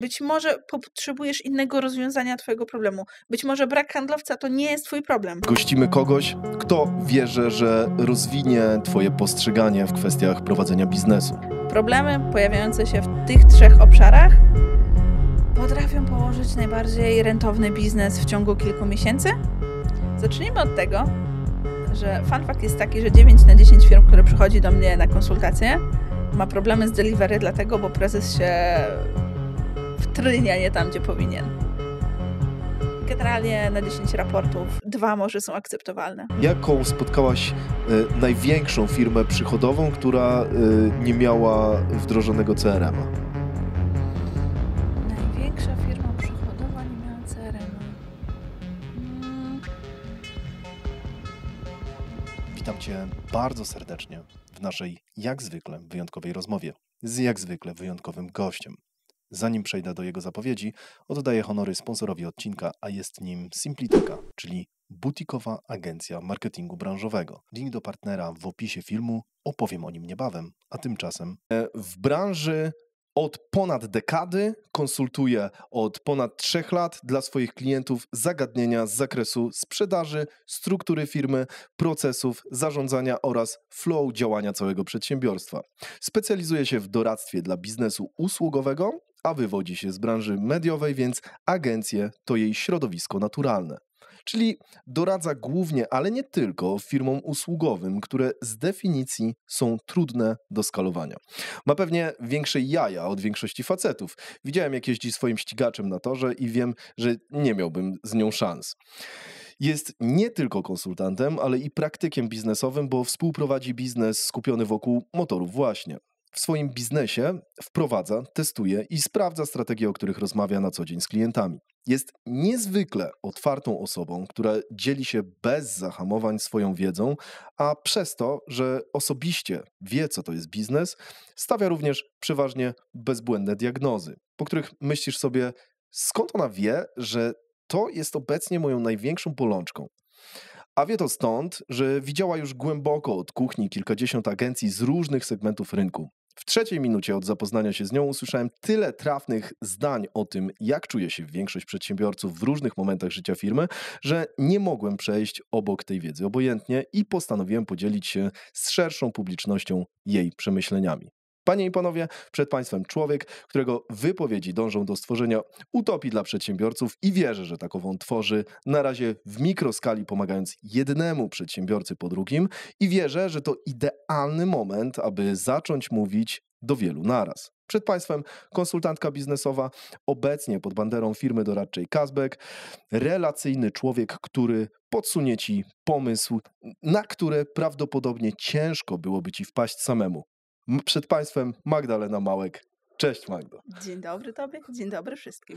Być może potrzebujesz innego rozwiązania Twojego problemu. Być może brak handlowca to nie jest Twój problem. Gościmy kogoś, kto wierzy, że rozwinie Twoje postrzeganie w kwestiach prowadzenia biznesu. Problemy pojawiające się w tych trzech obszarach potrafią położyć najbardziej rentowny biznes w ciągu kilku miesięcy? Zacznijmy od tego, że fun fact jest taki, że 9 na 10 firm, które przychodzi do mnie na konsultacje, ma problemy z delivery, dlatego, bo prezes się w trynie, nie tam, gdzie powinien. Generalnie na 10 raportów dwa może są akceptowalne. Jaką spotkałaś e, największą firmę przychodową, która e, nie miała wdrożonego CRM-a? Największa firma przychodowa nie miała CRM-a. Hmm. Witam Cię bardzo serdecznie w naszej, jak zwykle, wyjątkowej rozmowie z jak zwykle wyjątkowym gościem. Zanim przejdę do jego zapowiedzi, oddaję honory sponsorowi odcinka, a jest nim Simpliteka, czyli butikowa agencja marketingu branżowego. Link do partnera w opisie filmu, opowiem o nim niebawem, a tymczasem e, w branży od ponad dekady, konsultuje od ponad trzech lat dla swoich klientów zagadnienia z zakresu sprzedaży, struktury firmy, procesów, zarządzania oraz flow działania całego przedsiębiorstwa. Specjalizuje się w doradztwie dla biznesu usługowego, a wywodzi się z branży mediowej, więc agencje to jej środowisko naturalne czyli doradza głównie, ale nie tylko firmom usługowym, które z definicji są trudne do skalowania. Ma pewnie większe jaja od większości facetów. Widziałem jak jeździ swoim ścigaczem na torze i wiem, że nie miałbym z nią szans. Jest nie tylko konsultantem, ale i praktykiem biznesowym, bo współprowadzi biznes skupiony wokół motorów właśnie w swoim biznesie wprowadza, testuje i sprawdza strategie, o których rozmawia na co dzień z klientami. Jest niezwykle otwartą osobą, która dzieli się bez zahamowań swoją wiedzą, a przez to, że osobiście wie, co to jest biznes, stawia również przeważnie bezbłędne diagnozy, po których myślisz sobie, skąd ona wie, że to jest obecnie moją największą bolączką. A wie to stąd, że widziała już głęboko od kuchni kilkadziesiąt agencji z różnych segmentów rynku. W trzeciej minucie od zapoznania się z nią usłyszałem tyle trafnych zdań o tym, jak czuje się większość przedsiębiorców w różnych momentach życia firmy, że nie mogłem przejść obok tej wiedzy obojętnie i postanowiłem podzielić się z szerszą publicznością jej przemyśleniami. Panie i panowie, przed państwem człowiek, którego wypowiedzi dążą do stworzenia utopii dla przedsiębiorców i wierzę, że takową tworzy na razie w mikroskali, pomagając jednemu przedsiębiorcy po drugim i wierzę, że to idealny moment, aby zacząć mówić do wielu naraz. Przed Państwem konsultantka biznesowa, obecnie pod banderą firmy doradczej Kazbek, relacyjny człowiek, który podsunie Ci pomysł, na który prawdopodobnie ciężko byłoby Ci wpaść samemu przed Państwem Magdalena Małek. Cześć Magdo. Dzień dobry Tobie, dzień dobry wszystkim.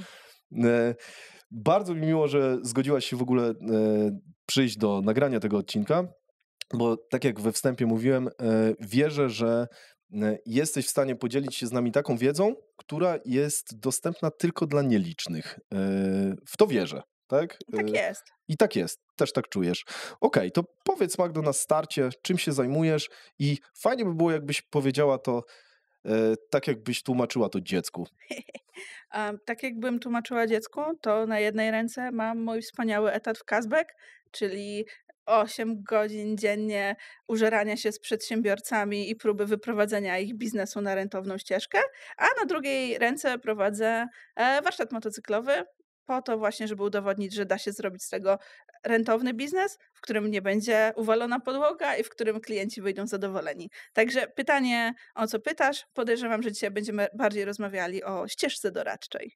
E, bardzo mi miło, że zgodziłaś się w ogóle e, przyjść do nagrania tego odcinka, bo tak jak we wstępie mówiłem, e, wierzę, że jesteś w stanie podzielić się z nami taką wiedzą, która jest dostępna tylko dla nielicznych. W to wierzę tak? No tak y, jest. I tak jest, też tak czujesz. Okej, okay, to powiedz Magdo na starcie, czym się zajmujesz i fajnie by było, jakbyś powiedziała to e, tak, jakbyś tłumaczyła to dziecku. tak jakbym tłumaczyła dziecku, to na jednej ręce mam mój wspaniały etat w Kazbek, czyli 8 godzin dziennie użerania się z przedsiębiorcami i próby wyprowadzenia ich biznesu na rentowną ścieżkę, a na drugiej ręce prowadzę e, warsztat motocyklowy po to właśnie, żeby udowodnić, że da się zrobić z tego rentowny biznes, w którym nie będzie uwalona podłoga i w którym klienci wyjdą zadowoleni. Także pytanie, o co pytasz, podejrzewam, że dzisiaj będziemy bardziej rozmawiali o ścieżce doradczej.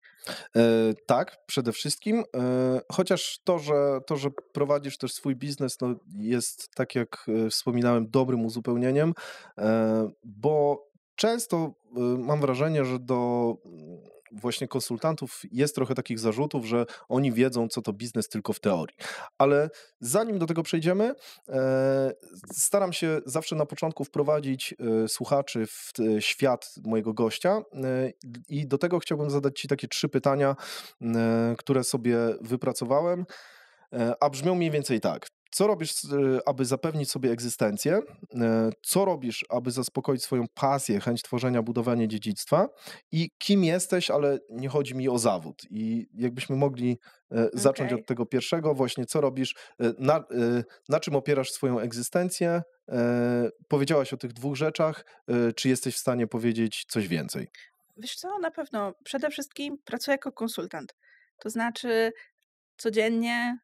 E, tak, przede wszystkim. E, chociaż to że, to, że prowadzisz też swój biznes, no jest, tak jak e, wspominałem, dobrym uzupełnieniem, e, bo często e, mam wrażenie, że do właśnie konsultantów jest trochę takich zarzutów, że oni wiedzą, co to biznes tylko w teorii. Ale zanim do tego przejdziemy, e, staram się zawsze na początku wprowadzić e, słuchaczy w e, świat mojego gościa i do tego chciałbym zadać Ci takie trzy pytania, które sobie wypracowałem. A brzmią mniej więcej tak. Co robisz, e, aby zapewnić sobie egzystencję? E, co robisz, aby zaspokoić swoją pasję, chęć tworzenia, budowania dziedzictwa? I kim jesteś, ale nie chodzi mi o zawód. I jakbyśmy mogli e, zacząć okay. od tego pierwszego, właśnie co robisz, na, na czym opierasz swoją egzystencję? Powiedziałaś o tych dwóch rzeczach. Czy jesteś w stanie powiedzieć coś więcej? Wiesz co, na pewno. Przede wszystkim pracuję jako konsultant. To znaczy, codziennie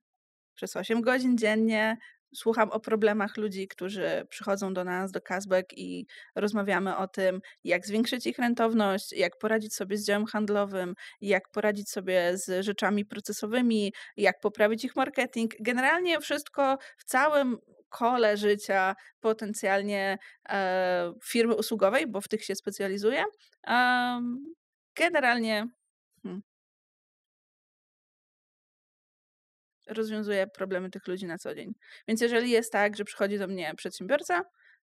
przez 8 godzin dziennie słucham o problemach ludzi, którzy przychodzą do nas, do Kazbek i rozmawiamy o tym, jak zwiększyć ich rentowność, jak poradzić sobie z działem handlowym, jak poradzić sobie z rzeczami procesowymi, jak poprawić ich marketing. Generalnie wszystko w całym kole życia potencjalnie e, firmy usługowej, bo w tych się specjalizuję. E, generalnie hmm, rozwiązuje problemy tych ludzi na co dzień. Więc jeżeli jest tak, że przychodzi do mnie przedsiębiorca,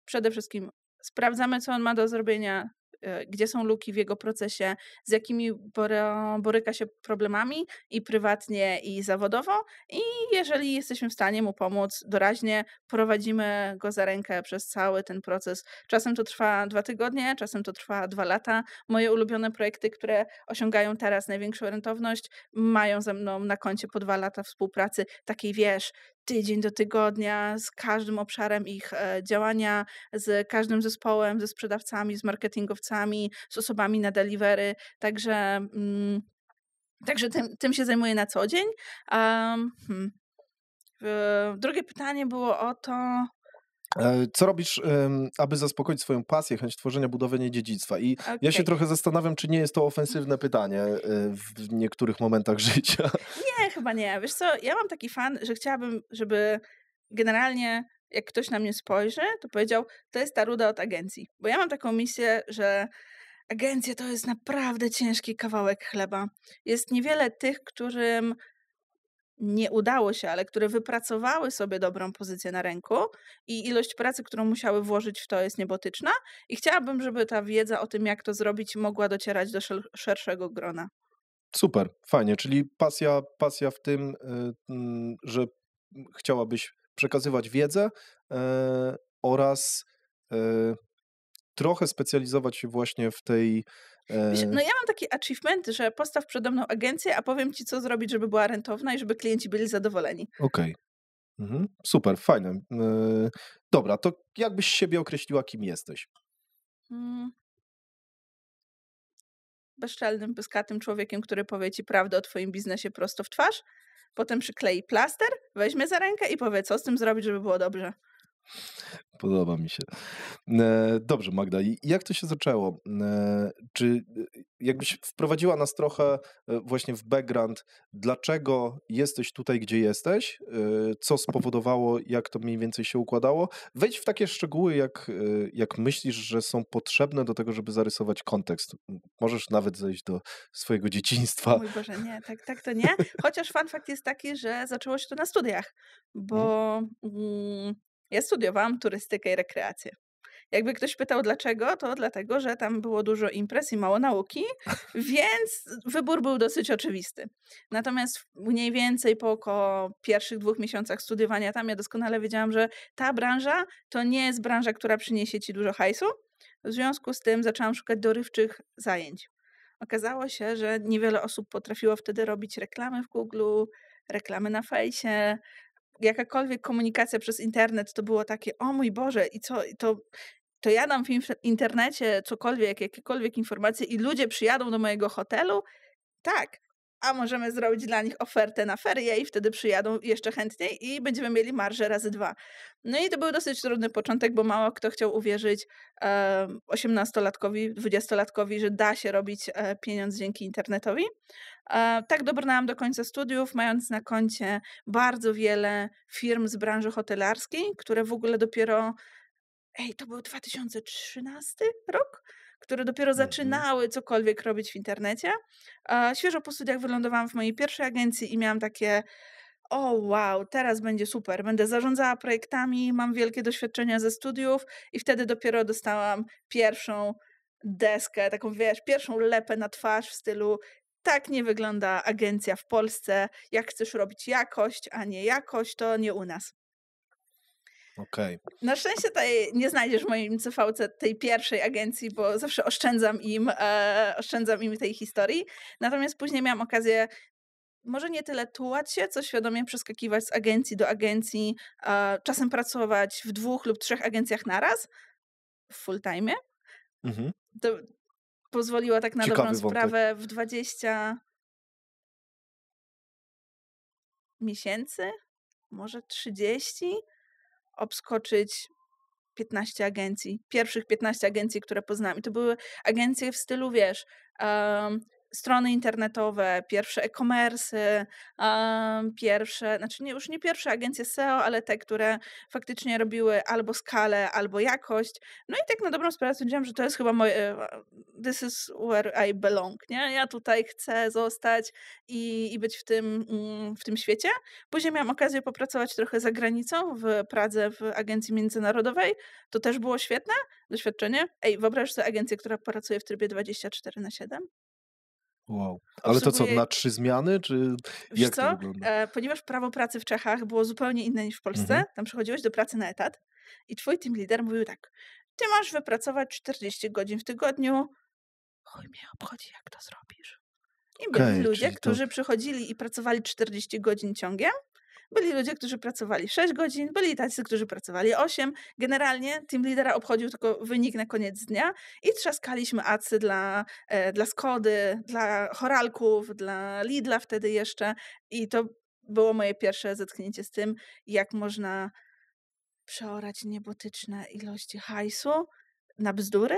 przede wszystkim sprawdzamy, co on ma do zrobienia, E, gdzie są luki w jego procesie, z jakimi boryka się problemami i prywatnie, i zawodowo. I jeżeli jesteśmy w stanie mu pomóc doraźnie, prowadzimy go za rękę przez cały ten proces. Czasem to trwa dwa tygodnie, czasem to trwa dwa lata. Moje ulubione projekty, które osiągają teraz największą rentowność, mają ze mną na koncie po dwa lata współpracy, takiej wiesz, tydzień do tygodnia z każdym obszarem ich e, działania, z każdym zespołem, ze sprzedawcami, z marketingowcami, z osobami na delivery. Także, mm, także tym, tym, się zajmuję na co dzień. Um, hmm. Drugie pytanie było o to, E, co robisz, aby zaspokoić swoją pasję, chęć tworzenia, budowania dziedzictwa? I okay. ja się trochę zastanawiam, czy nie jest to ofensywne pytanie e, w niektórych momentach życia. Nie, chyba nie. Wiesz co, ja mam taki fan, że chciałabym, żeby generalnie jak ktoś na mnie spojrzy, to powiedział, to jest ta ruda od agencji. Bo ja mam taką misję, że agencja to jest naprawdę ciężki kawałek chleba. Jest niewiele tych, którym nie udało się, ale które wypracowały sobie dobrą pozycję na rynku i ilość pracy, którą musiały włożyć w to jest niebotyczna i chciałabym, żeby ta wiedza o tym, jak to zrobić, mogła docierać do szerszego grona. Super, fajnie, czyli pasja, pasja w tym, y, mm, że chciałabyś przekazywać wiedzę e, oraz e, trochę specjalizować się właśnie w tej E, no ja mam takie achievement, że postaw przede mną agencję, a powiem ci, co zrobić, żeby była rentowna i żeby klienci byli zadowoleni. Okej. Okay. Mhm. Super, fajne. E, dobra, to jakbyś siebie określiła, kim jesteś? Mm. Bezczelnym, pyskatym człowiekiem, który powie ci prawdę o twoim biznesie prosto w twarz, potem przyklei plaster, weźmie za rękę i powie, co z tym zrobić, żeby było dobrze. Podoba mi się. E, dobrze, Magda, jak to się zaczęło? E, czy y, jakbyś wprowadziła nas trochę e, właśnie w background, dlaczego jesteś tutaj, gdzie jesteś? Y, co mhm. spowodowało, jak to mniej więcej się układało? Wejdź w takie szczegóły, jak, y, jak myślisz, że są potrzebne do tego, żeby zarysować kontekst. Możesz nawet zejść do swojego dzieciństwa. O mój Boże, nie, tak, tak to nie. Chociaż fun fact jest taki, że zaczęło się to na studiach, bo... Hmm ja studiowałam turystykę i rekreację. Jakby ktoś pytał dlaczego, to dlatego, że tam było dużo imprez i mało nauki, więc wybór był dosyć oczywisty. Natomiast mniej więcej po około pierwszych dwóch miesiącach studiowania tam ja doskonale wiedziałam, że ta branża to nie jest branża, która przyniesie ci dużo hajsu. W związku z tym zaczęłam szukać dorywczych zajęć. Okazało się, że niewiele osób potrafiło wtedy robić reklamy w Google, reklamy na fejsie, jakakolwiek komunikacja przez internet to było takie, o mój Boże, i co, to, to ja dam w internecie cokolwiek, jakiekolwiek informacje i ludzie przyjadą do mojego hotelu? Tak. A możemy zrobić dla nich ofertę na ferie i wtedy przyjadą jeszcze chętniej i będziemy mieli marżę razy dwa. No i to był dosyć trudny początek, bo mało kto chciał uwierzyć osiemnastolatkowi, dwudziestolatkowi, że da się robić e, pieniądz dzięki internetowi. E, tak dobrnęłam do końca studiów, mając na koncie bardzo wiele firm z branży hotelarskiej, które w ogóle dopiero, ej, to był 2013 rok, które dopiero mhm. zaczynały cokolwiek robić w internecie. E, świeżo po studiach wylądowałam w mojej pierwszej agencji i miałam takie o wow, teraz będzie super, będę zarządzała projektami, mam wielkie doświadczenia ze studiów i wtedy dopiero dostałam pierwszą deskę, taką wiesz, pierwszą lepę na twarz w stylu tak nie wygląda agencja w Polsce. Jak chcesz robić jakość, a nie jakość, to nie u nas. Okay. Na szczęście tutaj nie znajdziesz w moim CVC tej pierwszej agencji, bo zawsze oszczędzam im, e, oszczędzam im tej historii. Natomiast później miałam okazję może nie tyle tułać się, co świadomie przeskakiwać z agencji do agencji, e, czasem pracować w dwóch lub trzech agencjach naraz w full time. Mhm. To pozwoliła tak na Ciekawy dobrą wątek. sprawę w 20 miesięcy, może 30, obskoczyć 15 agencji, pierwszych 15 agencji, które poznałam. I to były agencje w stylu, wiesz, um, strony internetowe, pierwsze e-commerce, um, pierwsze, znaczy nie, już nie pierwsze agencje SEO, ale te, które faktycznie robiły albo skalę, albo jakość. No i tak na dobrą sprawę stwierdziłam, że to jest chyba moje, e, this is where I belong, nie? Ja tutaj chcę zostać i, i być w tym, mm, w tym świecie. Później miałam okazję popracować trochę za granicą, w Pradze, w agencji międzynarodowej. To też było świetne doświadczenie. Ej, wyobraź sobie agencję, która pracuje w trybie 24 na 7? Wow. Ale to co, na trzy zmiany, czy Wiesz jak co? E, ponieważ prawo pracy w Czechach było zupełnie inne niż w Polsce, mhm. tam przychodziłeś do pracy na etat i twój team lider mówił tak, ty masz wypracować 40 godzin w tygodniu, chuj mnie obchodzi, jak to zrobisz. I byli okay, ludzie, którzy przychodzili i pracowali 40 godzin ciągiem, byli ludzie, którzy pracowali 6 godzin, byli tacy, którzy pracowali 8. Generalnie team lidera obchodził tylko wynik na koniec dnia i trzaskaliśmy acy dla, e, dla Skody, dla Choralków, dla Lidla wtedy jeszcze i to było moje pierwsze zetknięcie z tym, jak można przeorać niebotyczne ilości hajsu na bzdury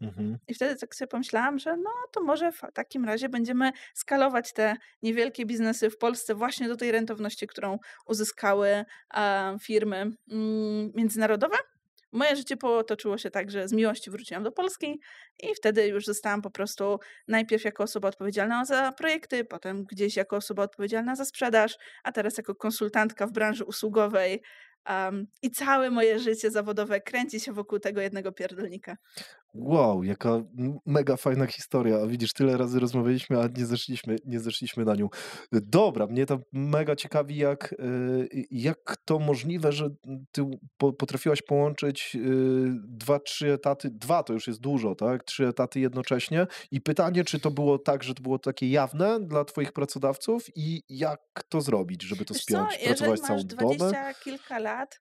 Mhm. I wtedy tak sobie pomyślałam, że no to może w takim razie będziemy skalować te niewielkie biznesy w Polsce właśnie do tej rentowności, którą uzyskały e, firmy mm, międzynarodowe. Moje życie potoczyło się tak, że z miłości wróciłam do Polski i wtedy już zostałam po prostu najpierw jako osoba odpowiedzialna za projekty, potem gdzieś jako osoba odpowiedzialna za sprzedaż, a teraz jako konsultantka w branży usługowej. Um, I całe moje życie zawodowe kręci się wokół tego jednego pierdolnika. Wow, jaka mega fajna historia. Widzisz, tyle razy rozmawialiśmy, a nie zeszliśmy, nie zeszliśmy na nią. Dobra, mnie to mega ciekawi, jak, y, jak to możliwe, że ty potrafiłaś połączyć y, dwa, trzy etaty, dwa to już jest dużo, tak? Trzy etaty jednocześnie. I pytanie, czy to było tak, że to było takie jawne dla twoich pracodawców i jak to zrobić, żeby to Wiesz spiąć? Co, Pracować masz całą 20 dobę? kilka lat,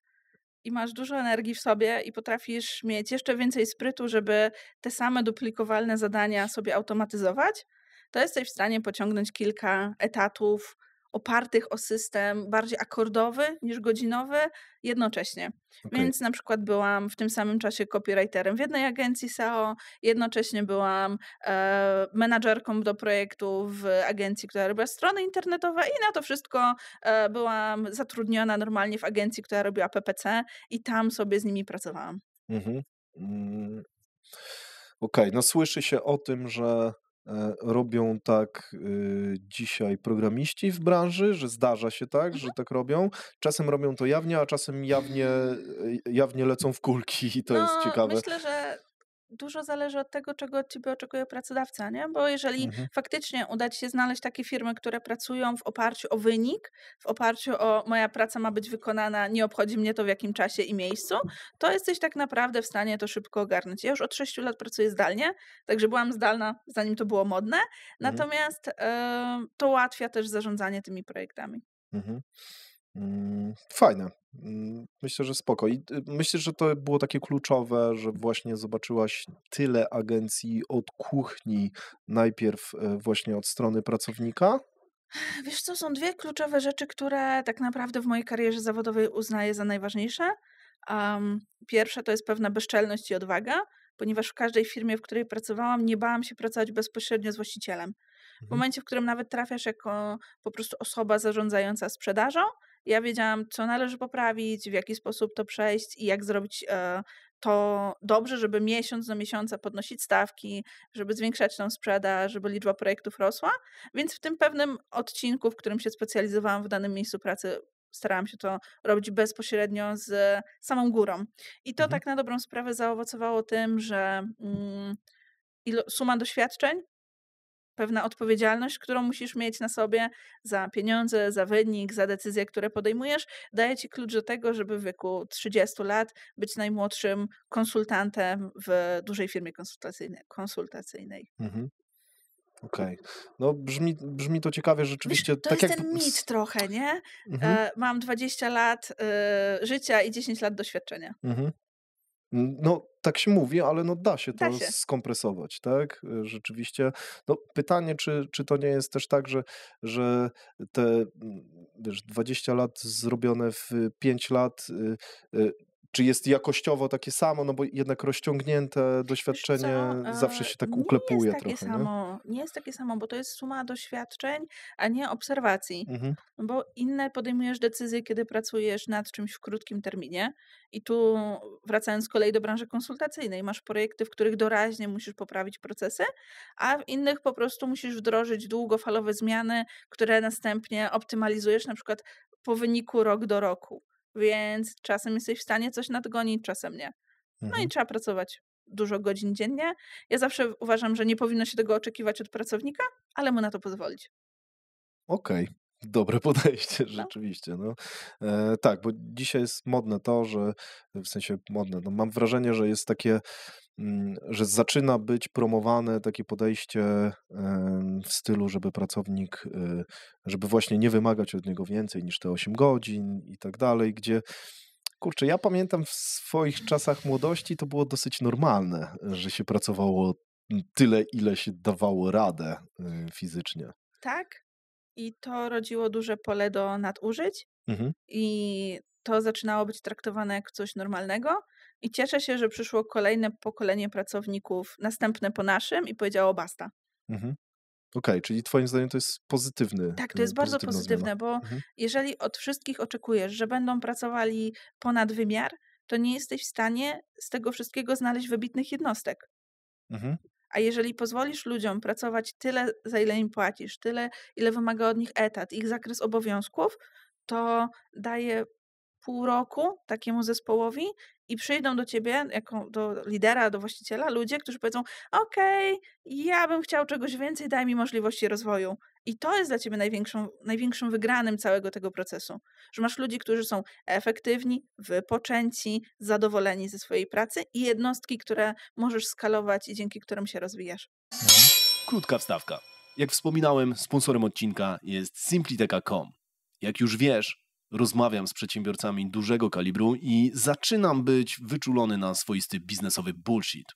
i masz dużo energii w sobie i potrafisz mieć jeszcze więcej sprytu, żeby te same duplikowalne zadania sobie automatyzować, to jesteś w stanie pociągnąć kilka etatów, opartych o system bardziej akordowy niż godzinowy jednocześnie. Okay. Więc na przykład byłam w tym samym czasie copywriterem w jednej agencji SEO, jednocześnie byłam e, menadżerką do projektu w agencji, która robiła strony internetowe i na to wszystko e, byłam zatrudniona normalnie w agencji, która robiła PPC i tam sobie z nimi pracowałam. Mhm. Mm Okej, okay. no słyszy się o tym, że E, robią tak y, dzisiaj programiści w branży, że zdarza się tak, mhm. że tak robią. Czasem robią to jawnie, a czasem jawnie, y, jawnie lecą w kulki i to no, jest ciekawe. Myślę, że dużo zależy od tego, czego od ciebie oczekuje pracodawca, nie? Bo jeżeli mhm. faktycznie uda ci się znaleźć takie firmy, które pracują w oparciu o wynik, w oparciu o moja praca ma być wykonana, nie obchodzi mnie to w jakim czasie i miejscu, to jesteś tak naprawdę w stanie to szybko ogarnąć. Ja już od 6 lat pracuję zdalnie, także byłam zdalna, zanim to było modne, mhm. natomiast mhm. y, to ułatwia też zarządzanie tymi projektami. Mhm. Mm, fajne. Mm, myślę, że spoko. I y, myślę, że to było takie kluczowe, że właśnie zobaczyłaś tyle agencji od kuchni, najpierw y, właśnie od strony pracownika, Wiesz co, są dwie kluczowe rzeczy, które tak naprawdę w mojej karierze zawodowej uznaję za najważniejsze. Um, pierwsza to jest pewna bezczelność i odwaga, ponieważ w każdej firmie, w której pracowałam, nie bałam się pracować bezpośrednio z właścicielem. W mhm. momencie, w którym nawet trafiasz jako po prostu osoba zarządzająca sprzedażą, ja wiedziałam, co należy poprawić, w jaki sposób to przejść i jak zrobić e, to dobrze, żeby miesiąc do miesiąca podnosić stawki, żeby zwiększać tą sprzedaż, żeby liczba projektów rosła. Więc w tym pewnym odcinku, w którym się specjalizowałam w danym miejscu pracy, starałam się to robić bezpośrednio z samą górą. I to mhm. tak na dobrą sprawę zaowocowało tym, że. Mm, suma doświadczeń pewna odpowiedzialność, którą musisz mieć na sobie za pieniądze, za wynik, za decyzje, które podejmujesz, daje ci klucz do tego, żeby w wieku 30 lat być najmłodszym konsultantem w dużej firmie konsultacyjnej. konsultacyjnej. Mhm. Okej. Okay. No brzmi, brzmi to ciekawie rzeczywiście. to tak jest jak... ten mit trochę, nie? Mhm. E, mam 20 lat y, życia i 10 lat doświadczenia. Mhm. No, tak się mówi, ale no da się to się. skompresować, tak? E, rzeczywiście. No, pytanie, czy, czy to nie jest też tak, że, że te mm, wiesz, 20 lat zrobione w 5 y, lat, y, y, czy jest jakościowo takie samo, no bo jednak rozciągnięte doświadczenie zawsze e, się tak uklepuje nie jest takie trochę. Samo, nie? nie? jest takie samo, bo to jest suma doświadczeń, a nie obserwacji. Mhm. No bo inne podejmujesz decyzje, kiedy pracujesz nad czymś w krótkim terminie. I tu wracając z kolei do branży konsultacyjnej, masz projekty, w których doraźnie musisz poprawić procesy, a w innych po prostu musisz wdrożyć długofalowe zmiany, które następnie optymalizujesz na przykład po wyniku rok do roku. Więc czasem jesteś w stanie coś nadgonić, czasem nie. No mhm. i trzeba pracować dużo godzin dziennie. Ja zawsze uważam, że nie powinno się tego oczekiwać od pracownika, ale mu na to pozwolić. Okej, okay. Dobre podejście, no. rzeczywiście. No. E, tak, bo dzisiaj jest modne to, że e, w sensie modne, no, mam wrażenie, że jest takie, mm, że zaczyna być promowane takie podejście w stylu, żeby pracownik, y, żeby właśnie nie wymagać od niego więcej niż te 8 godzin i tak dalej, gdzie Kurczę, ja pamiętam w swoich czasach młodości to było dosyć normalne, że się pracowało mm, tyle, ile się dawało radę y, fizycznie. Tak, i to rodziło duże pole do nadużyć mhm. i to zaczynało być traktowane jak coś normalnego. I cieszę się, że przyszło kolejne pokolenie pracowników, następne po naszym i powiedziało basta. Mhm. Okej, okay, czyli Twoim zdaniem to jest pozytywny. Tak, to y, jest bardzo pozytywne, zmiana. bo mhm. jeżeli od wszystkich oczekujesz, że będą pracowali ponad wymiar, to nie jesteś w stanie z tego wszystkiego znaleźć wybitnych jednostek. Mhm. A jeżeli pozwolisz ludziom pracować tyle, za ile im płacisz, tyle, ile wymaga od nich etat, ich zakres obowiązków, to daje pół roku takiemu zespołowi i przyjdą do ciebie, jako do lidera, do właściciela, ludzie, którzy powiedzą: OK, ja bym chciał czegoś więcej, daj mi możliwości rozwoju. I to jest dla ciebie największą, największym wygranym całego tego procesu. Że masz ludzi, którzy są efektywni, wypoczęci, zadowoleni ze swojej pracy i jednostki, które możesz skalować i dzięki którym się rozwijasz. Mhm. Krótka wstawka. Jak wspominałem, sponsorem odcinka jest simpliteka.com. Jak już wiesz, rozmawiam z przedsiębiorcami dużego kalibru i zaczynam być wyczulony na swoisty biznesowy bullshit.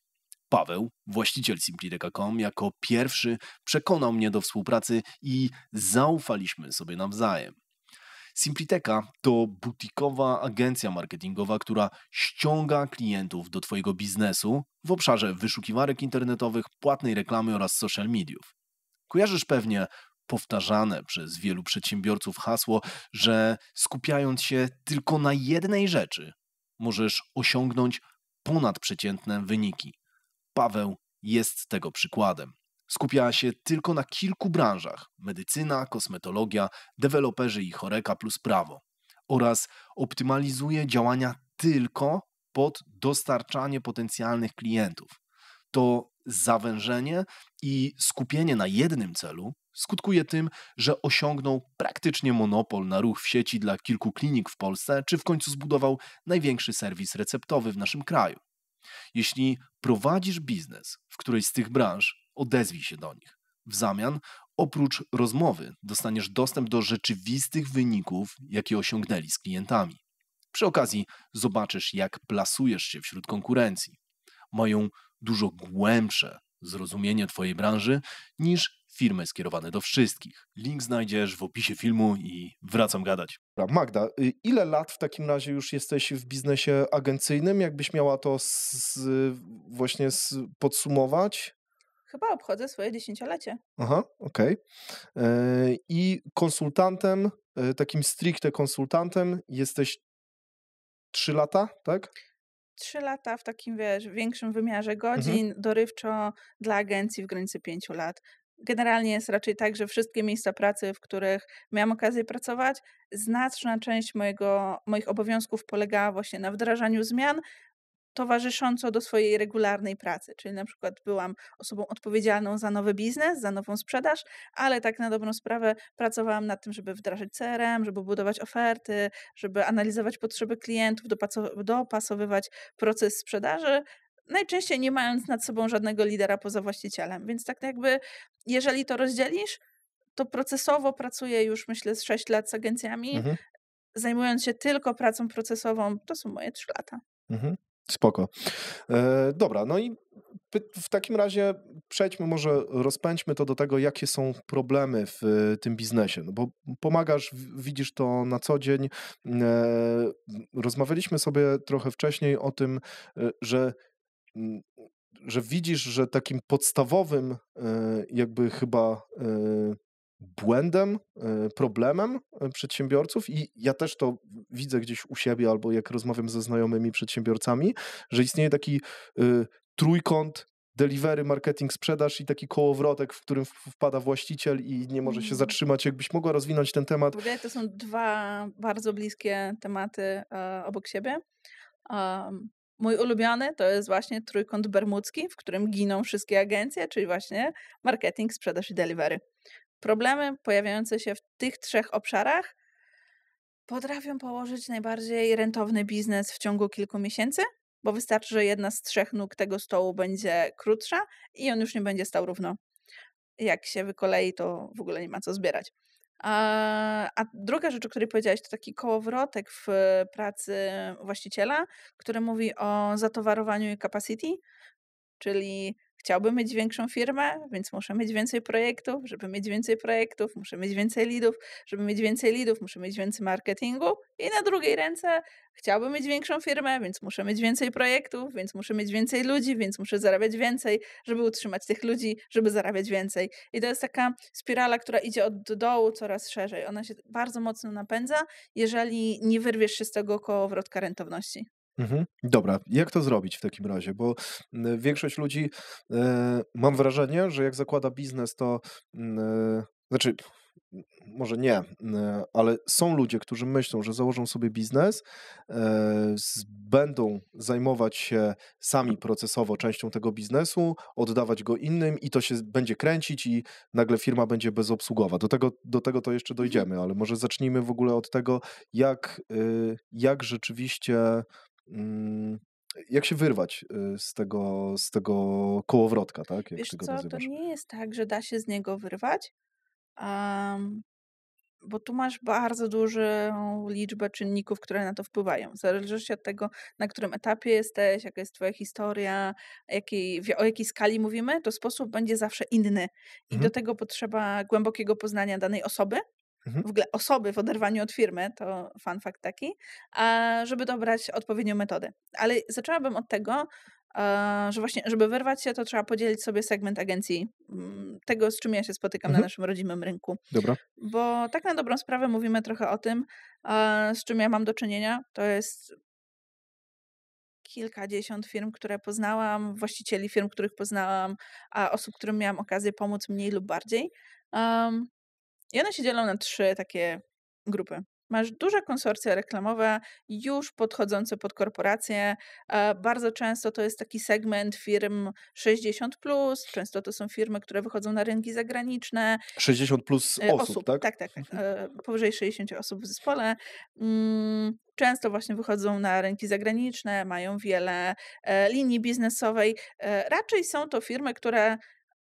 Paweł, właściciel Simplideka.com, jako pierwszy przekonał mnie do współpracy i zaufaliśmy sobie nawzajem. Simpliteka to butikowa agencja marketingowa, która ściąga klientów do Twojego biznesu w obszarze wyszukiwarek internetowych, płatnej reklamy oraz social mediów. Kojarzysz pewnie powtarzane przez wielu przedsiębiorców hasło, że skupiając się tylko na jednej rzeczy, możesz osiągnąć ponadprzeciętne wyniki. Paweł jest tego przykładem. Skupia się tylko na kilku branżach: medycyna, kosmetologia, deweloperzy i choreka plus prawo. Oraz optymalizuje działania tylko pod dostarczanie potencjalnych klientów. To zawężenie i skupienie na jednym celu skutkuje tym, że osiągnął praktycznie monopol na ruch w sieci dla kilku klinik w Polsce, czy w końcu zbudował największy serwis receptowy w naszym kraju. Jeśli prowadzisz biznes w którejś z tych branż, odezwij się do nich. W zamian, oprócz rozmowy, dostaniesz dostęp do rzeczywistych wyników, jakie osiągnęli z klientami. Przy okazji zobaczysz, jak plasujesz się wśród konkurencji. Mają dużo głębsze zrozumienie Twojej branży niż firmy skierowane do wszystkich. Link znajdziesz w opisie filmu i wracam gadać. Magda, y, ile lat w takim razie już jesteś w biznesie agencyjnym? Jakbyś miała to z, właśnie z, podsumować? Chyba obchodzę swoje dziesięciolecie. Aha, okej. Okay. E, I konsultantem, e, takim stricte konsultantem jesteś trzy lata, tak? trzy lata w takim, wiesz, większym wymiarze mhm. godzin, mhm. dorywczo dla agencji w granicy pięciu lat. Generalnie jest raczej tak, że wszystkie miejsca pracy, w których miałam okazję pracować, znaczna część mojego, moich obowiązków polegała właśnie na wdrażaniu zmian, towarzysząco do swojej regularnej pracy, czyli na przykład byłam osobą odpowiedzialną za nowy biznes, za nową sprzedaż, ale tak na dobrą sprawę pracowałam nad tym, żeby wdrażać CRM, żeby budować oferty, żeby analizować potrzeby klientów, dopasowywać proces sprzedaży, najczęściej nie mając nad sobą żadnego lidera poza właścicielem. Więc tak jakby, jeżeli to rozdzielisz, to procesowo pracuję już myślę z 6 lat z agencjami, mhm. zajmując się tylko pracą procesową, to są moje 3 lata. Mhm. Spoko. E, dobra, no i w takim razie przejdźmy może, rozpędźmy to do tego, jakie są problemy w y, tym biznesie, no bo pomagasz, widzisz to na co dzień. E, rozmawialiśmy sobie trochę wcześniej o tym, y, że mm, że widzisz, że takim podstawowym y, jakby chyba błędem, e, problemem e, przedsiębiorców i ja też to widzę gdzieś u siebie albo jak rozmawiam ze znajomymi przedsiębiorcami, że istnieje taki e, trójkąt delivery, marketing, sprzedaż i taki kołowrotek, w którym wpada właściciel i nie może się mm. zatrzymać. Jakbyś mogła rozwinąć ten temat? W ogóle to są dwa bardzo bliskie tematy obok siebie. mój ulubiony to jest właśnie trójkąt bermudzki, w którym giną wszystkie agencje, czyli właśnie marketing, sprzedaż i delivery. Problemy pojawiające się w tych trzech obszarach potrafią położyć najbardziej rentowny biznes w ciągu kilku miesięcy, bo wystarczy, że jedna z trzech nóg tego stołu będzie krótsza i on już nie będzie stał równo. Jak się wykolei, to w ogóle nie ma co zbierać. A, druga rzecz, o której powiedziałaś, to taki kołowrotek w pracy właściciela, który mówi o zatowarowaniu i capacity, czyli chciałbym mieć większą firmę, więc muszę mieć więcej projektów, żeby mieć więcej projektów, muszę mieć więcej lidów, żeby mieć więcej lidów, muszę mieć więcej marketingu i na drugiej ręce chciałbym mieć większą firmę, więc muszę mieć więcej projektów, więc muszę mieć więcej ludzi, więc muszę zarabiać więcej, żeby utrzymać tych ludzi, żeby zarabiać więcej. I to jest taka spirala, która idzie od dołu coraz szerzej. Ona się bardzo mocno napędza, jeżeli nie wyrwiesz się z tego kołowrotka rentowności. Mhm. Dobra, jak to zrobić w takim razie? Bo mm, większość ludzi, e, mam wrażenie, że jak zakłada biznes, to mm, e, znaczy może nie, mm, e, ale są ludzie, którzy myślą, że założą sobie biznes, będą zajmować się sami procesowo częścią tego biznesu, oddawać go innym i to się będzie kręcić i nagle firma będzie bezobsługowa. Do tego, do tego to jeszcze mhm. dojdziemy, ale może zacznijmy w ogóle od tego, jak, jak rzeczywiście Mm, jak się wyrwać y, z tego, z tego kołowrotka, tak? Jak Wiesz co, to nie jest tak, że da się z niego wyrwać, um, bo tu masz bardzo dużą liczbę czynników, które na to wpływają. Zależy się od tego, na którym etapie jesteś, jaka jest twoja historia, jakiej, o jakiej skali mówimy, to sposób będzie zawsze inny. I mhm. do tego potrzeba głębokiego poznania danej osoby, Mhm. w ogóle osoby w oderwaniu od firmy, to fun fact taki, żeby dobrać odpowiednią metodę. Ale zaczęłabym od tego, że właśnie, żeby wyrwać się, to trzeba podzielić sobie segment agencji, mm, tego z czym ja się spotykam mhm. na naszym rodzimym rynku. Dobra. Bo tak na dobrą sprawę mówimy trochę o tym, z czym ja mam do czynienia. To jest kilkadziesiąt firm, które poznałam, właścicieli firm, których poznałam, a osób, którym miałam okazję pomóc mniej lub bardziej. Um, i one się dzielą na trzy takie grupy. Masz duże konsorcja reklamowe, już podchodzące pod korporacje. Bardzo często to jest taki segment firm 60, plus. często to są firmy, które wychodzą na rynki zagraniczne. 60 plus y, osób, osób tak? Tak, tak, tak. Mhm. E, powyżej 60 osób w zespole. Mm, często właśnie wychodzą na rynki zagraniczne, mają wiele e, linii biznesowej. E, raczej są to firmy, które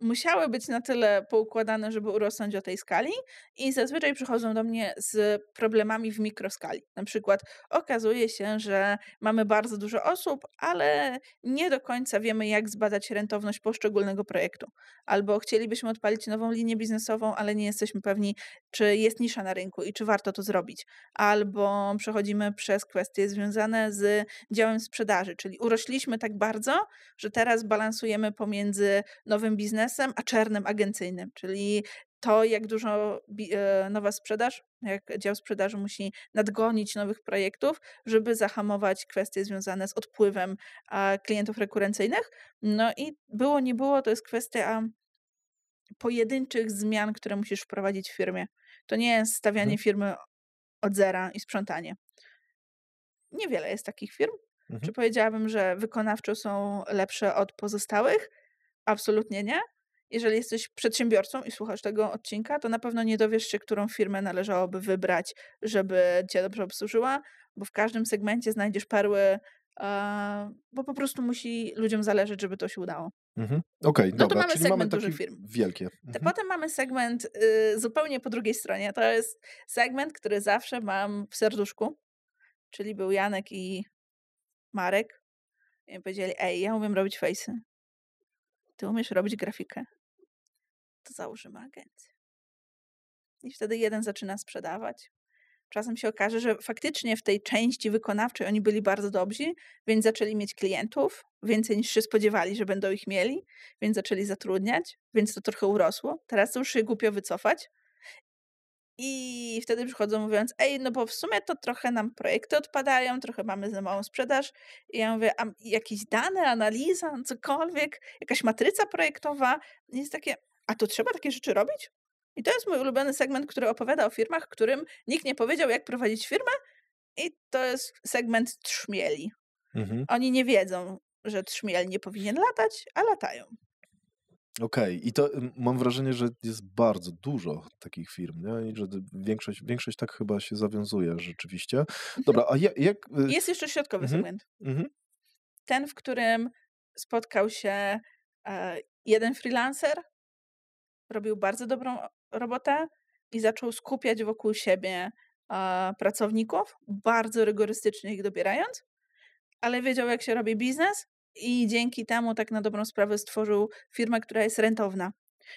musiały być na tyle poukładane, żeby urosnąć o tej skali i zazwyczaj przychodzą do mnie z problemami w mikroskali. Na przykład okazuje się, że mamy bardzo dużo osób, ale nie do końca wiemy, jak zbadać rentowność poszczególnego projektu. Albo chcielibyśmy odpalić nową linię biznesową, ale nie jesteśmy pewni, czy jest nisza na rynku i czy warto to zrobić. Albo przechodzimy przez kwestie związane z działem sprzedaży, czyli urośliśmy tak bardzo, że teraz balansujemy pomiędzy nowym biznesem, biznesem, a czarnym agencyjnym, czyli to, jak dużo e, nowa sprzedaż, jak dział sprzedaży musi nadgonić nowych projektów, żeby zahamować kwestie związane z odpływem klientów rekurencyjnych. No i było, nie było, to jest kwestia pojedynczych zmian, które musisz wprowadzić w firmie. To nie jest stawianie mhm. firmy od zera i sprzątanie. Niewiele jest takich firm. Mhm. Czy powiedziałabym, że wykonawczo są lepsze od pozostałych? Absolutnie nie. Jeżeli jesteś przedsiębiorcą i słuchasz tego odcinka, to na pewno nie dowiesz się, którą firmę należałoby wybrać, żeby cię dobrze obsłużyła, bo w każdym segmencie znajdziesz perły, bo po prostu musi ludziom zależeć, żeby to się udało. Mhm. Okej, okay, no dobra, to mamy czyli segment mamy dużych firm. Wielkie. Mhm. Potem mamy segment y, zupełnie po drugiej stronie. To jest segment, który zawsze mam w serduszku, czyli był Janek i Marek. I powiedzieli, ej, ja umiem robić fejsy. Ty umiesz robić grafikę to założymy agencję. I wtedy jeden zaczyna sprzedawać. Czasem się okaże, że faktycznie w tej części wykonawczej oni byli bardzo dobrzy, więc zaczęli mieć klientów, więcej niż się spodziewali, że będą ich mieli, więc zaczęli zatrudniać, więc to trochę urosło. Teraz to już się głupio wycofać, i wtedy przychodzą mówiąc, ej, no bo w sumie to trochę nam projekty odpadają, trochę mamy za małą sprzedaż. I ja mówię, a jakieś dane, analiza, cokolwiek, jakaś matryca projektowa. I jest takie, a tu trzeba takie rzeczy robić? I to jest mój ulubiony segment, który opowiada o firmach, którym nikt nie powiedział, jak prowadzić firmę, i to jest segment trzmieli. Mhm. Oni nie wiedzą, że trzmiel nie powinien latać, a latają. Okej, okay. i to mam wrażenie, że jest bardzo dużo takich firm, nie? I że większość, większość tak chyba się zawiązuje rzeczywiście. Mhm. Dobra, a jak. jak... Y, jest jeszcze środkowy mhm. segment. Mhm. Ten, w którym spotkał się e, jeden freelancer robił bardzo dobrą robotę i zaczął skupiać wokół siebie pracowników, bardzo rygorystycznie ich dobierając, ale wiedział, jak się robi biznes i dzięki temu tak na dobrą sprawę stworzył firmę, która jest rentowna.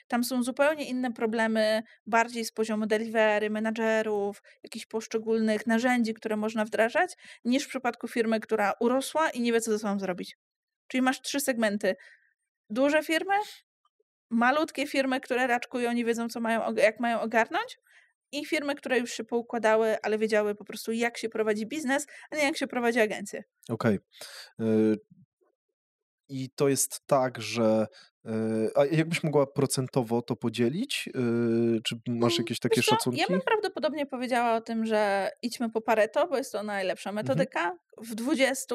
Tam są zupełnie inne problemy, bardziej z poziomu delivery, menadżerów, jakichś poszczególnych narzędzi, które można wdrażać, niż w przypadku firmy, która urosła i nie wie, co ze sobą zrobić. Czyli masz trzy segmenty. Duże firmy, malutkie firmy, które raczkują, nie wiedzą, co mają, jak mają ogarnąć, i firmy, które już się poukładały, ale wiedziały po prostu, jak się prowadzi biznes, a nie jak się prowadzi agencję. Okej. Okay. E, I to jest tak, że e, a jakbyś mogła procentowo to podzielić? E, czy masz mm, jakieś takie Wiesz szacunki? Ja bym prawdopodobnie powiedziała o tym, że idźmy po Pareto, bo jest to najlepsza mhm. metodyka. Mhm. W 20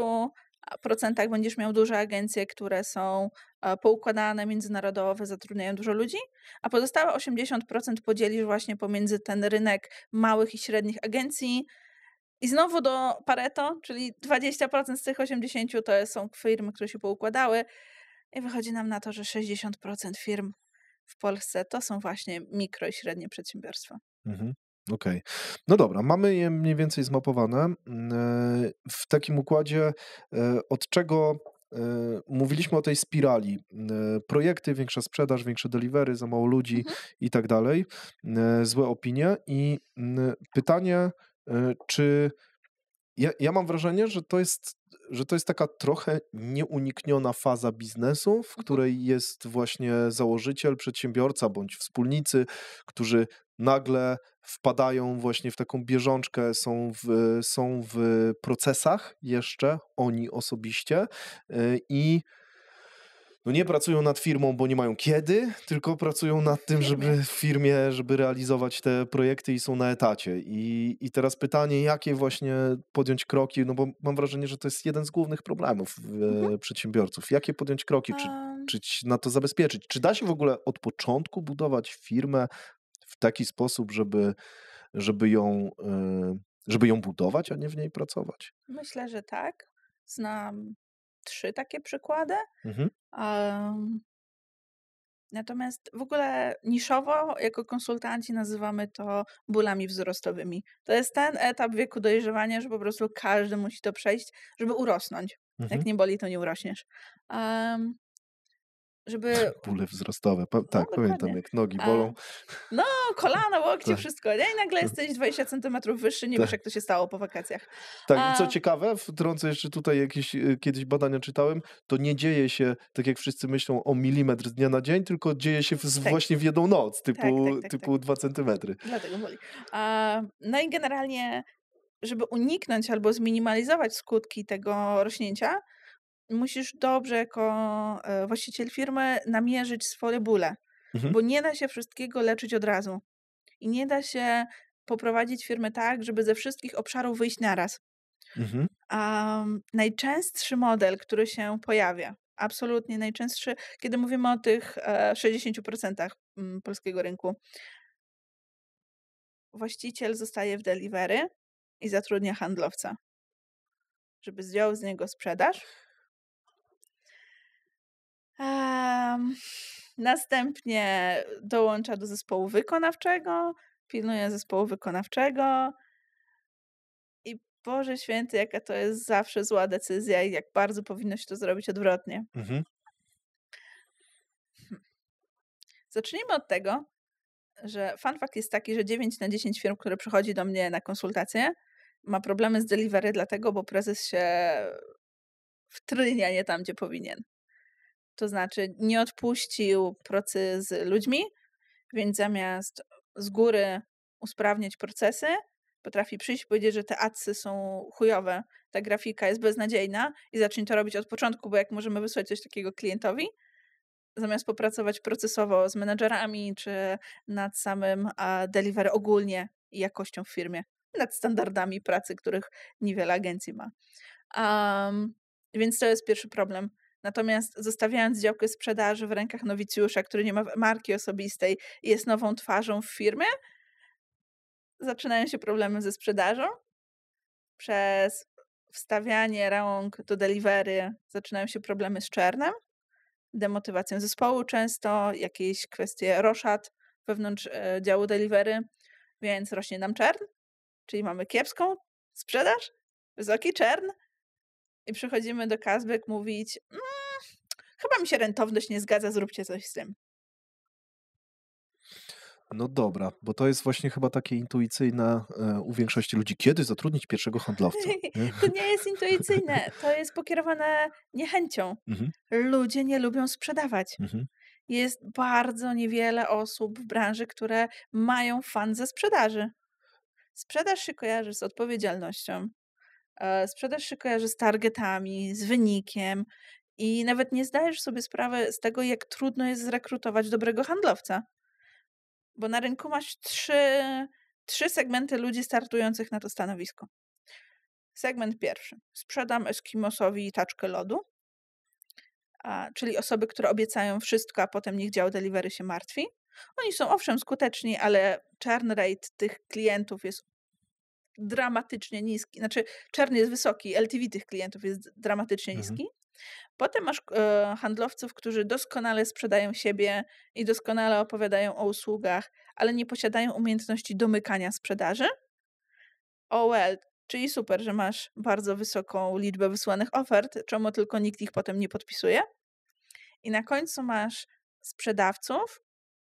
procentach będziesz miał duże agencje, które są e, poukładane, międzynarodowe, zatrudniają dużo ludzi, a pozostałe 80% podzielisz właśnie pomiędzy ten rynek małych i średnich agencji. I znowu do Pareto, czyli 20% z tych 80 to są firmy, które się poukładały, i wychodzi nam na to, że 60% firm w Polsce to są właśnie mikro i średnie przedsiębiorstwa. Mhm. Okej. Okay. No dobra, mamy je mniej więcej zmapowane. Mm, e, w takim układzie, e, od czego e, mówiliśmy o tej spirali. Mm, projekty, większa sprzedaż, większe delivery, za mało ludzi mhm. i tak dalej, mm, złe opinie. I pytanie, czy. Ja, ja mam wrażenie, że to jest że to jest taka trochę nieunikniona faza biznesu, w mhm. której jest właśnie założyciel, przedsiębiorca bądź wspólnicy, którzy nagle wpadają właśnie w taką bieżączkę, są w, są w procesach jeszcze, oni osobiście y, i yy, no nie pracują nad firmą, bo nie mają kiedy, tylko pracują nad tym, żeby w firmie, żeby realizować te projekty i są na etacie. I, i teraz pytanie, jakie właśnie podjąć kroki, no bo mam wrażenie, że to jest jeden z głównych problemów e, mhm. przedsiębiorców. Jakie podjąć kroki, czy, czy na to zabezpieczyć? Czy da się w ogóle od początku budować firmę w taki sposób, żeby, żeby ją... E, żeby ją budować, a nie w niej pracować? Myślę, że tak znam trzy takie przykłady. Mhm. natomiast w ogóle niszowo, jako konsultanci, nazywamy to bólami wzrostowymi. To jest ten etap wieku dojrzewania, że po prostu każdy musi to przejść, żeby urosnąć. Mhm. Jak nie boli, to nie urośniesz żeby... Bóle tak, wzrostowe, pa, no, tak, no, pamiętam, jak nogi bolą. A, no, kolana, łokcie, tak. wszystko. Nie? No I nagle jesteś 20 centymetrów wyższy, nie wiesz, tak. jak to się stało po wakacjach. Tak, A... co ciekawe, wtrącę jeszcze tutaj jakieś y, kiedyś badania czytałem, to nie dzieje się, tak jak wszyscy myślą, o milimetr z dnia na dzień, tylko dzieje się w, tak. właśnie w jedną noc, typu, typu 2 centymetry. Dlatego boli. A, no i generalnie, żeby uniknąć albo zminimalizować skutki tego rośnięcia, musisz dobrze jako e, właściciel firmy namierzyć swoje bóle, mhm. bo nie da się wszystkiego leczyć od razu. I nie da się poprowadzić firmy tak, żeby ze wszystkich obszarów wyjść naraz. Mhm. Um, najczęstszy model, który się pojawia, absolutnie najczęstszy, kiedy mówimy o tych 60% e, mm, polskiego rynku. Właściciel zostaje w delivery i zatrudnia handlowca, żeby zdjął z niego sprzedaż Um, następnie dołącza do zespołu wykonawczego, pilnuje zespołu wykonawczego. I Boże święty, jaka to jest zawsze zła decyzja i jak bardzo powinno się to zrobić odwrotnie. Mhm. Hmm. Zacznijmy od tego, że fun fact jest taki, że 9 na 10 firm, które przychodzi do mnie na konsultację, ma problemy z delivery, dlatego, bo prezes się wtrynia nie tam, gdzie powinien. To znaczy, nie odpuścił pracy z ludźmi, więc zamiast z góry usprawniać procesy, potrafi przyjść i powiedzieć, że te adsy są chujowe, ta grafika jest beznadziejna i zacznie to robić od początku, bo jak możemy wysłać coś takiego klientowi, zamiast popracować procesowo z menedżerami czy nad samym delivery ogólnie i jakością w firmie, nad standardami pracy, których niewiele agencji ma. Um, więc to jest pierwszy problem. Natomiast zostawiając działkę sprzedaży w rękach nowicjusza, który nie ma marki osobistej i jest nową twarzą w firmie, zaczynają się problemy ze sprzedażą. Przez wstawianie rąk do delivery zaczynają się problemy z czernem, demotywacją zespołu często, jakieś kwestie roszad wewnątrz e, działu delivery, więc rośnie nam czern, czyli mamy kiepską sprzedaż, wysoki czern, i przychodzimy do Kazbek mówić, mmm, chyba mi się rentowność nie zgadza, zróbcie coś z tym. No dobra, bo to jest właśnie chyba takie intuicyjne e, u większości ludzi. Kiedy zatrudnić pierwszego handlowca? to nie jest intuicyjne, to jest pokierowane niechęcią. Mhm. Ludzie nie lubią sprzedawać. Mhm. Jest bardzo niewiele osób w branży, które mają fan ze sprzedaży. Sprzedaż się kojarzy z odpowiedzialnością, E, Sprzedaż się kojarzy z targetami, z wynikiem i nawet nie zdajesz sobie sprawy z tego, jak trudno jest zrekrutować dobrego handlowca. Bo na rynku masz trzy, trzy segmenty ludzi startujących na to stanowisko. Segment pierwszy. Sprzedam Eskimosowi taczkę lodu, a, czyli osoby, które obiecają wszystko, a potem niech dział delivery się martwi. Oni są owszem skuteczni, ale churn rate tych klientów jest dramatycznie niski, znaczy czarny jest wysoki, LTV tych klientów jest dramatycznie mhm. niski. Potem masz e, handlowców, którzy doskonale sprzedają siebie i doskonale opowiadają o usługach, ale nie posiadają umiejętności domykania sprzedaży. OL, czyli super, że masz bardzo wysoką liczbę wysłanych ofert, czemu tylko nikt ich potem nie podpisuje. I na końcu masz sprzedawców,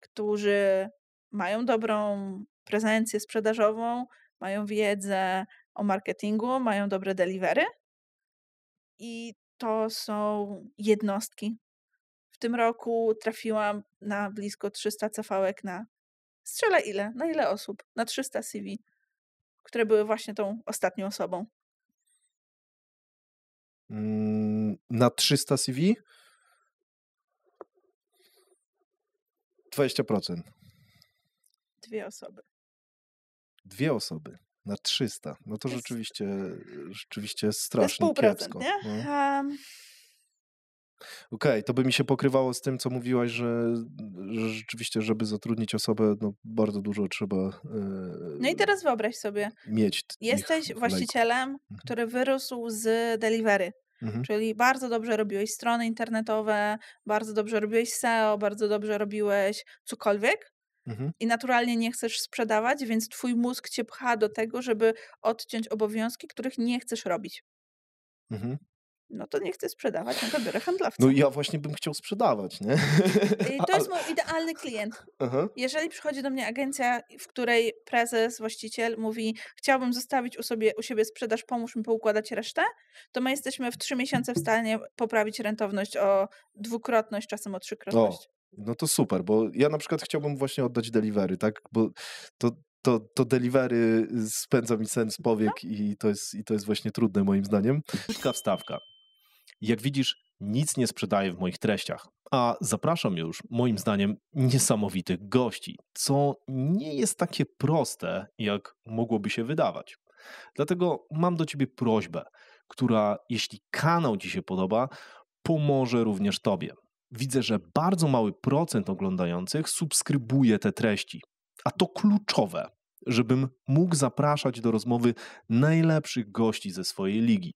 którzy mają dobrą prezencję sprzedażową, mają wiedzę o marketingu, mają dobre delivery i to są jednostki. W tym roku trafiłam na blisko 300 cefałek na strzelę ile? Na ile osób? Na 300 CV, które były właśnie tą ostatnią osobą. Mm, na 300 CV? 20%. Dwie osoby dwie osoby na 300, no to, rzeczywiście, rzeczywiście strasznie kiepsko. Nie? No. Um... Okej, okay, to by mi się pokrywało z tym, co mówiłaś, że, że rzeczywiście, żeby zatrudnić osobę, no bardzo dużo trzeba. Yy, no i e, teraz wyobraź sobie. Mieć. Jesteś właścicielem, lejków. Mhm. który wyrósł z delivery. Mhm. Czyli bardzo dobrze robiłeś strony internetowe, bardzo dobrze robiłeś SEO, bardzo dobrze robiłeś cokolwiek, Mhm. i naturalnie nie chcesz sprzedawać, więc twój mózg cię pcha do tego, żeby odciąć obowiązki, których nie chcesz robić. Mhm no to nie chcę sprzedawać, no to biorę no handlowca. No ja właśnie bym chciał sprzedawać, nie? I to jest mój idealny klient. Jeżeli przychodzi do mnie agencja, w której prezes, właściciel mówi, chciałbym zostawić u, sobie, u siebie sprzedaż, pomóż mi poukładać resztę, to my jesteśmy w trzy miesiące w stanie poprawić rentowność o dwukrotność, czasem o trzykrotność. O. No to super, bo ja na przykład chciałbym właśnie oddać delivery, tak? Bo to, to, to delivery y, spędza mi sens no. powiek i to, jest, i to jest właśnie trudne moim zdaniem. Krótka wstawka. Jak widzisz, nic nie sprzedaję w moich treściach, a zapraszam już, moim zdaniem, niesamowitych gości, co nie jest takie proste, jak mogłoby się wydawać. Dlatego mam do Ciebie prośbę, która, jeśli kanał Ci się podoba, pomoże również Tobie widzę, że bardzo mały procent oglądających subskrybuje te treści. A to kluczowe, żebym mógł zapraszać do rozmowy najlepszych gości ze swojej ligi.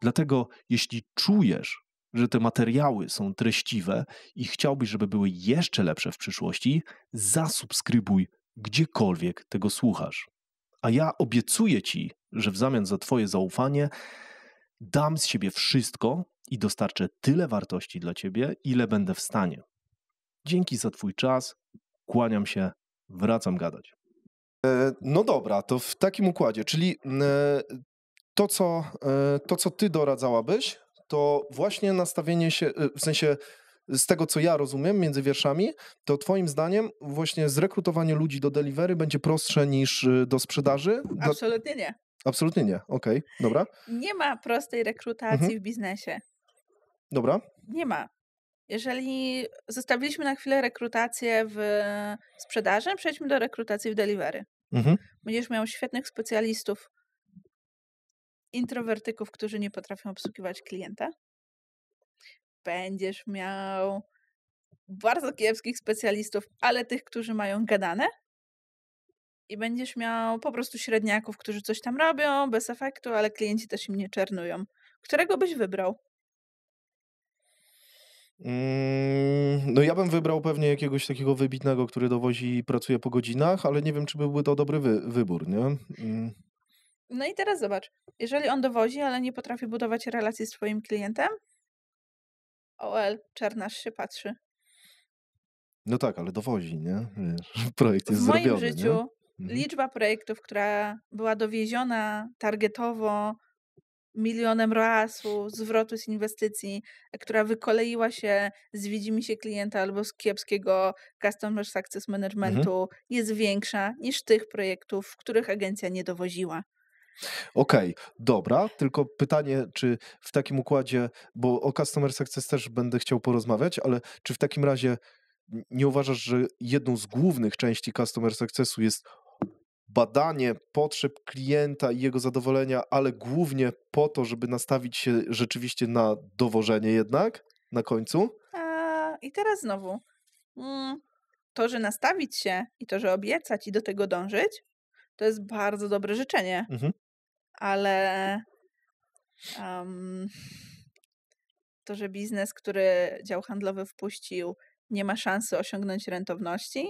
Dlatego, jeśli czujesz, że te materiały są treściwe i chciałbyś, żeby były jeszcze lepsze w przyszłości, zasubskrybuj gdziekolwiek tego słuchasz. A ja obiecuję Ci, że w zamian za Twoje zaufanie dam z siebie wszystko i dostarczę tyle wartości dla ciebie, ile będę w stanie. Dzięki za Twój czas, kłaniam się, wracam gadać. E, no dobra, to w takim układzie, czyli mm, e, to, co, e, to, co Ty doradzałabyś, to właśnie nastawienie się, w sensie z tego, co ja rozumiem między wierszami, to Twoim zdaniem właśnie zrekrutowanie ludzi do delivery będzie prostsze niż do sprzedaży? Absolutnie nie. Absolutnie nie. Okej, okay. dobra. Nie ma prostej mhm. rekrutacji mhm. w biznesie. Dobra. Nie ma. Jeżeli zostawiliśmy na chwilę rekrutację w sprzedaży, przejdźmy do rekrutacji w delivery. Mhm. Będziesz miał świetnych specjalistów, introwertyków, którzy nie potrafią obsługiwać klienta. Będziesz miał bardzo kiepskich specjalistów, ale tych, którzy mają gadane i będziesz miał po prostu średniaków, którzy coś tam robią, bez efektu, ale klienci też im nie czernują. Którego byś wybrał? Mm, no ja bym wybrał pewnie jakiegoś takiego wybitnego, który dowozi i pracuje po godzinach, ale nie wiem, czy byłby to dobry wy wybór, nie? Mm. No i teraz zobacz, jeżeli on dowozi, ale nie potrafi budować relacji z twoim klientem, OL, czarnasz się patrzy. No tak, ale dowozi, nie? Wiesz, projekt jest w zrobiony. W życiu nie? Mhm. liczba projektów, która była dowieziona targetowo milionem ROAS-u, zwrotu z inwestycji, która wykoleiła się z się klienta albo z kiepskiego Customer Success mhm. Managementu, mhm. jest większa niż tych projektów, w których agencja nie dowoziła. Okej, okay, dobra, tylko pytanie, czy w takim układzie, bo o Customer Success też będę chciał porozmawiać, ale czy w takim razie nie uważasz, że jedną z głównych części Customer Successu jest badanie potrzeb klienta i jego zadowolenia, ale głównie po to, żeby nastawić się rzeczywiście na dowożenie jednak na końcu? A, I teraz znowu. Mm, to, że nastawić się i to, że obiecać i do tego dążyć, to jest bardzo dobre życzenie. Mhm. Ale um, to, że biznes, który dział handlowy wpuścił, nie ma szansy osiągnąć rentowności,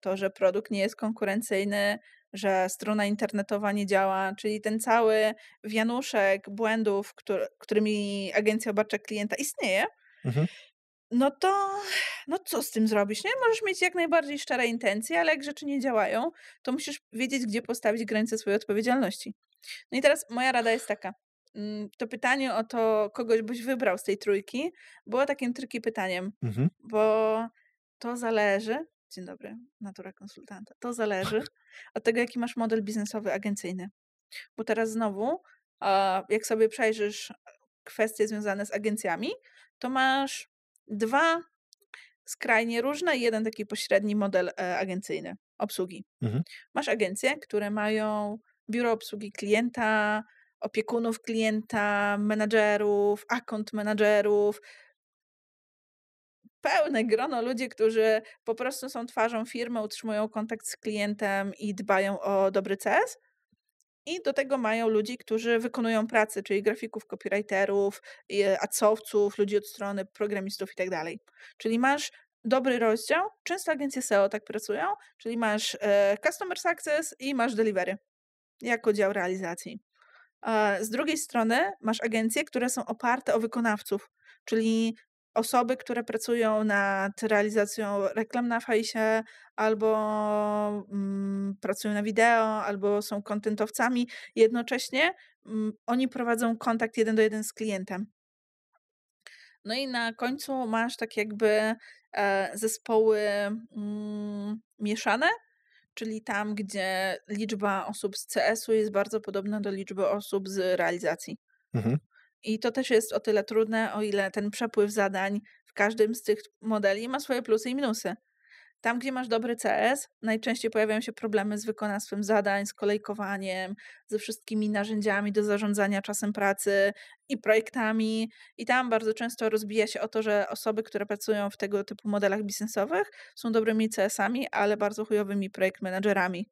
to, że produkt nie jest konkurencyjny, że strona internetowa nie działa, czyli ten cały wianuszek błędów, który, którymi agencja obarcza klienta istnieje, mhm. no to no co z tym zrobić? Nie? Możesz mieć jak najbardziej szczere intencje, ale jak rzeczy nie działają, to musisz wiedzieć, gdzie postawić granice swojej odpowiedzialności. No i teraz moja rada jest taka. Mm, to pytanie o to, kogoś byś wybrał z tej trójki, było takim tricky pytaniem, mhm. bo to zależy, Dzień dobry, natura konsultanta. To zależy od tego, jaki masz model biznesowy agencyjny. Bo teraz znowu, jak sobie przejrzysz kwestie związane z agencjami, to masz dwa skrajnie różne i jeden taki pośredni model e, agencyjny obsługi. Mhm. Masz agencje, które mają biuro obsługi klienta, opiekunów klienta, menadżerów, account menadżerów, pełne grono ludzi, którzy po prostu są twarzą firmy, utrzymują kontakt z klientem i dbają o dobry CS. I do tego mają ludzi, którzy wykonują pracę, czyli grafików, copywriterów, e, adcowców, ludzi od strony, programistów i tak dalej. Czyli masz dobry rozdział, często agencje SEO tak pracują, czyli masz e, customer success i masz delivery jako dział realizacji. Z drugiej strony masz agencje, które są oparte o wykonawców, czyli osoby, które pracują nad realizacją reklam na fejsie, albo mm, pracują na wideo, albo są kontentowcami, jednocześnie mm, oni prowadzą kontakt jeden do jeden z klientem. No i na końcu masz tak jakby e, zespoły mm, mieszane, czyli tam, gdzie liczba osób z CS-u jest bardzo podobna do liczby osób z realizacji. Mhm. I to też jest o tyle trudne, o ile ten przepływ zadań w każdym z tych modeli ma swoje plusy i minusy. Tam, gdzie masz dobry CS, najczęściej pojawiają się problemy z wykonawstwem zadań, z kolejkowaniem, ze wszystkimi narzędziami do zarządzania czasem pracy i projektami. I tam bardzo często rozbija się o to, że osoby, które pracują w tego typu modelach biznesowych, są dobrymi CS-ami, ale bardzo chujowymi projekt managerami.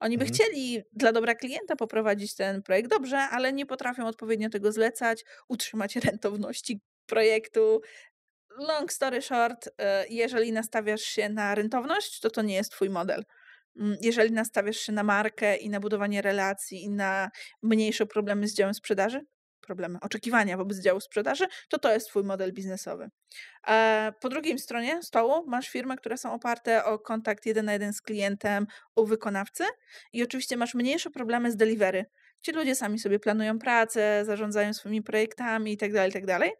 Oni by Mhm. chcieli dla dobra klienta poprowadzić ten projekt dobrze, ale nie potrafią odpowiednio tego zlecać, utrzymać rentowności projektu. Long story short, e, jeżeli nastawiasz się na rentowność, to to nie jest twój model. Mm, jeżeli nastawiasz się na markę i na budowanie relacji i na mniejsze problemy z działem sprzedaży, problemy, oczekiwania wobec działu sprzedaży, to to jest Twój model biznesowy. E, po drugiej stronie stołu masz firmy, które są oparte o kontakt jeden na jeden z klientem u wykonawcy i oczywiście masz mniejsze problemy z delivery. Ci ludzie sami sobie planują pracę, zarządzają swoimi projektami itd., tak itd. Tak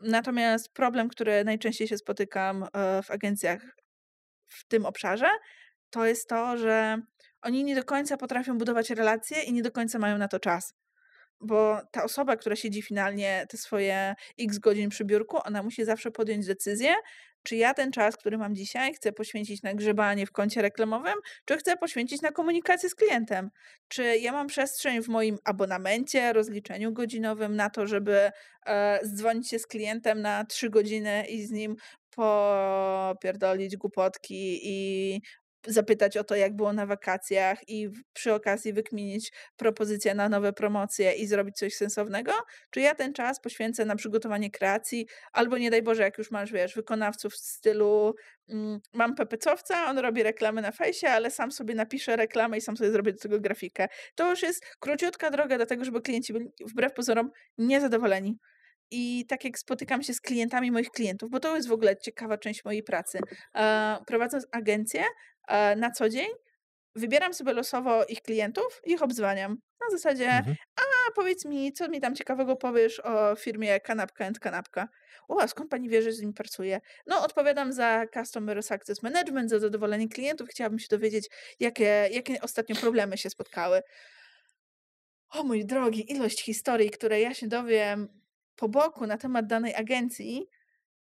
Natomiast problem, który najczęściej się spotykam e, w agencjach w tym obszarze, to jest to, że oni nie do końca potrafią budować relacje i nie do końca mają na to czas bo ta osoba, która siedzi finalnie te swoje x godzin przy biurku, ona musi zawsze podjąć decyzję, czy ja ten czas, który mam dzisiaj, chcę poświęcić na grzebanie w koncie reklamowym, czy chcę poświęcić na komunikację z klientem? Czy ja mam przestrzeń w moim abonamencie, rozliczeniu godzinowym na to, żeby e, zdzwonić się z klientem na trzy godziny i z nim popierdolić głupotki i zapytać o to, jak było na wakacjach i przy okazji wykminić propozycje na nowe promocje i zrobić coś sensownego? Czy ja ten czas poświęcę na przygotowanie kreacji? Albo nie daj Boże, jak już masz, wiesz, wykonawców w stylu mm, mam pepecowca, on robi reklamy na fejsie, ale sam sobie napisze reklamę i sam sobie zrobię do tego grafikę. To już jest króciutka droga do tego, żeby klienci byli wbrew pozorom niezadowoleni i tak jak spotykam się z klientami moich klientów, bo to jest w ogóle ciekawa część mojej pracy. prowadząc agencję, E, na co dzień, wybieram sobie losowo ich klientów i ich obzwaniam Na zasadzie, mhm. a powiedz mi, co mi tam ciekawego powiesz o firmie Kanapka and Kanapka. O, skąd pani wie, że z nim pracuje? No, odpowiadam za Customer Success Management, za zadowolenie klientów. Chciałabym się dowiedzieć, jakie, jakie ostatnio problemy się spotkały. O mój drogi, ilość historii, które ja się dowiem po boku na temat danej agencji,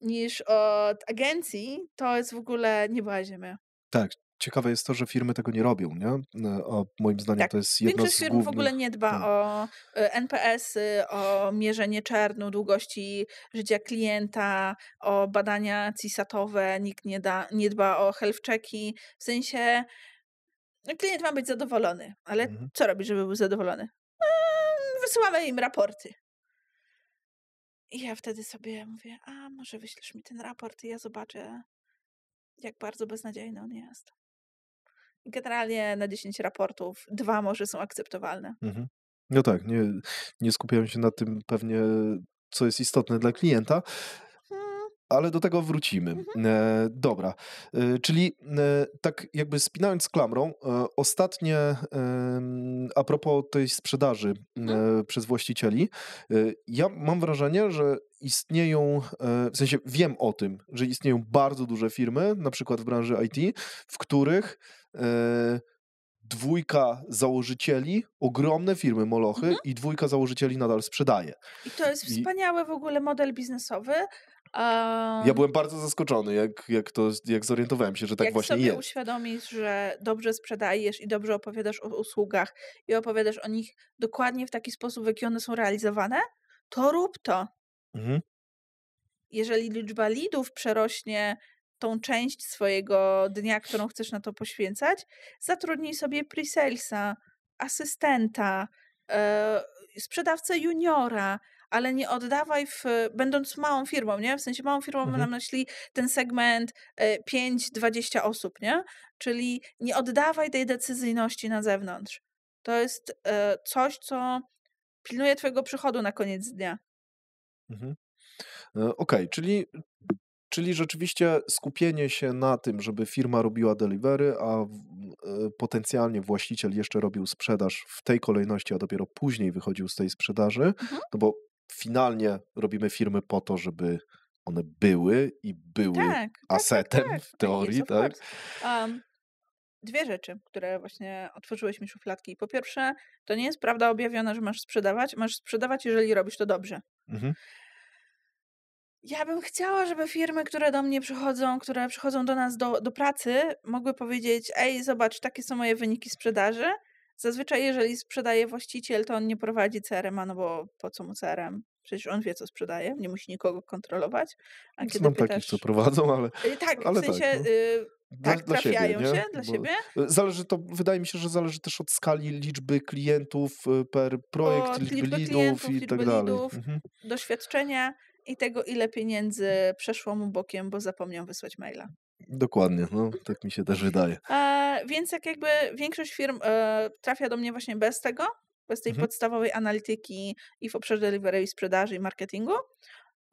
niż od agencji, to jest w ogóle była ziemia. Tak, ciekawe jest to, że firmy tego nie robią, nie? No, moim zdaniem tak. to jest jedno Większość z firm głównych... w ogóle nie dba tak. o y, NPS, o mierzenie czernu, długości życia klienta, o badania CISATowe, nikt nie, da, nie dba o health checki, w sensie no, klient ma być zadowolony, ale mhm. co robić, żeby był zadowolony? No, wysyłamy im raporty. I ja wtedy sobie mówię, a może wyślesz mi ten raport i ja zobaczę, jak bardzo beznadziejny on jest. Generalnie na 10 raportów dwa może są akceptowalne. Mhm. No tak, nie, nie się na tym pewnie, co jest istotne dla klienta, ale do tego wrócimy. Mhm. E, dobra, e, czyli e, tak jakby spinając klamrą, e, ostatnie a propos tej sprzedaży e, mhm. przez właścicieli, e, ja mam wrażenie, że istnieją, w sensie wiem o tym, że istnieją bardzo duże firmy, na przykład w branży IT, w których dwójka założycieli, ogromne firmy Molochy mhm. i dwójka założycieli nadal sprzedaje. I to jest I... wspaniały w ogóle model biznesowy, Um, ja byłem bardzo zaskoczony, jak, jak, to, jak zorientowałem się, że tak właśnie jest. Jak sobie uświadomisz, że dobrze sprzedajesz i dobrze opowiadasz o usługach i opowiadasz o nich dokładnie w taki sposób, w jaki one są realizowane, to rób to. Mhm. Jeżeli liczba lidów przerośnie tą część swojego dnia, którą chcesz na to poświęcać, zatrudnij sobie presalesa, asystenta, yy, sprzedawcę juniora, ale nie oddawaj, w, będąc małą firmą, nie? W sensie małą firmą mhm. mam na myśli ten segment 5-20 e, osób, nie? Czyli nie oddawaj tej decyzyjności na zewnątrz. To jest e, coś, co pilnuje twojego przychodu na koniec dnia. Mhm. E, okej, okay, czyli Czyli rzeczywiście skupienie się na tym, żeby firma robiła delivery, a potencjalnie właściciel jeszcze robił sprzedaż w tej kolejności, a dopiero później wychodził z tej sprzedaży, mhm. no bo finalnie robimy firmy po to, żeby one były i były tak, tak, tak asetem tak, no tak, w teorii, tak? Um, dwie rzeczy, które właśnie otworzyłeś mi szufladki. Po pierwsze, to nie jest prawda objawiona, że masz sprzedawać. Masz sprzedawać, jeżeli robisz to dobrze. Mhm. Ja bym chciała, żeby firmy, które do mnie przychodzą, które przychodzą do nas do, do pracy, mogły powiedzieć: Ej, zobacz, takie są moje wyniki sprzedaży Zazwyczaj, jeżeli sprzedaje właściciel, to on nie prowadzi CRM-a, no bo po co mu CRM? Przecież on wie, co sprzedaje, nie musi nikogo kontrolować. A znaczy, kiedy Znam pytasz... takich, co prowadzą, ale. Y, tak, ale w sensie. Tak, no. Y, tak, dla trafiają siebie, się dla siebie. Y, zależy to, wydaje mi się, że zależy też od skali liczby klientów per projekt, od liczby, liczby lidów i tak dalej. Lidów, mhm. Doświadczenia i tego, ile pieniędzy przeszło mu bokiem, bo zapomniał wysłać maila. Dokładnie, no tak mi się też wydaje. E, więc jak jakby większość firm e, trafia do mnie właśnie bez tego, bez tej mhm. podstawowej analityki i w obszarze delivery, i sprzedaży i marketingu,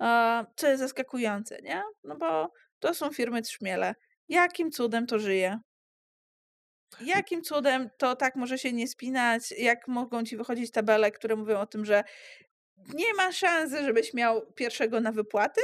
e, co jest zaskakujące, nie? No bo to są firmy trzmiele. Jakim cudem to żyje? Jakim cudem to tak może się nie spinać? Jak mogą ci wychodzić tabele, które mówią o tym, że nie ma szansy, żebyś miał pierwszego na wypłaty,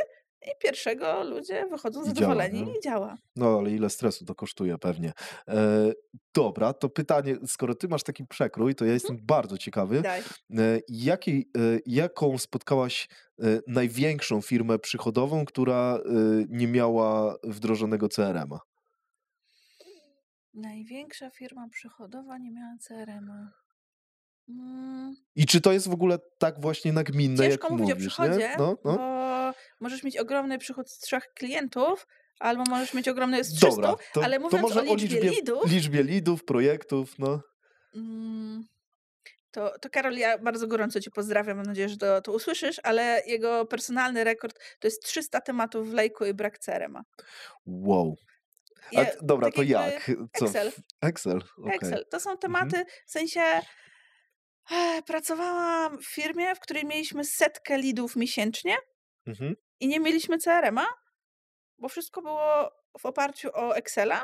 i pierwszego ludzie wychodzą I zadowoleni działa, no. i działa. No ale ile stresu to kosztuje pewnie. E, dobra, to pytanie, skoro ty masz taki przekrój, to ja mhm. jestem hmm? bardzo ciekawy, e, jaki, e, jaką spotkałaś e, największą firmę przychodową, która e, nie miała wdrożonego CRM-a? Największa firma przychodowa nie miała CRM-a. Mm. I czy to jest w ogóle tak właśnie nagminne, Ciężko jak mówić mówisz, o przychodzie, No, no. bo możesz mieć ogromny przychód z trzech klientów, albo możesz mieć ogromny z 300, Dobra, to, ale mówiąc to o, liczbie, liczbie lidów... liczbie lidów, projektów, no... Mm. To, to Karol, ja bardzo gorąco Cię pozdrawiam, mam nadzieję, że to, to usłyszysz, ale jego personalny rekord to jest 300 tematów w lejku i brak cerema. Wow. A, ja, dobra, tak to jak? Excel. Co? Excel. Okay. Excel. To są mhm. tematy, mhm. w sensie E, pracowałam w firmie, w której mieliśmy setkę lidów miesięcznie mhm. i nie mieliśmy CRM-a, bo wszystko było w oparciu o Excela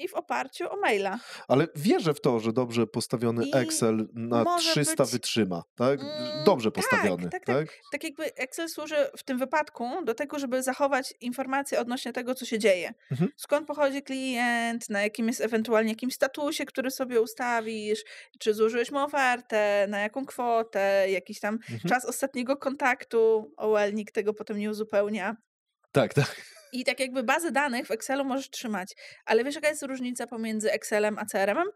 i w oparciu o maila. Ale wierzę w to, że dobrze postawiony I Excel na 300 być... wytrzyma, tak? Mm, dobrze tak, postawiony. Tak tak, tak, tak, jakby Excel służy w tym wypadku do tego, żeby zachować informacje odnośnie tego, co się dzieje. Mhm. Skąd pochodzi klient, na jakim jest ewentualnie jakim statusie, który sobie ustawisz, czy zużyłeś mu ofertę, na jaką kwotę, jakiś tam mhm. czas ostatniego kontaktu, OL nikt tego potem nie uzupełnia. Tak, tak. I tak jakby bazę danych w Excelu możesz trzymać. Ale wiesz, jaka jest różnica pomiędzy Excelem a CRM-em?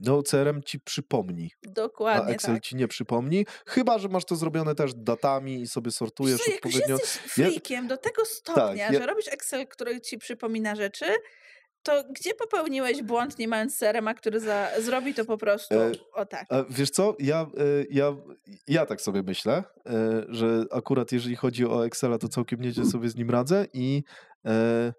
No, CRM ci przypomni. Dokładnie. A Excel tak. ci nie przypomni. Chyba, że masz to zrobione też datami i sobie sortujesz odpowiednio. Jak jesteś freakiem ja... do tego tak, stopnia, tak, że ja... robisz Excel, który ci przypomina rzeczy, to gdzie popełniłeś błąd, nie mając CRM-a, który za... zrobi to po prostu e, o tak? wiesz co, ja, e, ja, ja tak sobie myślę, e, że akurat jeżeli chodzi o Excela, to całkiem nieźle sobie z nim radzę i E,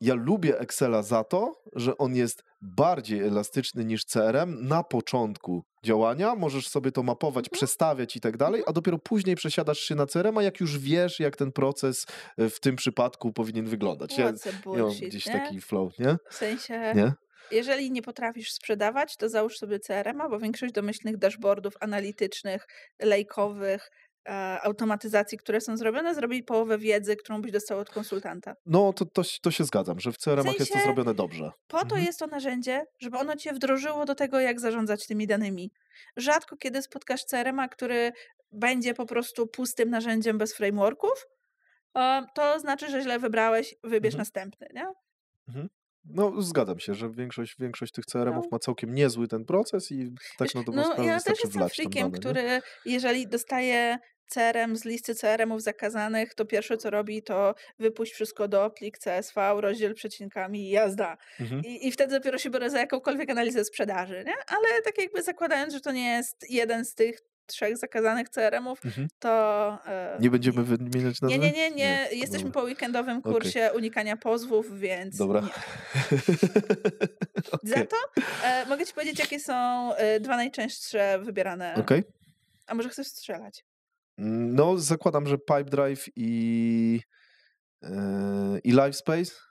ja lubię Excela za to, że on jest bardziej elastyczny niż CRM na początku działania. Możesz sobie to mapować, mhm. przestawiać i tak dalej, mhm. a dopiero później przesiadasz się na CRM, a jak już wiesz, jak ten proces e, w tym przypadku powinien wyglądać. Ja, ja mam gdzieś nie? taki flow, nie? W sensie... Nie? Jeżeli nie potrafisz sprzedawać, to załóż sobie crm bo większość domyślnych dashboardów analitycznych, lejkowych, E, automatyzacji, które są zrobione, zrobili połowę wiedzy, którą byś dostał od konsultanta. No, to, to, to się zgadzam, że w crm w sensie, jest to zrobione dobrze. Po to mhm. jest to narzędzie, żeby ono cię wdrożyło do tego, jak zarządzać tymi danymi. Rzadko kiedy spotkasz crm który będzie po prostu pustym narzędziem bez frameworków, e, to znaczy, że źle wybrałeś, wybierz mhm. następny, nie? Mhm. No, zgadzam się, że większość, większość tych CRM-ów no. ma całkiem niezły ten proces i tak na dobrą no, ja też jestem freakiem, który nie? jeżeli dostaje CRM z listy CRM-ów zakazanych, to pierwsze co robi to wypuść wszystko do plik CSV, rozdziel przecinkami i jazda. Mhm. I, I wtedy dopiero się biorę za jakąkolwiek analizę sprzedaży, nie? Ale tak jakby zakładając, że to nie jest jeden z tych trzech zakazanych CRM-ów, mhm. to... E, nie będziemy wymieniać nazwy? Nie, nie, nie. nie. Jesteśmy Dobra. po weekendowym kursie okay. unikania pozwów, więc... Dobra. okay. Za to e, mogę ci powiedzieć, jakie są e, dwa najczęstsze wybierane. Okay. A może chcesz strzelać? Mm, no, zakładam, że Pipe Drive i, i livespace Space.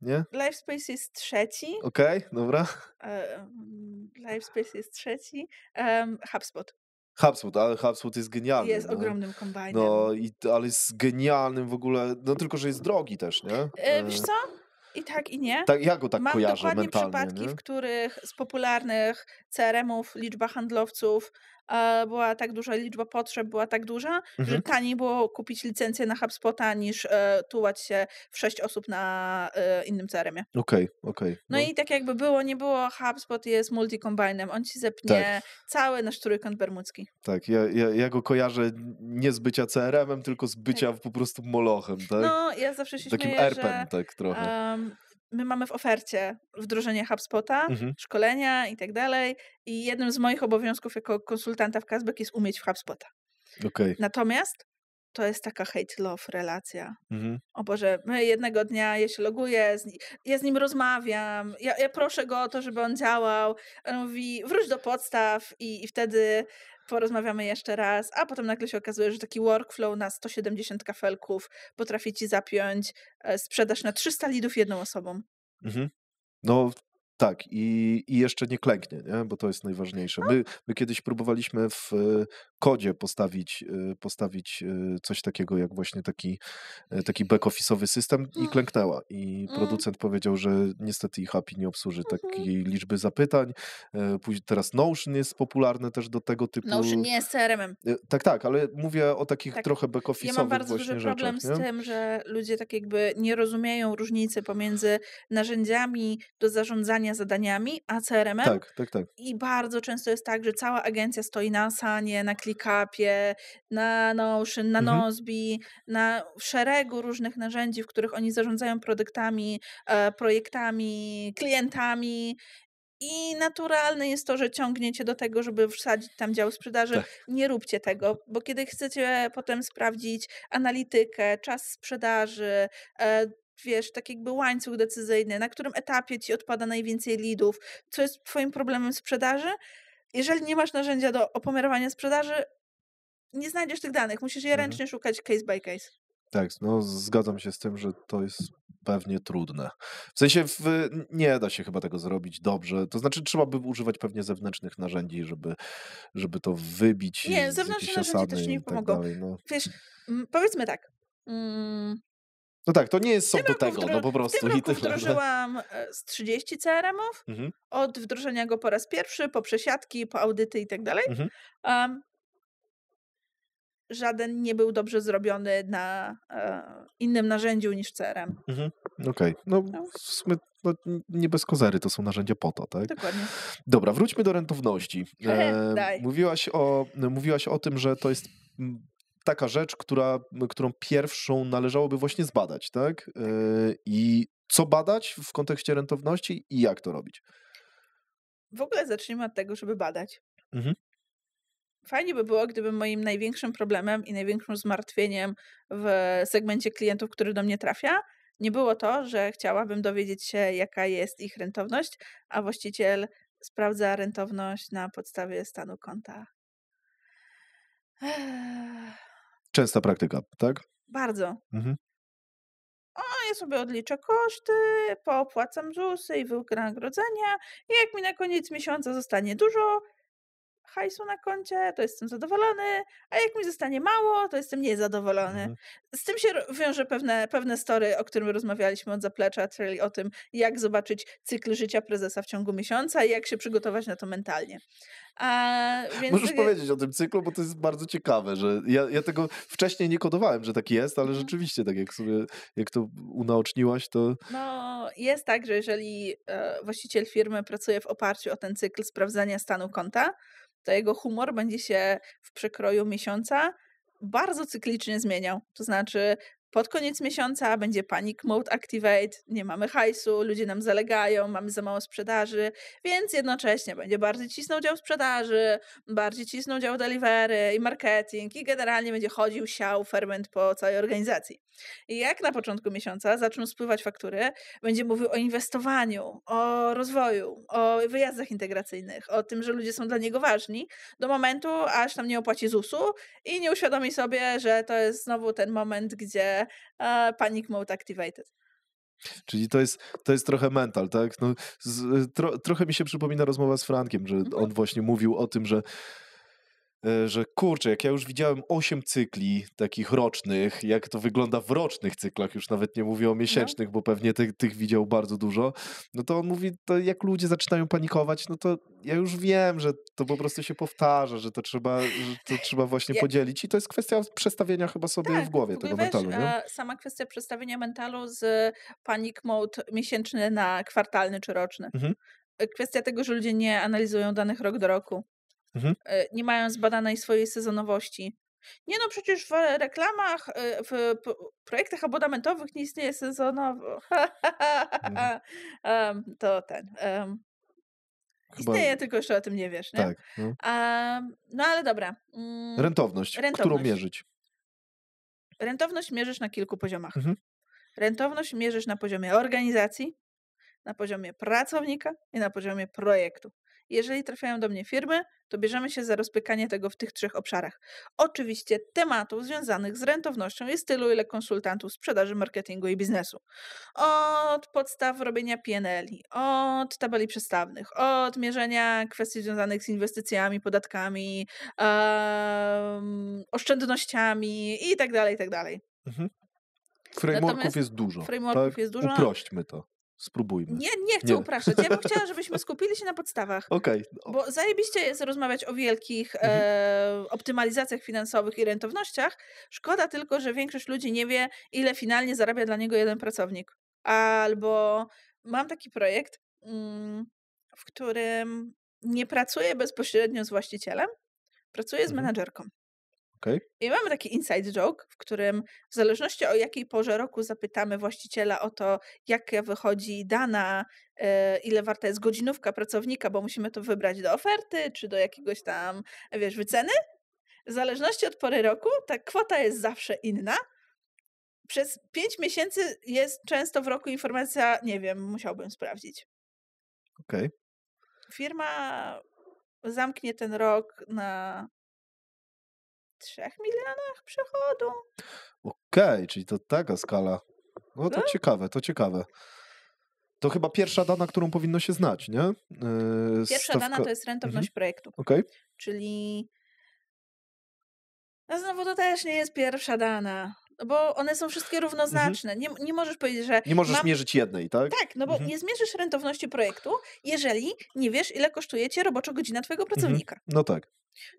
Nie? Life Space jest trzeci. Okej, okay, dobra. E, mm, Life Space jest trzeci. Um, HubSpot. HubSpot, ale HubSpot jest genialny. Jest no. ogromnym kombajnem. No, i, ale jest genialnym w ogóle, no tylko, że jest drogi też, nie? E, wiesz e, co? I tak, i nie. Tak, ja go tak Mam kojarzę dokładnie przypadki, nie? w których z popularnych CRM-ów liczba handlowców E, była tak duża liczba potrzeb, była tak duża, mhm. że taniej było kupić licencję na HubSpota niż e, tułać się w sześć osób na e, innym CRM-ie. Okej, okay, okej. Okay, no. no. i tak jakby było, nie było, HubSpot jest multi-combinem, on ci zepnie tak. cały nasz trójkąt bermudzki. Tak, ja, ja, ja go kojarzę nie z bycia CRM-em, tylko z bycia tak. po prostu molochem, tak? No, ja zawsze się Takim śmieję, erpem, tak trochę. Um, my mamy w ofercie wdrożenie HubSpota, mhm. szkolenia i tak dalej. I jednym z moich obowiązków jako konsultanta w Kazbek jest umieć w HubSpota. Okay. Natomiast to jest taka hate-love relacja. Mhm. O Boże, my jednego dnia ja się loguję, z ni- ja z nim rozmawiam, ja, ja, proszę go o to, żeby on działał. On mówi, wróć do podstaw i, i wtedy porozmawiamy jeszcze raz, a potem nagle się okazuje, że taki workflow na 170 kafelków potrafi ci zapiąć e, sprzedaż na 300 lidów jedną osobą. Mhm. No tak, i, i jeszcze nie klęknie, nie? bo to jest najważniejsze. No. My, my kiedyś próbowaliśmy w kodzie postawić, y, postawić y, coś takiego jak właśnie taki, e, taki back-office'owy system i mm. klęknęła. I mm. producent powiedział, że niestety Happy nie obsłuży mm-hmm. takiej liczby zapytań. E, Później teraz Notion jest popularny też do tego typu... Notion nie jest CRM-em. E, tak, tak, ale mówię o takich tak. trochę back-office'owych Ja mam bardzo duży problem nie? z tym, że ludzie tak jakby nie rozumieją różnicy pomiędzy narzędziami do zarządzania zadaniami, a CRM-em. Tak, tak, tak. I bardzo często jest tak, że cała agencja stoi na sanie, na ClickUpie, na Notion, na mhm. Nozbi, na szeregu różnych narzędzi, w których oni zarządzają produktami, e, projektami, klientami i naturalne jest to, że ciągniecie do tego, żeby wsadzić tam dział sprzedaży. Tak. Nie róbcie tego, bo kiedy chcecie potem sprawdzić analitykę, czas sprzedaży, e, wiesz, tak jakby łańcuch decyzyjny, na którym etapie ci odpada najwięcej lidów, co jest twoim problemem sprzedaży, jeżeli nie masz narzędzia do opomiarowania sprzedaży, nie znajdziesz tych danych, musisz je mhm. ręcznie szukać case by case. Tak, no zgadzam się z tym, że to jest pewnie trudne. W sensie w, nie da się chyba tego zrobić dobrze. To znaczy trzeba by używać pewnie zewnętrznych narzędzi, żeby, żeby to wybić. Nie, zewnętrzne narzędzia też nie tak pomogą. Tak dalej, no. Wiesz, powiedzmy tak. Mm, no tak, to nie jest sok do tego, no wdro... no po prostu. W tym roku wdrożyłam e, z 30 CRM-ów, mhm. od wdrożenia go po raz pierwszy, po przesiadki, po audyty i tak dalej. Mhm. Um, żaden nie był dobrze zrobiony na e, innym narzędziu niż CRM. Mhm. Okej, okay. no, no w sumie no, nie bez kozery to są narzędzia po to, tak? Dokładnie. Dobra, wróćmy do rentowności. E, mówiłaś, o, mówiłaś o tym, że to jest taka rzecz, która, którą pierwszą należałoby właśnie zbadać, tak? E, tak? I co badać w kontekście rentowności i jak to robić? W ogóle zacznijmy od tego, żeby badać. Mhm. Fajnie by było, gdyby moim największym problemem i największym zmartwieniem w segmencie klientów, który do mnie trafia, nie było to, że chciałabym dowiedzieć się, jaka jest ich rentowność, a właściciel sprawdza rentowność na podstawie stanu konta. Częsta praktyka, tak? Bardzo. Mhm. O, ja sobie odliczę koszty, poopłacam ZUSy i wynagrodzenia i jak mi na koniec miesiąca zostanie dużo, hajsu na koncie, to jestem zadowolony, a jak mi zostanie mało, to jestem niezadowolony. Mhm. Z tym się wiąże pewne, pewne story, o którym rozmawialiśmy od zaplecza, czyli o tym, jak zobaczyć cykl życia prezesa w ciągu miesiąca i jak się przygotować na to mentalnie. A, więc... Możesz tak powiedzieć o tym cyklu, bo to jest bardzo ciekawe, że ja, ja tego wcześniej nie kodowałem, że tak jest, ale mhm. rzeczywiście, tak jak sobie, jak to unaoczniłaś, to... No, jest tak, że jeżeli e, właściciel firmy pracuje w oparciu o ten cykl sprawdzania stanu konta, to jego humor będzie się w przekroju miesiąca bardzo cyklicznie zmieniał. To znaczy, pod koniec miesiąca będzie panic mode activate, nie mamy hajsu, ludzie nam zalegają, mamy za mało sprzedaży, więc jednocześnie będzie bardziej cisnął dział sprzedaży, bardziej cisnął dział delivery i marketing i generalnie będzie chodził, siał ferment po całej organizacji. I jak na początku miesiąca zaczną spływać faktury, będzie mówił o inwestowaniu, o rozwoju, o wyjazdach integracyjnych, o tym, że ludzie są dla niego ważni, do momentu, aż tam nie opłaci ZUS-u i nie uświadomi sobie, że to jest znowu ten moment, gdzie panik e, panic mode activated. Czyli to jest, to jest trochę mental, tak? No, z, tro, trochę mi się przypomina rozmowa z Frankiem, że mhm. on właśnie mówił o tym, że E, że kurczę, jak ja już widziałem 8 cykli takich rocznych, jak to wygląda w rocznych cyklach, już nawet nie mówię o no. miesięcznych, bo pewnie tych, tych widział bardzo dużo, no to on mówi, to jak ludzie zaczynają panikować, no to ja już wiem, że to po prostu się powtarza, że to trzeba, że to trzeba właśnie ja... podzielić i to jest kwestia przestawienia chyba sobie tak, w głowie tego wiesz, mentalu. Nie? Sama kwestia przestawienia mentalu z panic mode miesięczny na kwartalny czy roczny. Mhm e, kwestia tego, że ludzie nie analizują danych rok do roku. Mhm. E, nie mając badanej swojej sezonowości. Nie no, przecież w reklamach, e, w projektach abonamentowych nie istnieje sezonowo. um, to ten. Um, Chyba... Istnieje, tylko jeszcze o tym nie wiesz. Nie? Tak. No. Um, no ale dobra. Mm, rentowność, Rentowność, którą mierzyć. Rentowność mierzysz na kilku poziomach. Mhm. Rentowność mierzysz na poziomie organizacji, na poziomie pracownika i na poziomie projektu. Jeżeli trafiają do mnie firmy, to bierzemy się za rozpykanie tego w tych trzech obszarach. Oczywiście tematów związanych z rentownością jest tylu, ile konsultantów sprzedaży, marketingu i biznesu. Od podstaw robienia pnl od tabeli przestawnych, od mierzenia kwestii związanych z inwestycjami, podatkami, um, oszczędnościami itd. tak dalej. Tak mhm. Frameworków jest dużo. Frameworków tak? jest dużo. Uprośćmy to. Spróbujmy. Nie, nie chcę nie. upraszać. Ja bym chciała, żebyśmy skupili się na podstawach. Okej. Okay. No. Bo zajebiście jest rozmawiać o wielkich e, mhm. optymalizacjach finansowych i rentownościach. Szkoda tylko, że większość ludzi nie wie, ile finalnie zarabia dla niego jeden pracownik. Albo mam taki projekt, mm, w którym nie pracuję bezpośrednio z właścicielem, pracuję z mhm. menadżerką. Okay. I mamy taki inside joke, w którym w zależności o jakiej porze roku zapytamy właściciela o to, jakie wychodzi dana, e, ile warta jest godzinówka pracownika, bo musimy to wybrać do oferty, czy do jakiegoś tam, wiesz, wyceny. W zależności od pory roku ta kwota jest zawsze inna. Przez pięć miesięcy jest często w roku informacja, nie wiem, musiałbym sprawdzić. Okej. Okay. Firma zamknie ten rok na 3 milionach przychodu. Okej, okay, czyli to taka skala. No to no? ciekawe, to ciekawe. To chyba pierwsza dana, którą powinno się znać, nie? Yy, pierwsza stawka... dana to jest mhm. rentowność mhm. projektu. Okay. Czyli. No znowu to też nie jest pierwsza dana. No bo one są wszystkie mhm. równoznaczne. Mhm. Nie, nie możesz powiedzieć, że. Nie możesz mam... mierzyć jednej, tak? Tak, no bo mhm. nie zmierzysz rentowności projektu, jeżeli nie wiesz, ile kosztuje cię roboczo godzina twojego mhm. pracownika. Mhm. No tak.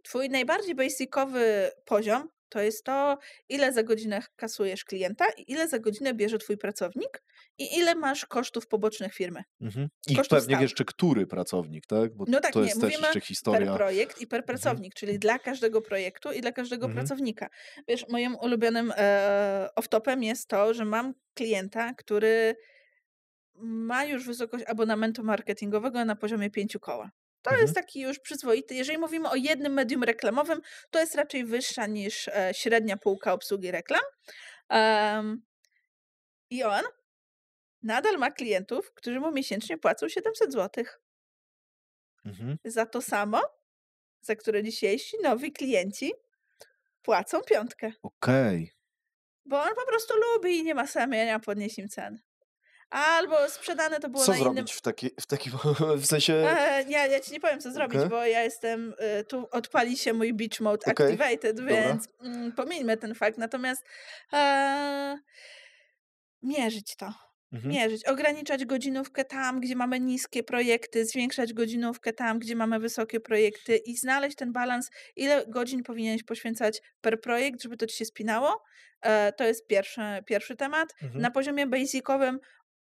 Twój najbardziej basicowy poziom to jest to, ile za godzinę kasujesz klienta, ile za godzinę bierze twój pracownik i ile masz kosztów pobocznych firmy. Mhm. I kosztów pewnie stałych. jeszcze który pracownik, tak? Bo no tak, to nie, jest też jeszcze historia. per projekt i per mhm. pracownik, mhm. czyli dla każdego projektu i dla każdego mhm. pracownika. Wiesz, moim ulubionym e, off-topem jest to, że mam klienta, który ma już wysokość abonamentu marketingowego na poziomie pięciu koła. To mhm. jest taki już przyzwoity. Jeżeli mówimy o jednym medium reklamowym, to jest raczej wyższa niż e, średnia półka obsługi reklam. Um, I on nadal ma klientów, którzy mu miesięcznie płacą 700 zł. Mhm. Za to samo, za które dzisiejsi nowi klienci płacą piątkę. Okej. Okay. Bo on po prostu lubi i nie ma zamienia podnieść im cen. Albo sprzedane to było co na zrobić innym... w, taki, w takim w sensie... E, ja, ja ci nie powiem, co zrobić, okay. bo ja jestem... Y, tu odpali się mój beach mode okay. activated, więc mm, pomijmy ten fakt. Natomiast mierzyć to. Mhm. Mierzyć, ograniczać godzinówkę tam, gdzie mamy niskie projekty, zwiększać godzinówkę tam, gdzie mamy wysokie projekty i znaleźć ten balans, ile godzin powinieneś poświęcać per projekt, żeby to ci się spinało. E, to jest pierwszy, pierwszy temat. Mhm. Na poziomie basicowym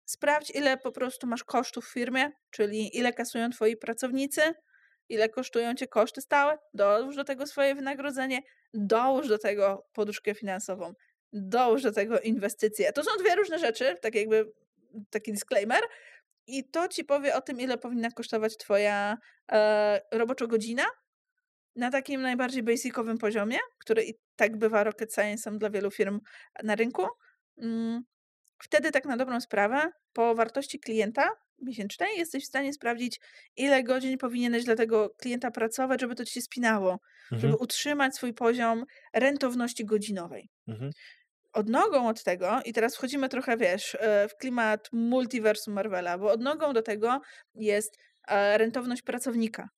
Sprawdź, ile po prostu masz kosztów w firmie, czyli ile kasują twoi pracownicy, ile kosztują cię koszty stałe, dołóż do tego swoje wynagrodzenie, dołóż do tego poduszkę finansową, dołóż do tego inwestycje. To są dwie różne rzeczy, tak jakby taki disclaimer. I to ci powie o tym, ile powinna kosztować twoja e, robocza godzina na takim najbardziej basicowym poziomie, który i tak bywa rocket science'em dla wielu firm na rynku. Mm, Wtedy tak na dobrą sprawę, po wartości klienta miesięcznej jesteś w stanie sprawdzić, ile godzin powinieneś dla tego klienta pracować, żeby to ci się spinało, mhm. żeby utrzymać swój poziom rentowności godzinowej. Mhm. Odnogą od tego, i teraz wchodzimy trochę, wiesz, e, w klimat multiversum Marvela, bo odnogą do tego jest e, rentowność pracownika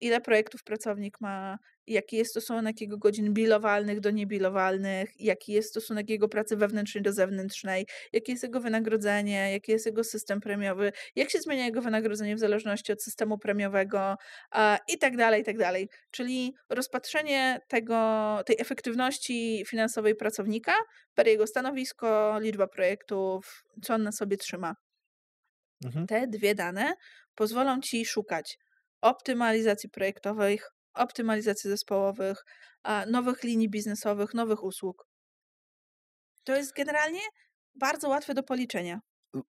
ile projektów pracownik ma, jaki jest stosunek jego godzin bilowalnych do niebilowalnych, jaki jest stosunek jego pracy wewnętrznej do zewnętrznej, jakie jest jego wynagrodzenie, jaki jest jego system premiowy, jak się zmienia jego wynagrodzenie w zależności od systemu premiowego i tak dalej, i tak dalej. Czyli rozpatrzenie tego, tej efektywności finansowej pracownika per jego stanowisko, liczba projektów, co on na sobie trzyma. Mhm. Te dwie dane pozwolą ci szukać optymalizacji projektowych, optymalizacji zespołowych, nowych linii biznesowych, nowych usług. To jest generalnie bardzo łatwe do policzenia.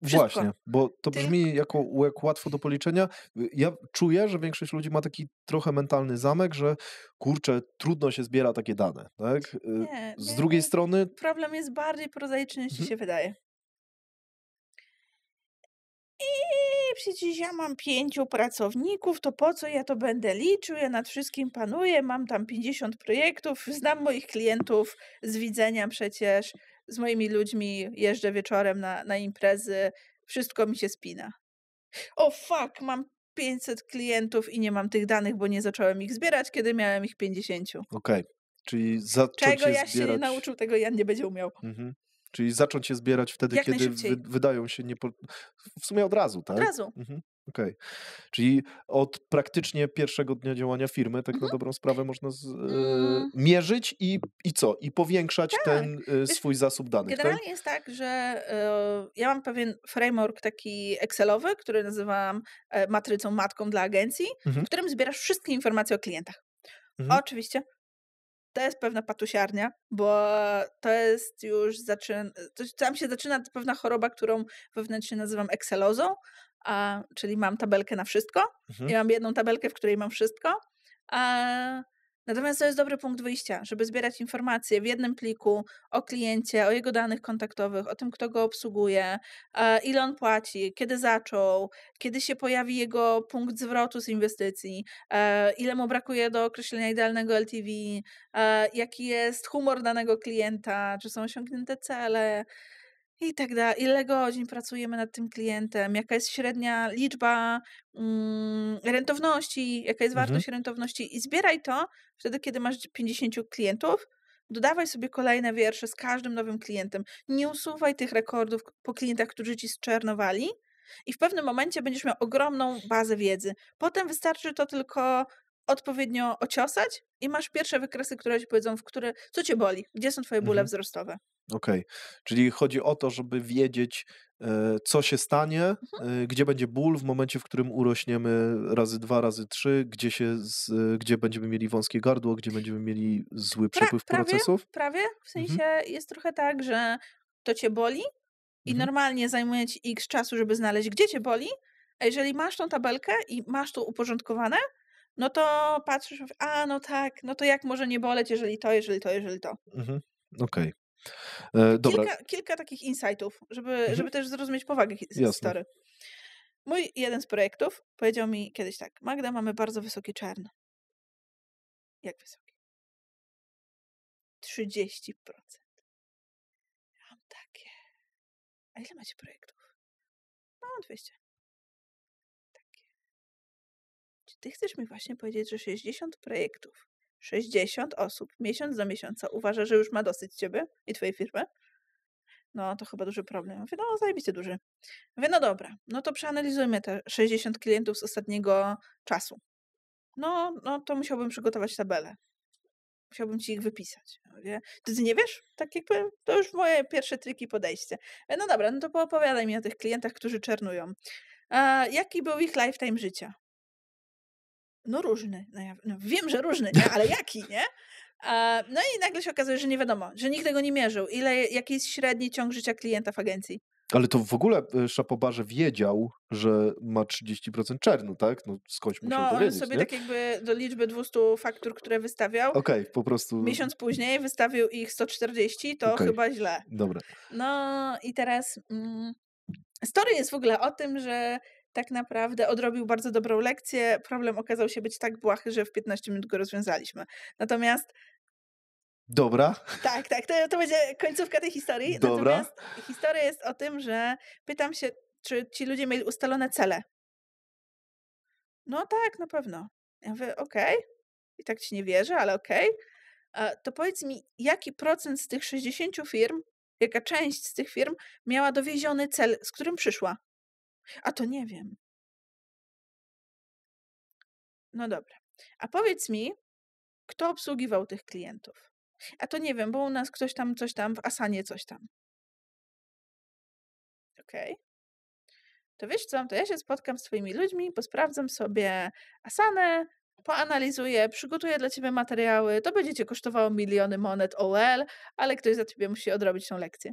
Wszystko. Właśnie, bo to brzmi jako, jak łatwo do policzenia. Y, ja czuję, że większość ludzi ma taki trochę mentalny zamek, że kurczę, trudno się zbiera takie dane. Tak? Y, nie, Z nie, drugiej strony. Problem jest bardziej prozaiczny, niż ci mhm. się wydaje. przecież ja mam pięciu pracowników, to po co ja to będę liczył, ja nad wszystkim panuję, mam tam 50 projektów, znam moich klientów z widzenia przecież, z moimi ludźmi jeżdżę wieczorem na, na imprezy, wszystko mi się spina. O fuck, mam 500 klientów i nie mam tych danych, bo nie zacząłem ich zbierać, kiedy miałem ich 50. Okej, okay. czyli zacząć Czego ja zbierać... się nauczył, tego Jan nie będzie umiał. Mhm. Czyli zacząć je zbierać wtedy, Jak kiedy wy, wydają się nie. W sumie od razu, tak? Od razu. Mhm. Okej. Okay. Czyli od praktycznie pierwszego dnia działania firmy, tak mhm. na dobrą sprawę, można z, mm. e, mierzyć i, i co? I powiększać tak. ten swój zasób danych. Tak? Generalnie tak? jest tak, że e, ja mam pewien framework taki Excelowy, który nazywam e, matrycą matką dla agencji, mhm. w którym zbierasz wszystkie informacje o klientach. Mhm. Oczywiście to jest pewna patusiarnia, bo to jest już zaczyna, tam się zaczyna pewna choroba, którą wewnętrznie nazywam Excelozą, a, czyli mam tabelkę na wszystko mhm. i mam jedną tabelkę, w której mam wszystko, a, Natomiast to jest dobry punkt wyjścia, żeby zbierać informacje w jednym pliku o kliencie, o jego danych kontaktowych, o tym, kto go obsługuje, ile on płaci, kiedy zaczął, kiedy się pojawi jego punkt zwrotu z inwestycji, e, ile mu brakuje do określenia idealnego LTV, e, jaki jest humor danego klienta, czy są osiągnięte cele i tak dalej. Ile godzin pracujemy nad tym klientem, jaka jest średnia liczba mm, rentowności, jaka jest mhm. wartość rentowności i zbieraj to wtedy, kiedy masz 50 klientów, dodawaj sobie kolejne wiersze z każdym nowym klientem. Nie usuwaj tych rekordów po klientach, którzy ci zczernowali. I w pewnym momencie będziesz miał ogromną bazę wiedzy. Potem wystarczy to tylko odpowiednio ociosać i masz pierwsze wykresy, które ci powiedzą, w które, co cię boli, gdzie są twoje bóle mhm. wzrostowe. Okej, okay. czyli chodzi o to, żeby wiedzieć, e, co się stanie, mhm. e, gdzie będzie ból w momencie, w którym urośniemy razy dwa, razy trzy, gdzie, się z, gdzie będziemy mieli wąskie gardło, gdzie będziemy mieli zły przepływ pra, prawie, procesów. Prawie, w mhm. sensie mhm. jest trochę tak, że to cię boli i mhm. normalnie zajmuje ci x czasu, żeby znaleźć, gdzie cię boli, a jeżeli masz tą tabelkę i masz to uporządkowane, no to patrzysz, a no tak, no to jak może nie boleć, jeżeli to, jeżeli to, jeżeli to. Mhm. Okej. E, okay. Kilka, kilka, takich insightów, żeby, mhm. żeby też zrozumieć powagę historii. Mój jeden z projektów powiedział mi kiedyś tak, Magda, mamy bardzo wysoki czern. Jak wysoki? 30%. Mam takie. A ile macie projektów? No, 200. Ty chcesz mi właśnie powiedzieć, że 60 projektów, 60 osób miesiąc za miesiąca uważa, że już ma dosyć ciebie i twojej firmy? No, to chyba duży problem. Mówię, no zajebiście duży. Mówię, no dobra, no to przeanalizujmy te 60 klientów z ostatniego czasu. No, no to musiałbym przygotować tabelę. Musiałbym ci ich wypisać. Mówię, ty, ty nie wiesz? Tak jakby to już moje pierwsze triki podejście. Mówię, no dobra, no to poopowiadaj mi o tych klientach, którzy czernują. jaki był ich lifetime życia? no różny, no, ja, no wiem, że różny, nie? ale jaki, nie? No i nagle się okazuje, że nie wiadomo, że nikt tego nie mierzył. Ile, jaki jest średni ciąg życia klienta w agencji? Ale to w ogóle e, Szapobarze wiedział, że ma 30% czernu, tak? No skądś no, musiał no, to wiedzieć, on sobie nie? tak jakby do liczby 200 faktur, które wystawiał. Okej, okay, po prostu. Miesiąc później wystawił ich 140, to okay. chyba źle. Dobra. No i teraz mm, story jest w ogóle o tym, że tak naprawdę odrobił bardzo dobrą lekcję. Problem okazał się być tak błahy, że w 15 minut go rozwiązaliśmy. Natomiast Dobra. Tak, tak, to, to będzie końcówka tej historii. Dobra. Natomiast historia jest o tym, że pytam się, czy ci ludzie mieli ustalone cele. No tak, na pewno. Ja mówię, okej, okay. i tak ci nie wierzę, ale okej. Okay. To powiedz mi, jaki procent z tych 60 firm, jaka część z tych firm miała dowieziony cel, z którym przyszła? A to nie wiem. No dobra. A powiedz mi, kto obsługiwał tych klientów? A to nie wiem, bo u nas ktoś tam, coś tam, w Asanie coś tam. Okej. Okay. To wiesz co, to ja się spotkam z twoimi ludźmi, posprawdzam sobie Asanę, poanalizuję, przygotuję dla ciebie materiały, to będzie cię kosztowało miliony monet OL, ale ktoś za ciebie musi odrobić tą lekcję.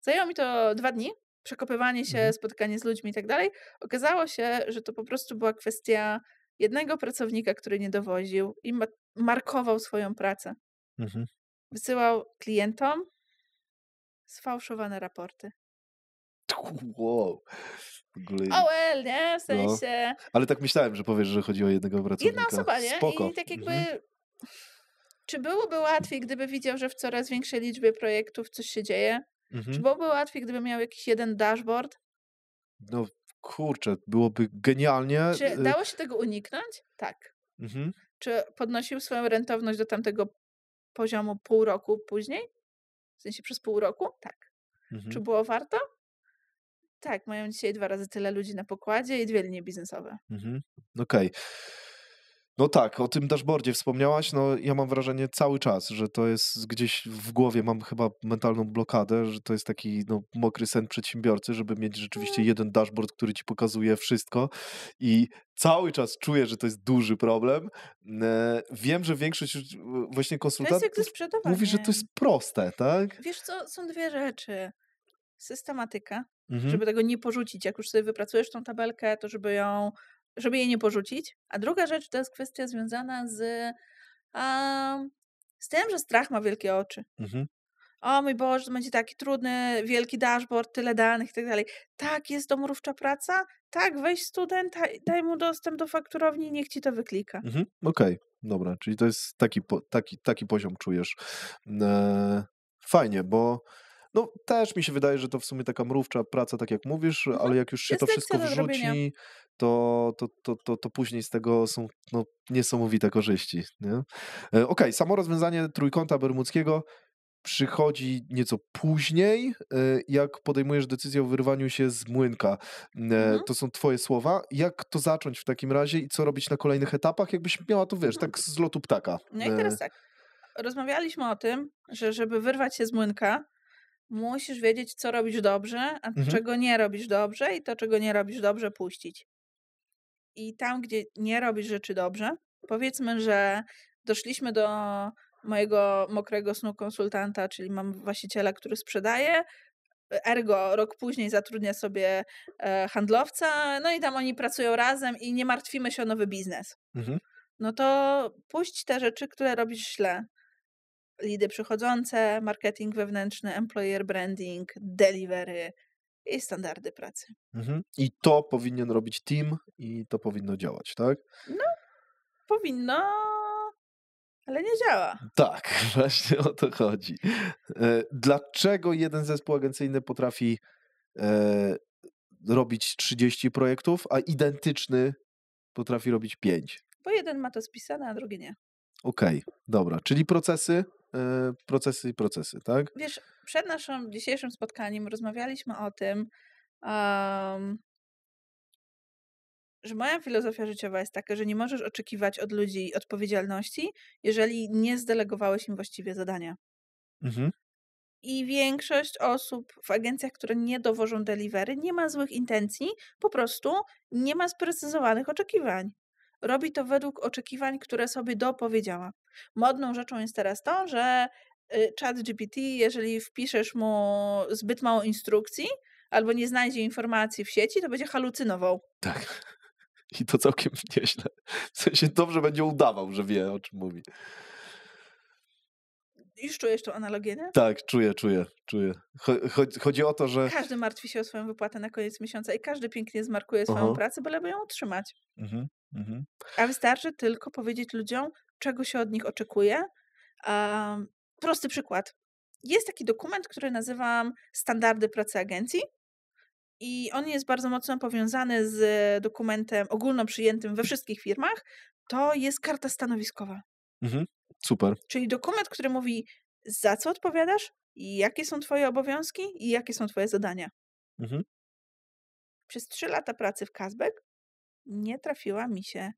Zajęło mi to dwa dni, przekopywanie się, mhm. spotkanie z ludźmi i tak dalej. Okazało się, że to po prostu była kwestia jednego pracownika, który nie dowoził i ma- markował swoją pracę. Mhm. Wysyłał klientom sfałszowane raporty. Wow. Ogóle... O well, nie? W no. sensie... No. Ale tak myślałem, że powiesz, że chodzi o jednego pracownika. Jedna osoba, nie? Spoko. I tak jakby... Mhm. Czy byłoby łatwiej, gdyby widział, że w coraz większej liczbie projektów coś się dzieje? Mhm. Czy byłoby łatwiej, gdyby miał jakiś jeden dashboard? No kurczę, byłoby genialnie. Czy y, dało się tego uniknąć? Tak. Mhm. Czy podnosił swoją rentowność do tamtego poziomu pół roku później? W sensie przez pół roku? Tak. Mhm. Czy było warto? Tak, mają dzisiaj dwa razy tyle ludzi na pokładzie i dwie linie biznesowe. Mhm. Okej. Okay. No tak, o tym dashboardzie wspomniałaś. No ja mam wrażenie cały czas, że to jest gdzieś w głowie, mam chyba mentalną blokadę, że to jest taki no, mokry sen przedsiębiorcy, żeby mieć rzeczywiście mm. jeden dashboard, który ci pokazuje wszystko i cały czas czuję, że to jest duży problem. Wiem, że większość właśnie konsultantów mówi, że to jest proste, tak? Wiesz co, są dwie rzeczy. Systematyka, mhm. żeby tego nie porzucić. Jak już sobie wypracujesz tą tabelkę, to żeby ją żeby jej nie porzucić. A druga rzecz to jest kwestia związana z, a, z tym, że strach ma wielkie oczy. Mhm. O mój Boże, to będzie taki trudny, wielki dashboard, tyle danych i tak dalej. Tak, jest domorówcza praca? Tak, weź studenta, daj mu dostęp do fakturowni i niech ci to wyklika. Mhm. Okej, dobra, czyli to jest taki, taki, taki poziom czujesz. Eee, fajnie, bo no też mi się wydaje, że to w sumie taka mrówcza praca, tak jak mówisz, mhm. ale jak już się to wszystko wrzuci, to, to, to, to, to później z tego są no, niesamowite korzyści. Nie? E, okej, okay, samo rozwiązanie trójkąta bermudzkiego przychodzi nieco później, e, jak podejmujesz decyzję o wyrwaniu się z młynka. E, mhm. To są twoje słowa. Jak to zacząć w takim razie i co robić na kolejnych etapach, jakbyś miała to, wiesz, mhm. tak z lotu ptaka. No i teraz tak. Rozmawialiśmy o tym, że żeby wyrwać się z młynka, musisz wiedzieć, co robisz dobrze, a mhm. czego nie robisz dobrze, i to, czego nie robisz dobrze, puścić. I tam, gdzie nie robisz rzeczy dobrze, powiedzmy, że doszliśmy do mojego mokrego snu konsultanta, czyli mam właściciela, który sprzedaje, ergo rok później zatrudnia sobie e, handlowca, no i tam oni pracują razem i nie martwimy się o nowy biznes. Mhm. No to puść te rzeczy, które robisz źle lidy przychodzące, marketing wewnętrzny, employer branding, delivery i standardy pracy. Mhm. I to powinien robić team i to powinno działać, tak? No, powinno, ale nie działa. Tak, właśnie o to chodzi. E, dlaczego jeden zespół agencyjny potrafi e, robić 30 projektów, a identyczny potrafi robić 5? Bo jeden ma to spisane, a drugi nie. Okej, okay, dobra. Czyli procesy Y, procesy i procesy, tak? Wiesz, przed naszym dzisiejszym spotkaniem rozmawialiśmy o tym, um, że moja filozofia życiowa jest taka, że nie możesz oczekiwać od ludzi odpowiedzialności, jeżeli nie zdelegowałeś im właściwie zadania. Mhm. I większość osób w agencjach, które nie dowożą delivery, nie ma złych intencji, po prostu nie ma sprecyzowanych oczekiwań robi to według oczekiwań, które sobie dopowiedziała. Modną rzeczą jest teraz to, że y, chat GPT, jeżeli wpiszesz mu zbyt mało instrukcji albo nie znajdzie informacji w sieci, to będzie halucynował. Tak. I to całkiem nieźle. W sensie dobrze będzie udawał, że wie, o czym mówi. Już czujesz tą analogię, nie? Tak, czuję, czuję, czuję. Chodzi, chodzi o to, że... Każdy martwi się o swoją wypłatę na koniec miesiąca i każdy pięknie zmarkuje swoją Aha. pracę, byleby ją utrzymać. Mhm. Mhm. A wystarczy tylko powiedzieć ludziom, czego się od nich oczekuje. Um, prosty przykład. Jest taki dokument, który nazywam Standardy pracy agencji. I on jest bardzo mocno powiązany z dokumentem ogólnoprzyjętym we wszystkich firmach. To jest karta stanowiskowa. Mhm. Super. Czyli dokument, który mówi, za co odpowiadasz, jakie są Twoje obowiązki i jakie są Twoje zadania. Mhm. Przez trzy lata pracy w Kazbek nie trafiła mi się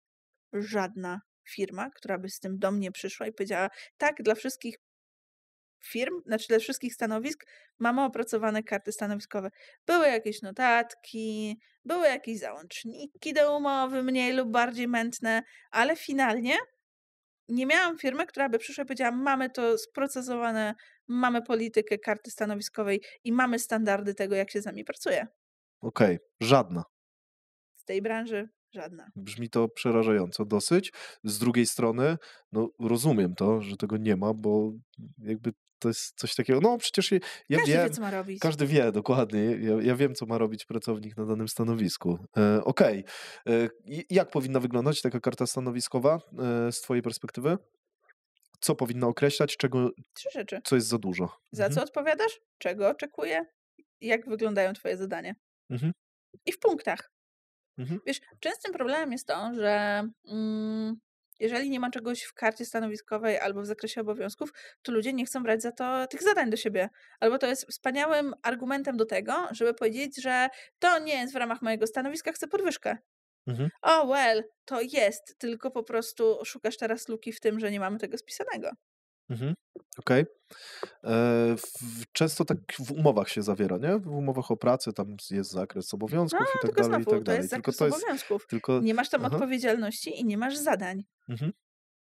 żadna firma, która by z tym do mnie przyszła i powiedziała: tak, dla wszystkich firm, znaczy dla wszystkich stanowisk mamy opracowane karty stanowiskowe. Były jakieś notatki, były jakieś załączniki do umowy, mniej lub bardziej mętne, ale finalnie nie miałam firmy, która by przyszła i powiedziała: Mamy to sprocesowane, mamy politykę karty stanowiskowej i mamy standardy tego, jak się z nami pracuje. Okej, okay, żadna z tej branży żadna. Brzmi to przerażająco dosyć. Z drugiej strony, no rozumiem to, że tego nie ma, bo jakby to jest coś takiego, no przecież ja, ja każdy wiem, wie, co ma robić. Każdy wie, dokładnie. Ja, ja, wiem, co ma robić pracownik na danym stanowisku. E, Okej. Okay. E, jak powinna wyglądać taka karta stanowiskowa e, z twojej perspektywy? Co powinna określać? Czego, Trzy rzeczy. Co jest za dużo? Za mhm. co odpowiadasz? Czego oczekuję? Jak wyglądają twoje zadania? Mhm. I w punktach. Mhm. Wiesz, częstym problemem jest to, że mm, jeżeli nie ma czegoś w karcie stanowiskowej albo w zakresie obowiązków, to ludzie nie chcą brać za to tych zadań do siebie. Albo to jest wspaniałym argumentem do tego, żeby powiedzieć, że to nie jest w ramach mojego stanowiska, chcę podwyżkę. Mhm. O, well, to jest, tylko po prostu szukasz teraz luki w tym, że nie mamy tego spisanego. Mhm. Okej. E, często tak w umowach się zawiera, nie? W umowach o pracę tam jest zakres obowiązków i tak tylko dalej, i znowu tak to jest dalej. Tylko zakres to jest, obowiązków. tylko, Nie masz tam aha, odpowiedzialności i nie masz zadań. mhm.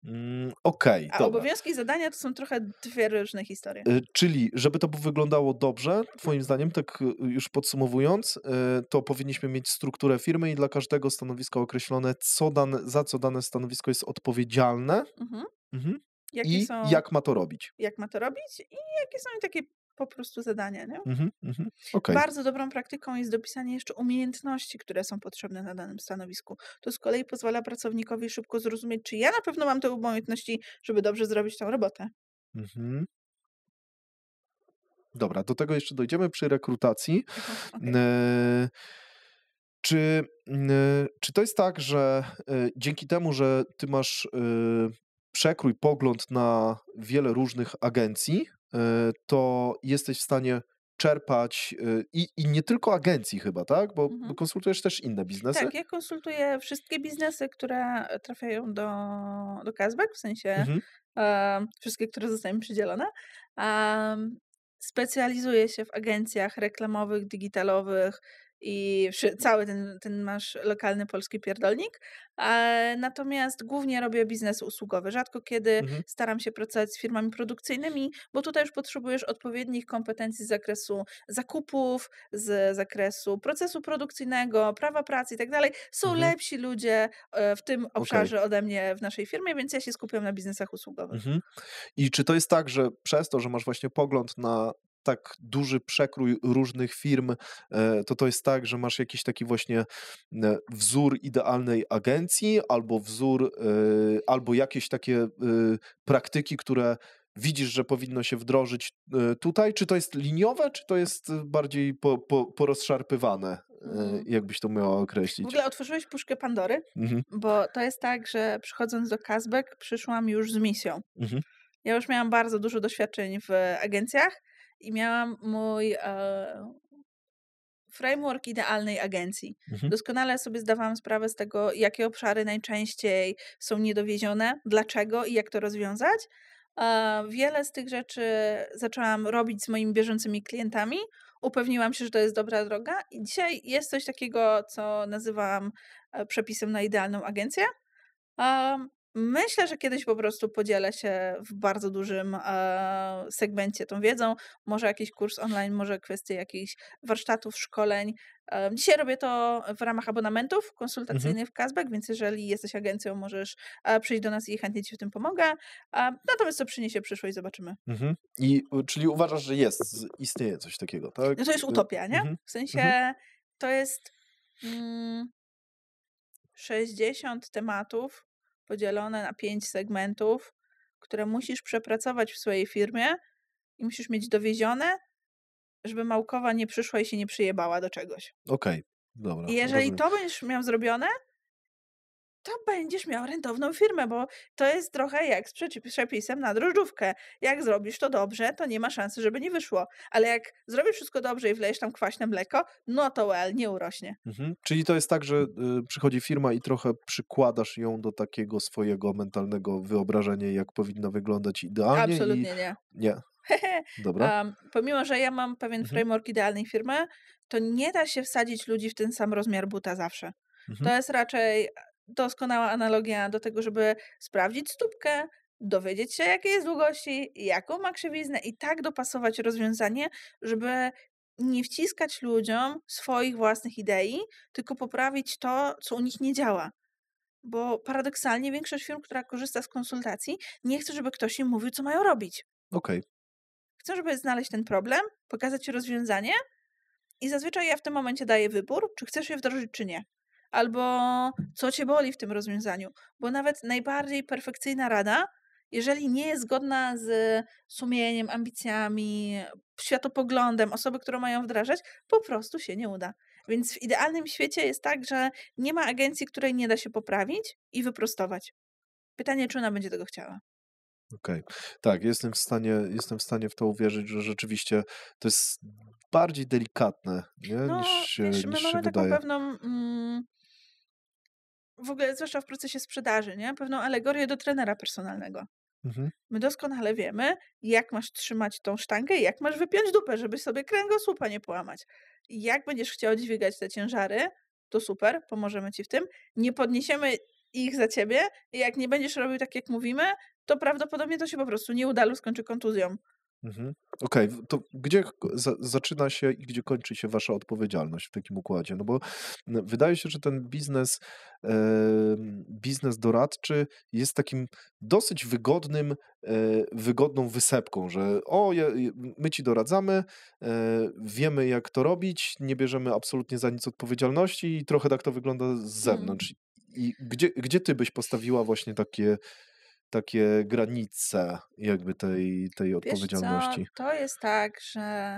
Mm, okej, A dobra. obowiązki i zadania to są trochę dwie różne historie. E, czyli, żeby to wyglądało dobrze, Twoim zdaniem, tak y, już podsumowując, e, to powinniśmy mieć strukturę firmy i dla każdego stanowiska określone, co dane, za co dane stanowisko jest odpowiedzialne. Mhm. Mhm. Jakie i są, jak ma to robić. Jak ma to robić i jakie są takie po prostu zadania. Nie? Mm-hmm, mm-hmm. Okay. Bardzo dobrą praktyką jest dopisanie jeszcze umiejętności, które są potrzebne na danym stanowisku. To z kolei pozwala pracownikowi szybko zrozumieć, czy ja na pewno mam te umiejętności, żeby dobrze zrobić tą robotę. Mm-hmm. Dobra, do tego jeszcze dojdziemy przy rekrutacji. Okay. E- czy, czy to jest tak, że e, dzięki temu, że ty masz y, przekrój, pogląd na wiele różnych agencji, e, to jesteś w stanie czerpać e, i, i nie tylko agencji chyba, tak? Bo mhm. konsultujesz też inne biznesy. Tak, ja konsultuję wszystkie biznesy, które trafiają do, do cashback, w sensie mhm. um, wszystkie, które zostają przydzielone. Um, specjalizuję się w agencjach reklamowych, digitalowych, i cały ten, ten masz lokalny polski pierdolnik. E, natomiast głównie robię biznes usługowy. Rzadko kiedy mhm. staram się pracować z firmami produkcyjnymi, bo tutaj już potrzebujesz odpowiednich kompetencji z zakresu zakupów, z zakresu procesu produkcyjnego, prawa pracy i tak dalej. Są mhm. lepsi ludzie e, w tym obszarze okay. ode mnie w naszej firmie, więc ja się skupiam na biznesach usługowych. Mhm. I czy to jest tak, że przez to, że masz właśnie pogląd na tak duży przekrój różnych firm, e, to to jest tak, że masz jakiś taki właśnie e, wzór idealnej agencji albo wzór, e, albo jakieś takie praktyki, które widzisz, że powinno się wdrożyć tutaj? Czy to jest liniowe, czy to jest bardziej po, po, porozszarpywane? Mm. Jakbyś to miała określić? W ogóle otworzyłeś puszkę Pandory, mhm. bo to jest tak, że przychodząc do Kazbek przyszłam już z misją. Mhm. Ja już miałam bardzo dużo doświadczeń w agencjach i miałam mój e, framework idealnej agencji. Mhm. Doskonale sobie zdawałam sprawę z tego, jakie obszary najczęściej są niedowiezione, dlaczego i jak to rozwiązać. E, wiele z tych rzeczy zaczęłam robić z moimi bieżącymi klientami. Upewniłam się, że to jest dobra droga, i dzisiaj jest coś takiego, co nazywam e, przepisem na idealną agencję. Um, Myślę, że kiedyś po prostu podzielę się w bardzo dużym e, segmencie tą wiedzą. Może jakiś kurs online, może kwestie jakichś warsztatów, szkoleń. E, dzisiaj robię to w ramach abonamentów mhm. konsultacyjnych mhm. w Kazbek, więc jeżeli jesteś agencją, możesz e, przyjść do nas i chętnie ci w tym pomogę. E, natomiast to przyniesie przyszłość, zobaczymy. Mhm. I, czyli uważasz, że jest, istnieje coś takiego, tak? No to jest y, utopia, nie? Mhm. W sensie mhm. to jest mm, 60 tematów podzielone na pięć segmentów, które musisz przepracować w swojej firmie i musisz mieć dowiezione, żeby małkowa nie przyszła i się nie przyjebała do czegoś. Okej, okay, dobra. I jeżeli rozumiem. to będziesz miał zrobione, to będziesz miał rentowną firmę, bo to jest trochę jak z przepisem na drożdżówkę. Jak zrobisz to dobrze, to nie ma szansy, żeby nie wyszło. Ale jak zrobisz wszystko dobrze i wlejesz tam kwaśne mleko, no to well, nie urośnie. Mhm. Czyli to jest tak, że y, przychodzi firma i trochę przykładasz ją do takiego swojego mentalnego wyobrażenia, jak powinna wyglądać idealnie. Absolutnie i... nie. Nie. Dobra. Um, pomimo, że ja mam pewien mhm. framework idealnej firmy, to nie da się wsadzić ludzi w ten sam rozmiar buta zawsze. Mhm. To jest raczej doskonała analogia do tego, żeby sprawdzić stópkę, dowiedzieć się, jakie jest długości, jaką ma krzywiznę i tak dopasować rozwiązanie, żeby nie wciskać ludziom swoich własnych idei, tylko poprawić to, co u nich nie działa. Bo paradoksalnie większość firm, która korzysta z konsultacji, nie chce, żeby ktoś im mówił, co mają robić. Okej. Okay. Chcą, żeby znaleźć ten problem, pokazać ci rozwiązanie i zazwyczaj ja w tym momencie daję wybór, czy chcesz je wdrożyć, czy nie albo co cię boli w tym rozwiązaniu. Bo nawet najbardziej perfekcyjna rada, jeżeli nie jest zgodna z sumieniem, ambicjami, światopoglądem osoby, którą mają wdrażać, po prostu się nie uda. Więc w idealnym świecie jest tak, że nie ma agencji, której nie da się poprawić i wyprostować. Pytanie, czy ona będzie tego chciała. Okej. Okay. Tak, jestem w, stanie, jestem w stanie w to uwierzyć, że rzeczywiście to jest bardziej delikatne nie? No, niż niż my mamy się taką wydaje. pewną mm, w ogóle, zwłaszcza w procesie sprzedaży, nie? pewną alegorię do trenera personalnego. Mhm. My doskonale wiemy, jak masz trzymać tą sztangę i jak masz wypiąć dupę, żeby sobie kręgosłupa nie połamać. Jak będziesz chciał dźwigać te ciężary, to super, pomożemy ci w tym. Nie podniesiemy ich za ciebie i jak nie będziesz robił tak, jak mówimy, to prawdopodobnie to się po prostu nie uda lub skończy kontuzją. Mhm. Okej, to gdzie za zaczyna się i gdzie kończy się wasza odpowiedzialność w takim układzie? No bo wydaje się, że ten biznes, e, biznes doradczy jest takim dosyć wygodnym, e, wygodną wysepką, że o, je, my ci doradzamy, e, wiemy jak to robić, nie bierzemy absolutnie za nic odpowiedzialności i trochę tak to wygląda z mhm. zewnątrz. I gdzie, gdzie ty byś postawiła właśnie takie takie granice jakby tej, tej odpowiedzialności? Co? To jest tak, że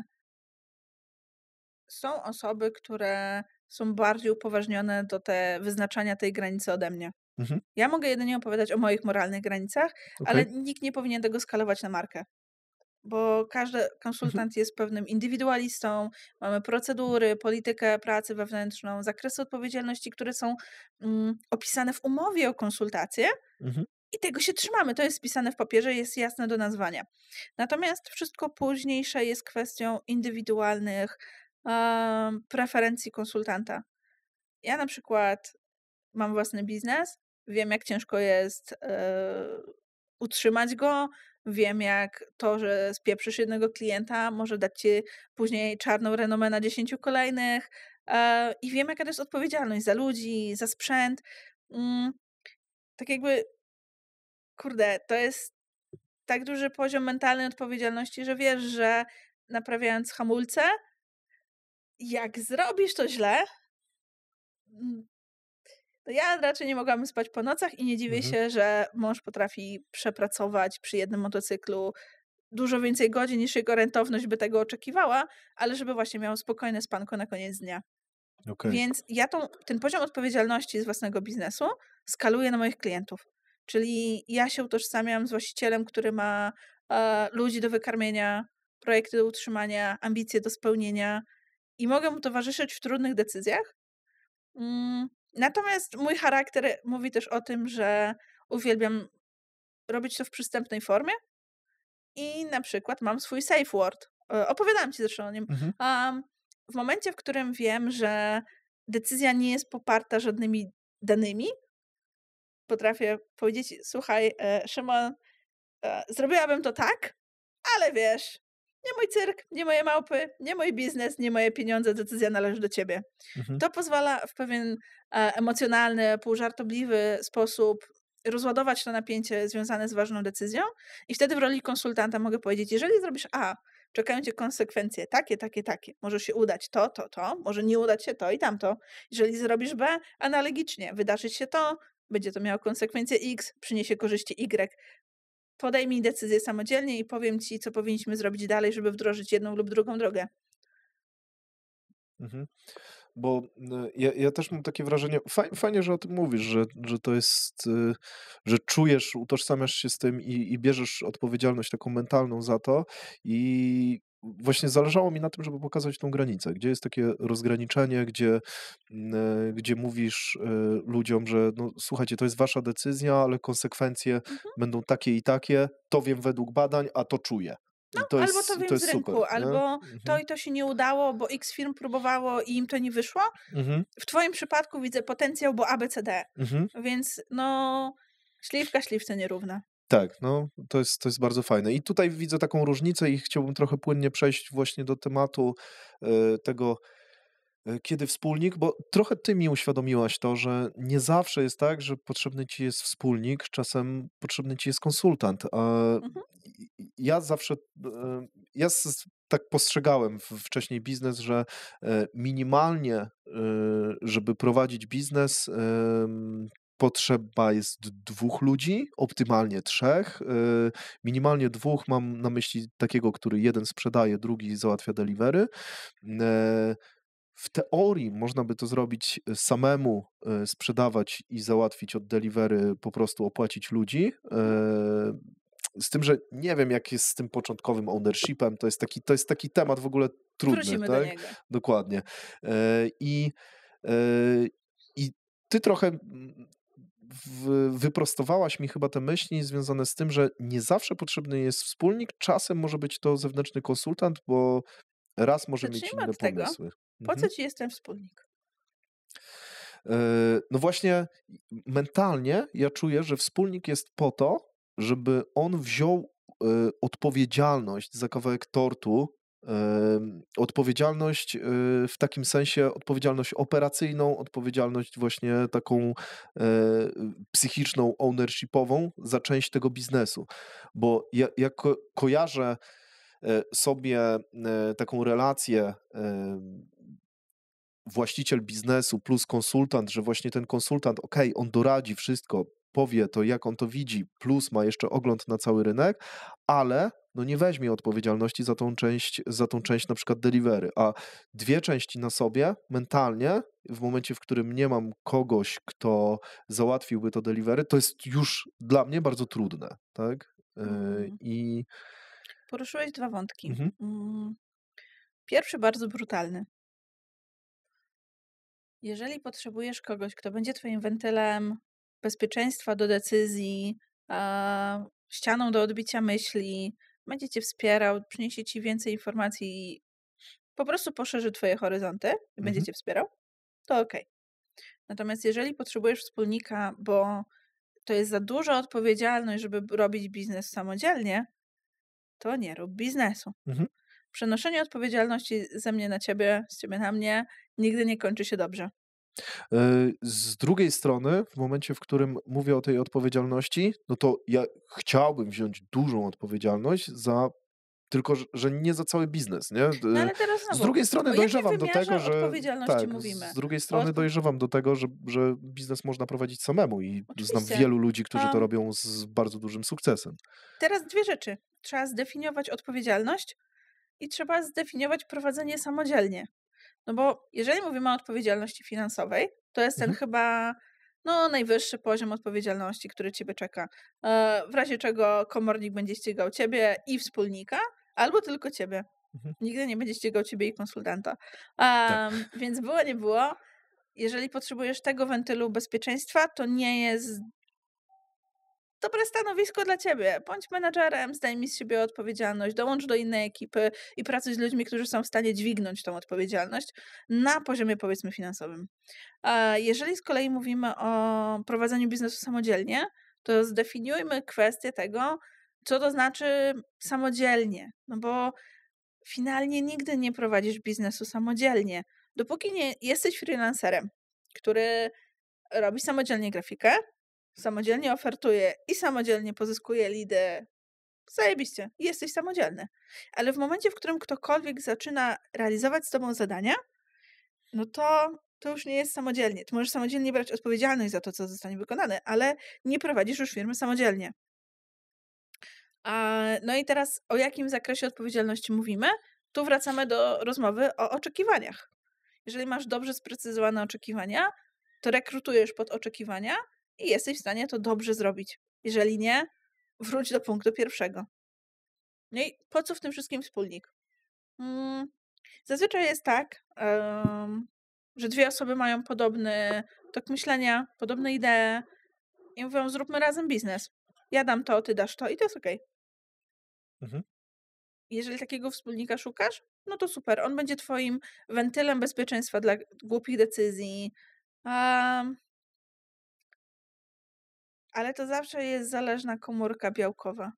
są osoby, które są bardziej upoważnione do te wyznaczania tej granicy ode mnie. Mhm. Ja mogę jedynie opowiadać o moich moralnych granicach, okay. ale nikt nie powinien tego skalować na markę. Bo każdy mhm. konsultant jest pewnym indywidualistą, mamy procedury, politykę pracy wewnętrzną, zakresy odpowiedzialności, które są mm, opisane w umowie o konsultację, mhm i tego się trzymamy. To jest spisane w papierze, jest jasne do nazwania. Natomiast wszystko późniejsze jest kwestią indywidualnych um, preferencji konsultanta. Ja na przykład mam własny biznes, wiem jak ciężko jest e, utrzymać go, wiem jak to, że spieprzysz jednego klienta może dać ci później czarną renomę na dziesięciu kolejnych e, i wiem jaka to jest odpowiedzialność za ludzi, za sprzęt. Mm, tak jakby kurde, to jest tak duży poziom mentalnej odpowiedzialności, że wiesz, że naprawiając hamulce, jak zrobisz to źle, mm, to ja raczej nie mogłabym spać po nocach i nie dziwię mhm. się, że mąż potrafi przepracować przy jednym motocyklu dużo więcej godzin niż jego rentowność by tego oczekiwała, ale żeby właśnie miał spokojne spanko na koniec dnia. Okay. Więc ja tą, ten poziom odpowiedzialności z własnego biznesu skaluję na moich klientów. Czyli ja się utożsamiam z właścicielem, który ma e, mhm. ludzi do wykarmienia, projekty do utrzymania, ambicje do spełnienia i mogę mu towarzyszyć w trudnych decyzjach. Mm, natomiast mój charakter mówi też o tym, że uwielbiam robić to w przystępnej formie i na przykład mam swój safe word. E, opowiadałam ci zresztą o nim. Mhm. Um, w momencie, w którym wiem, że decyzja nie jest poparta żadnymi danymi, potrafię powiedzieć, słuchaj, e, Szymon, e, zrobiłabym to tak, ale wiesz, nie mój cyrk, nie moje małpy, nie mój biznes, nie moje pieniądze, decyzja należy do ciebie. Mhm. To pozwala w pewien e, emocjonalny, półżartobliwy sposób rozładować to napięcie związane z ważną decyzją i wtedy w roli konsultanta mogę powiedzieć, jeżeli zrobisz A, czekają cię konsekwencje takie, takie, takie. Może się udać to, to, to, może nie udać się to i tamto. Jeżeli zrobisz B, analogicznie, wydarzyć się to, będzie to miało konsekwencje X, przyniesie korzyści Y. Podaj mi decyzję samodzielnie i powiem ci, co powinniśmy zrobić dalej, żeby wdrożyć jedną lub drugą drogę. Mhm. Bo y, ja, ja, też mam takie wrażenie, fajnie, fajnie, że o tym mówisz, że, że to jest, y, że czujesz, utożsamiasz się z tym i, i bierzesz odpowiedzialność taką mentalną za to i właśnie zależało mi na tym, żeby pokazać tą granicę, gdzie jest takie rozgraniczenie, gdzie, mm, e, gdzie mówisz e, ludziom, że no, słuchajcie, to jest wasza decyzja, ale konsekwencje mhm. będą takie i takie, to wiem według badań, a to czuję. No, to albo to wiem to z rynku, super, albo to mhm. i to się nie udało, bo x firm próbowało i im to nie wyszło. Mhm. W twoim przypadku widzę potencjał, bo ABCD. Mhm. Więc no, śliwka śliwce nierówna. Tak, no to jest, to jest bardzo fajne. I tutaj widzę taką różnicę i chciałbym trochę płynnie przejść właśnie do tematu e, tego, e, kiedy wspólnik, bo trochę ty mi uświadomiłaś to, że nie zawsze jest tak, że potrzebny ci jest wspólnik, czasem potrzebny ci jest konsultant. Mhm. Ja zawsze, e, ja tak postrzegałem wcześniej biznes, że minimalnie, żeby prowadzić biznes, potrzeba jest dwóch ludzi, optymalnie trzech. Y, minimalnie dwóch mam na myśli takiego, który jeden sprzedaje, drugi załatwia delivery. E, w teorii można by to zrobić y, samemu, y, sprzedawać i załatwić od delivery, po prostu opłacić ludzi. Z tym, że nie wiem, jak jest z tym początkowym ownershipem, to jest taki, to jest taki temat w ogóle trudny. Wrócimy tak? do niego. Dokładnie. I, i ty trochę mm, wyprostowałaś mi chyba te myśli związane z tym, że nie zawsze potrzebny jest wspólnik, czasem może być to zewnętrzny konsultant, bo raz może mieć inne pomysły. Po co mhm. ci jest ten wspólnik? E, no właśnie, mentalnie ja czuję, że wspólnik jest po to, żeby on wziął e, odpowiedzialność za kawałek tortu, odpowiedzialność y, w takim sensie, odpowiedzialność operacyjną, odpowiedzialność właśnie taką e, psychiczną, ownershipową za część tego biznesu. Bo ja, ja kojarzę e, sobie e, taką relację właściciel biznesu plus konsultant, że właśnie ten konsultant, ok, on doradzi wszystko, powie to, jak on to widzi, plus ma jeszcze ogląd na cały rynek, ale no nie weźmie odpowiedzialności za tą część, za tą część na przykład delivery, a dwie części na sobie mentalnie, w momencie, w którym nie mam kogoś, kto załatwiłby to delivery, to jest już dla mnie bardzo trudne, tak? E, mhm. I... Poruszyłeś dwa wątki. Mhm. Mm, pierwszy bardzo brutalny. Jeżeli potrzebujesz kogoś, kto będzie twoim wentylem bezpieczeństwa do decyzji, ścianą do odbicia myśli, będzie cię wspierał, przyniesie ci więcej informacji, po prostu poszerzy twoje horyzonty i mhm. będzie cię wspierał, to ok. Natomiast jeżeli potrzebujesz wspólnika, bo to jest za duża odpowiedzialność, żeby robić biznes samodzielnie, to nie rób biznesu. Mhm. Przenoszenie odpowiedzialności ze mnie na ciebie, z ciebie na mnie, nigdy nie kończy się dobrze. Y, z drugiej strony, w momencie, w którym mówię o tej odpowiedzialności, no to ja chciałbym wziąć dużą odpowiedzialność za tylko że nie za cały biznes, nie? No, ale teraz z drugiej strony dojrzewam do tego, że tak, mówimy? z drugiej strony dojrzewam do tego, że, że biznes można prowadzić samemu i Oczywiście. znam wielu ludzi, którzy to robią z bardzo dużym sukcesem. Teraz dwie rzeczy. Trzeba zdefiniować odpowiedzialność i trzeba zdefiniować prowadzenie samodzielnie. No bo jeżeli mówimy o odpowiedzialności finansowej, to jest ten mhm. chyba no, najwyższy poziom odpowiedzialności, który ciebie czeka. E, w razie czego komornik będzie ścigał ciebie i wspólnika, albo tylko ciebie. Mhm. Nigdy nie będzie ścigał ciebie i konsultanta. Um, tak. Więc było, nie było. Jeżeli potrzebujesz tego wentylu bezpieczeństwa, to nie jest dobre stanowisko dla ciebie. Bądź menadżerem, zdejmij z siebie odpowiedzialność, dołącz do innej ekipy i pracuj z ludźmi, którzy są w stanie dźwignąć tą odpowiedzialność na poziomie powiedzmy finansowym. Jeżeli z kolei mówimy o prowadzeniu biznesu samodzielnie, to zdefiniujmy kwestię tego, co to znaczy samodzielnie, no bo finalnie nigdy nie prowadzisz biznesu samodzielnie. Dopóki nie jesteś freelancerem, który robi samodzielnie grafikę, samodzielnie ofertuje i samodzielnie pozyskuje lidy, zajebiście, jesteś samodzielny. Ale w momencie, w którym ktokolwiek zaczyna realizować z tobą zadania, no to to już nie jest samodzielnie. Ty możesz samodzielnie brać odpowiedzialność za to, co zostanie wykonane, ale nie prowadzisz już firmy samodzielnie. A, no i teraz o jakim zakresie odpowiedzialności mówimy? Tu wracamy do rozmowy o oczekiwaniach. Jeżeli masz dobrze sprecyzowane oczekiwania, to rekrutujesz pod oczekiwania, i jesteś w stanie to dobrze zrobić. Jeżeli nie, wróć do punktu pierwszego. No i po co w tym wszystkim wspólnik? Mm, zazwyczaj jest tak, że dwie osoby mają podobny tok myślenia, podobne idee i mówią, zróbmy razem biznes. Ja dam to, ty dasz to i to jest okej. Okay. Mhm. Jeżeli takiego wspólnika szukasz, no to super. On będzie twoim wentylem bezpieczeństwa dla głupich decyzji, um, ale to zawsze jest zależna komórka białkowa.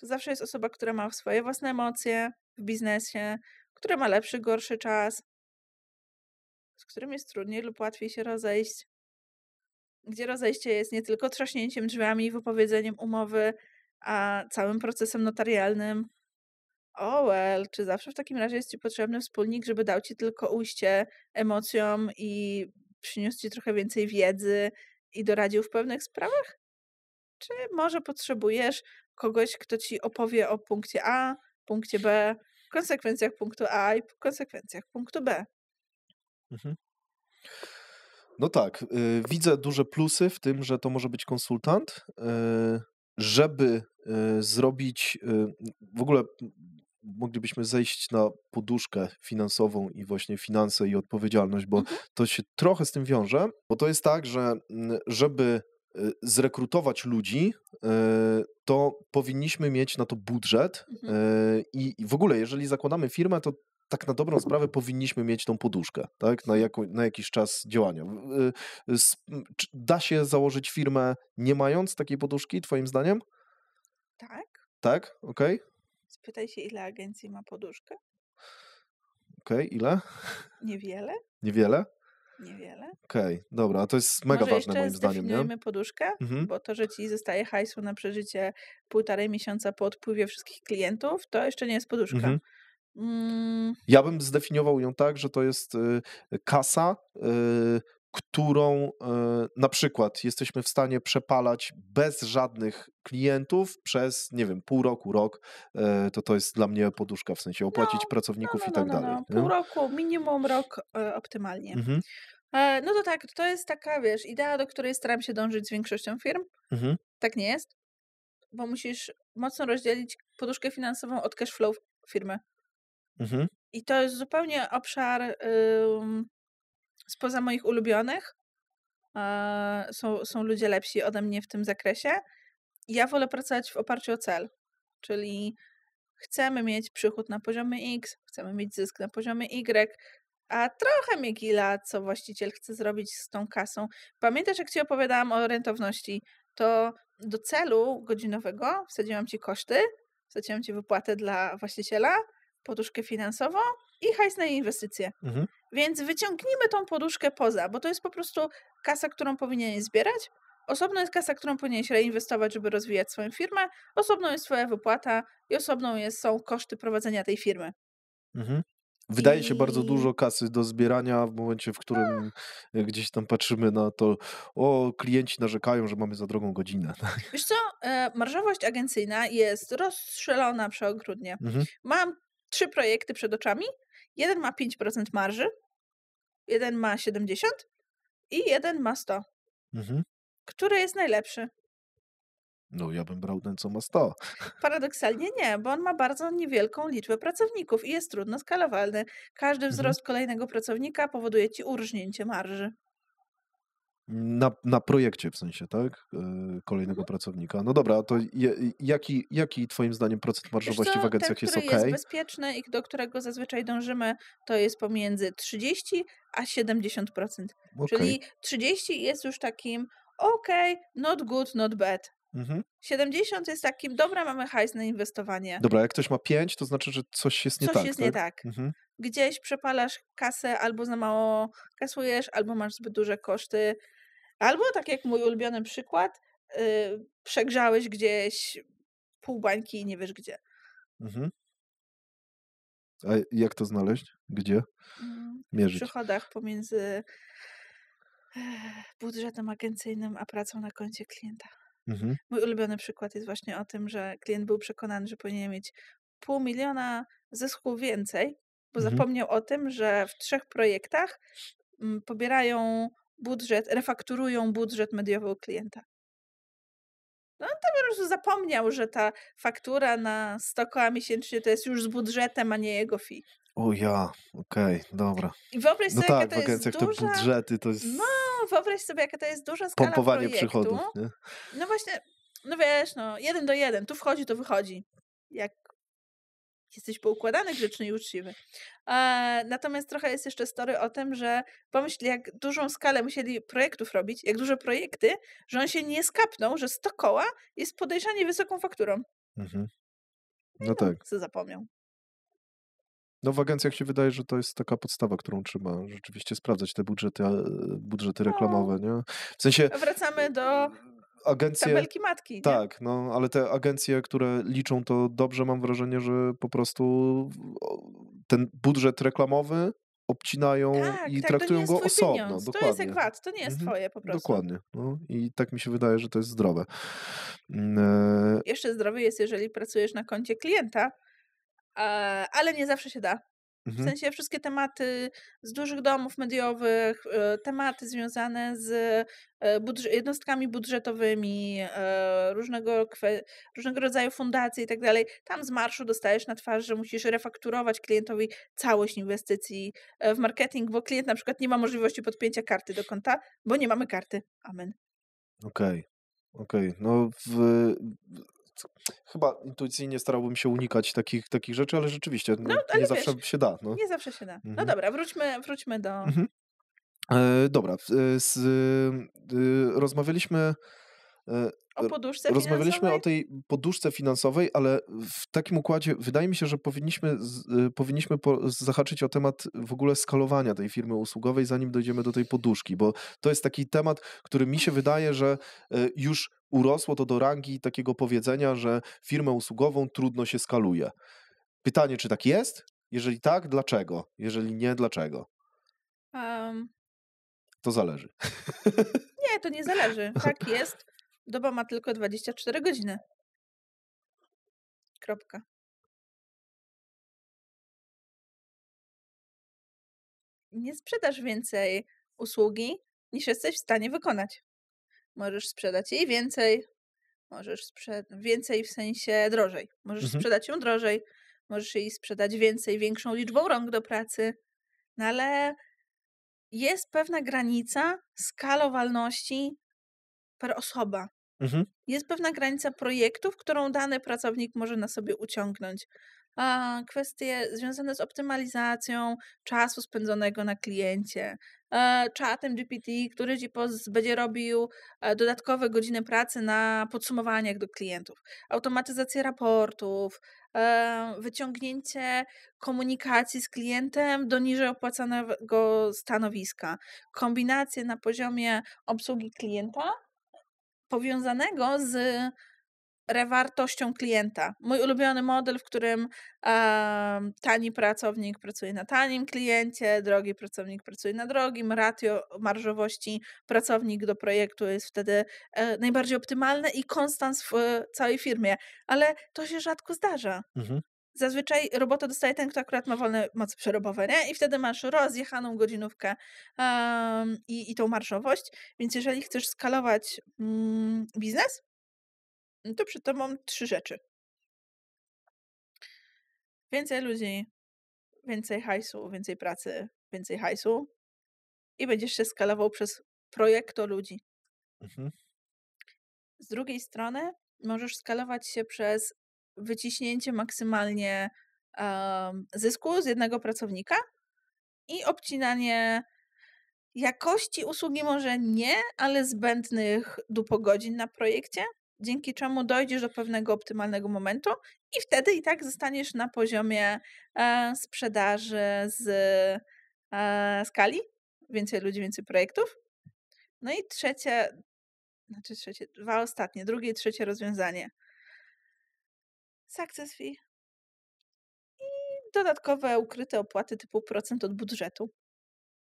To zawsze jest osoba, która ma swoje własne emocje w biznesie, która ma lepszy, gorszy czas, z którym jest trudniej lub łatwiej się rozejść. Gdzie rozejście jest nie tylko trzaśnięciem drzwiami, wypowiedzeniem umowy, a całym procesem notarialnym. O, oh well, czy zawsze w takim razie jest ci potrzebny wspólnik, żeby dał ci tylko ujście emocjom i przyniósł ci trochę więcej wiedzy i doradził w pewnych sprawach? Czy może potrzebujesz kogoś, kto ci opowie o punkcie A, punkcie B, konsekwencjach punktu A i konsekwencjach punktu B? Mhm. No tak, y, widzę duże plusy w tym, że to może być konsultant. Y, żeby y, zrobić w ogóle moglibyśmy zejść na poduszkę finansową i właśnie finanse i odpowiedzialność, bo mhm. to się trochę z tym wiąże, bo to jest tak, że mm, żeby y, zrekrutować ludzi, y, to powinniśmy mieć na to budżet mhm. Y, i w ogóle, jeżeli zakładamy firmę, to tak na dobrą sprawę powinniśmy mieć tą poduszkę, tak, na, jaką na jakiś czas działania. Da się założyć firmę nie mając takiej poduszki, twoim zdaniem? Tak. Tak? Okej. Okay. Pytaj się, ile agencji ma poduszkę? Okej, okay, ile? Niewiele. Niewiele? Niewiele. Okej, okay, dobra, to jest mega Może ważne moim zdaniem. Nie poduszkę, mhm. bo to, że ci zostaje hajsu na przeżycie półtorej miesiąca po odpływie wszystkich klientów, to jeszcze nie jest poduszka. Mhm. Mm. Ja bym zdefiniował ją tak, że to jest y, kasa y, którą e, na przykład jesteśmy w stanie przepalać bez żadnych klientów przez, nie wiem, pół roku, rok, e, to to jest dla mnie poduszka, w sensie opłacić no, pracowników no, no, i tak no, dalej. No. Pół roku, minimum rok e, optymalnie. Mhm. No to tak, to jest taka, wiesz, idea, do której staram się dążyć z większością firm. Mhm. Tak nie jest, bo musisz mocno rozdzielić poduszkę finansową od cash flow firmy. Mhm. I to jest zupełnie obszar, spoza moich ulubionych. E, są, są ludzie lepsi ode mnie w tym zakresie. Ja wolę pracować w oparciu o cel, czyli chcemy mieć przychód na poziomie X, chcemy mieć zysk na poziomie Y, a trochę mnie gila, co właściciel chce zrobić z tą kasą. Pamiętasz, jak Ci opowiadałam o rentowności? To do celu godzinowego wsadziłam Ci koszty, wsadziłam Ci wypłatę dla właściciela, poduszkę finansową i hajs na inwestycje. Mhm. Więc wyciągnijmy tą poduszkę poza, bo to jest po prostu kasa, którą powinieneś zbierać. Osobno jest kasa, którą powinieneś reinwestować, żeby rozwijać swoją firmę. Osobną jest twoja wypłata i osobną jest, są koszty prowadzenia tej firmy. Mhm. Wydaje I... się bardzo dużo kasy do zbierania w momencie, w którym A. Tak. E, gdzieś tam patrzymy na to, o, klienci narzekają, że mamy za drogą godzinę. Tak? Wiesz co, e, marżowość agencyjna jest rozstrzelona przeogrudnie. Mhm. Mam trzy projekty przed oczami, Jeden ma 5% marży, jeden ma 70 i jeden ma 100. Mhm. Który jest najlepszy? No, ja bym brał ten, co ma 100. Paradoksalnie nie, bo on ma bardzo niewielką liczbę pracowników i jest trudno skalowalny. Każdy mhm. wzrost mhm. kolejnego pracownika powoduje ci urżnięcie marży. Na, na projekcie w sensie, tak? E, kolejnego mhm. pracownika. No dobra, to je, jaki, jaki Twoim zdaniem procent marżowości co, w agencjach ten, jest ok? jest bezpieczne i do którego zazwyczaj dążymy, to jest pomiędzy 30 a 70%. Okay. Czyli 30 jest już takim ok, not good, not bad. Mhm. 70 jest takim, dobra, mamy hajs na inwestowanie. Dobra, jak ktoś ma 5, to znaczy, że coś jest nie tak. Coś jest tak? nie tak. Mhm. Gdzieś przepalasz kasę, albo za mało kasujesz, albo masz zbyt duże koszty, Albo tak jak mój ulubiony przykład, yy, przegrzałeś gdzieś pół bańki i nie wiesz gdzie. Mhm. A jak to znaleźć? Gdzie? Mm, Mierzyć? W przychodach pomiędzy eh, budżetem agencyjnym a pracą na koncie klienta. Mhm. Mój ulubiony przykład jest właśnie o tym, że klient był przekonany, że powinien mieć pół miliona zysku więcej, bo mhm. zapomniał o tym, że w trzech projektach mm, pobierają budżet, refakturują budżet mediowy u klienta. No to po prostu zapomniał, że ta faktura na 100 koła miesięcznie to jest już z budżetem, a nie jego fee. O ja, okej, okay, dobra. I wyobraź no sobie, no tak, jaka to jest duża... budżety to jest... No, wyobraź sobie, jaka to jest duża skala Pompowanie projektu. przychodów, nie? No właśnie, no wiesz, no, jeden do jeden, tu wchodzi, to wychodzi. Jak jesteś poukładany, grzeczny i uczciwy. E, natomiast trochę jest jeszcze story o tym, że pomyśl, jak dużą skalę musieli projektów robić, jak duże projekty, że on się nie skapnął, że 100 koła jest podejrzanie wysoką fakturą. Mhm. No, no tak. Co zapomniał. No w agencjach się wydaje, że to jest taka podstawa, którą trzeba rzeczywiście sprawdzać te budżety, budżety no. reklamowe, nie? W sensie... Wracamy do agencje... Kabelki matki. Tak, nie? no, ale te agencje, które liczą to dobrze, mam wrażenie, że po prostu ten budżet reklamowy obcinają tak, i tak, traktują go osobno. Dokładnie. To jest jak VAT, to nie jest mhm, twoje po prostu. Dokładnie. No, I tak mi się wydaje, że to jest zdrowe. Mm, e... Jeszcze zdrowie jest, jeżeli pracujesz na koncie klienta, ale nie zawsze się da. W mhm. sensie wszystkie tematy z dużych domów mediowych, e, tematy związane z e, jednostkami budżetowymi, e, różnego, różnego rodzaju fundacje i tak dalej. Tam z marszu dostajesz na twarz, że musisz refakturować klientowi całość inwestycji w marketing, bo klient na przykład nie ma możliwości podpięcia karty do konta, bo nie mamy karty. Amen. Okej. Okay. Okej, okay. no w, chyba intuicyjnie starałbym się unikać takich, takich rzeczy, ale rzeczywiście no, no, ale nie wiesz, zawsze się da. No. Nie zawsze się da. No mhm. dobra, wróćmy, wróćmy do. Mhm. E, dobra, e, z, y, rozmawialiśmy E, o poduszce Rozmawialiśmy finansowej? o tej poduszce finansowej, ale w takim układzie wydaje mi się, że powinniśmy, e, powinniśmy zahaczyć o temat w ogóle skalowania tej firmy usługowej, zanim dojdziemy do tej poduszki, bo to jest taki temat, który mi się wydaje, że e, już urosło to do rangi takiego powiedzenia, że firmę usługową trudno się skaluje. Pytanie, czy tak jest? Jeżeli tak, dlaczego? Jeżeli nie, dlaczego? Um... To zależy. Nie, to nie zależy. Tak jest. Doba ma tylko 24 godziny. Kropka. Nie sprzedasz więcej usługi, niż jesteś w stanie wykonać. Możesz sprzedać jej więcej, możesz sprzedać więcej w sensie drożej. Możesz mhm. sprzedać ją drożej, możesz jej sprzedać więcej, większą liczbą rąk do pracy, no ale jest pewna granica skalowalności per osoba. Mhm. Jest pewna granica projektów, którą dany pracownik może na sobie uciągnąć. A kwestie związane z optymalizacją czasu spędzonego na kliencie, e, czatem GPT, który ci będzie robił e, dodatkowe godziny pracy na podsumowaniach do klientów, automatyzację raportów, e, wyciągnięcie komunikacji z klientem do niżej opłacanego stanowiska, kombinacje na poziomie obsługi klienta powiązanego z rewartością klienta. Mój ulubiony model, w którym um, tani pracownik pracuje na tanim kliencie, drogi pracownik pracuje na drogim, ratio marżowości pracownik do projektu jest wtedy e, najbardziej optymalne i konstans w e, całej firmie, ale to się rzadko zdarza. Mhm zazwyczaj robotę dostaje ten, kto akurat ma wolne moce przerobowe, nie? I wtedy masz rozjechaną godzinówkę um, i, i tą marszowość. Więc jeżeli chcesz skalować mm, biznes, no to przy tobą trzy rzeczy. Więcej ludzi, więcej hajsu, więcej pracy, więcej hajsu i będziesz się skalował przez projekto ludzi. Mhm. Z drugiej strony możesz skalować się przez wyciśnięcie maksymalnie um, zysku z jednego pracownika i obcinanie jakości usługi może nie, ale zbędnych dupogodzin na projekcie, dzięki czemu dojdziesz do pewnego optymalnego momentu i wtedy i tak zostaniesz na poziomie e, sprzedaży z e, skali, więcej ludzi, więcej projektów. No i trzecie, znaczy trzecie, dwa ostatnie, drugie i trzecie rozwiązanie – success fee i dodatkowe ukryte opłaty typu procent od budżetu.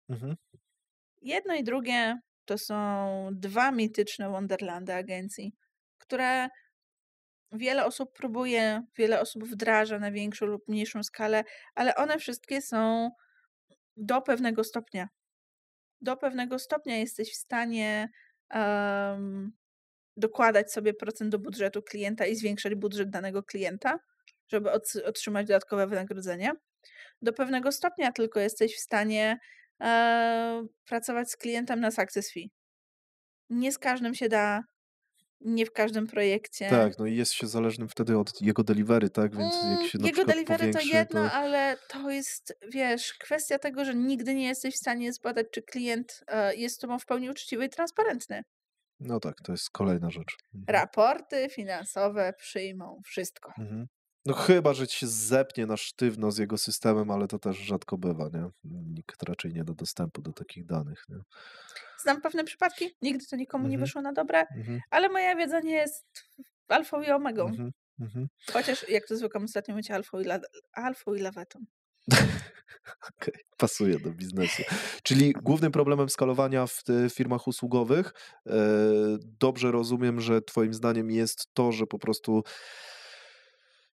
Mhm. Jedno i drugie to są dwa mityczne Wonderlandy agencji, które wiele osób próbuje, wiele osób wdraża na większą lub mniejszą skalę, ale one wszystkie są do pewnego stopnia. Do pewnego stopnia jesteś w stanie um, dokładać sobie procent do budżetu klienta i zwiększać budżet danego klienta, żeby otrzymać dodatkowe wynagrodzenie. Do pewnego stopnia tylko jesteś w stanie e, pracować z klientem na success fee. Nie z każdym się da, nie w każdym projekcie. Tak, no i jest się zależnym wtedy od jego delivery, tak? Więc jak mm, się na Jego delivery to jedno, to... ale to jest, wiesz, kwestia tego, że nigdy nie jesteś w stanie zbadać, czy klient e, jest tobą w pełni uczciwy i transparentny. No tak, to jest kolejna rzecz. Mhm. Raporty finansowe przyjmą wszystko. Mhm. No chyba, że ci zepnie na sztywno z jego systemem, ale to też rzadko bywa, nie? Nikt raczej nie da dostępu do takich danych, nie? Znam pewne przypadki, nigdy to nikomu nie mhm. wyszło na dobre, mhm. ale moja wiedza nie jest alfą i omegą. Mhm. Chociaż, jak to zwykłam ostatnio mówić, alfą i, la, alfą i lawetą. okay, pasuje do biznesu. Czyli głównym problemem skalowania w firmach usługowych, e, dobrze rozumiem, że Twoim zdaniem jest to, że po prostu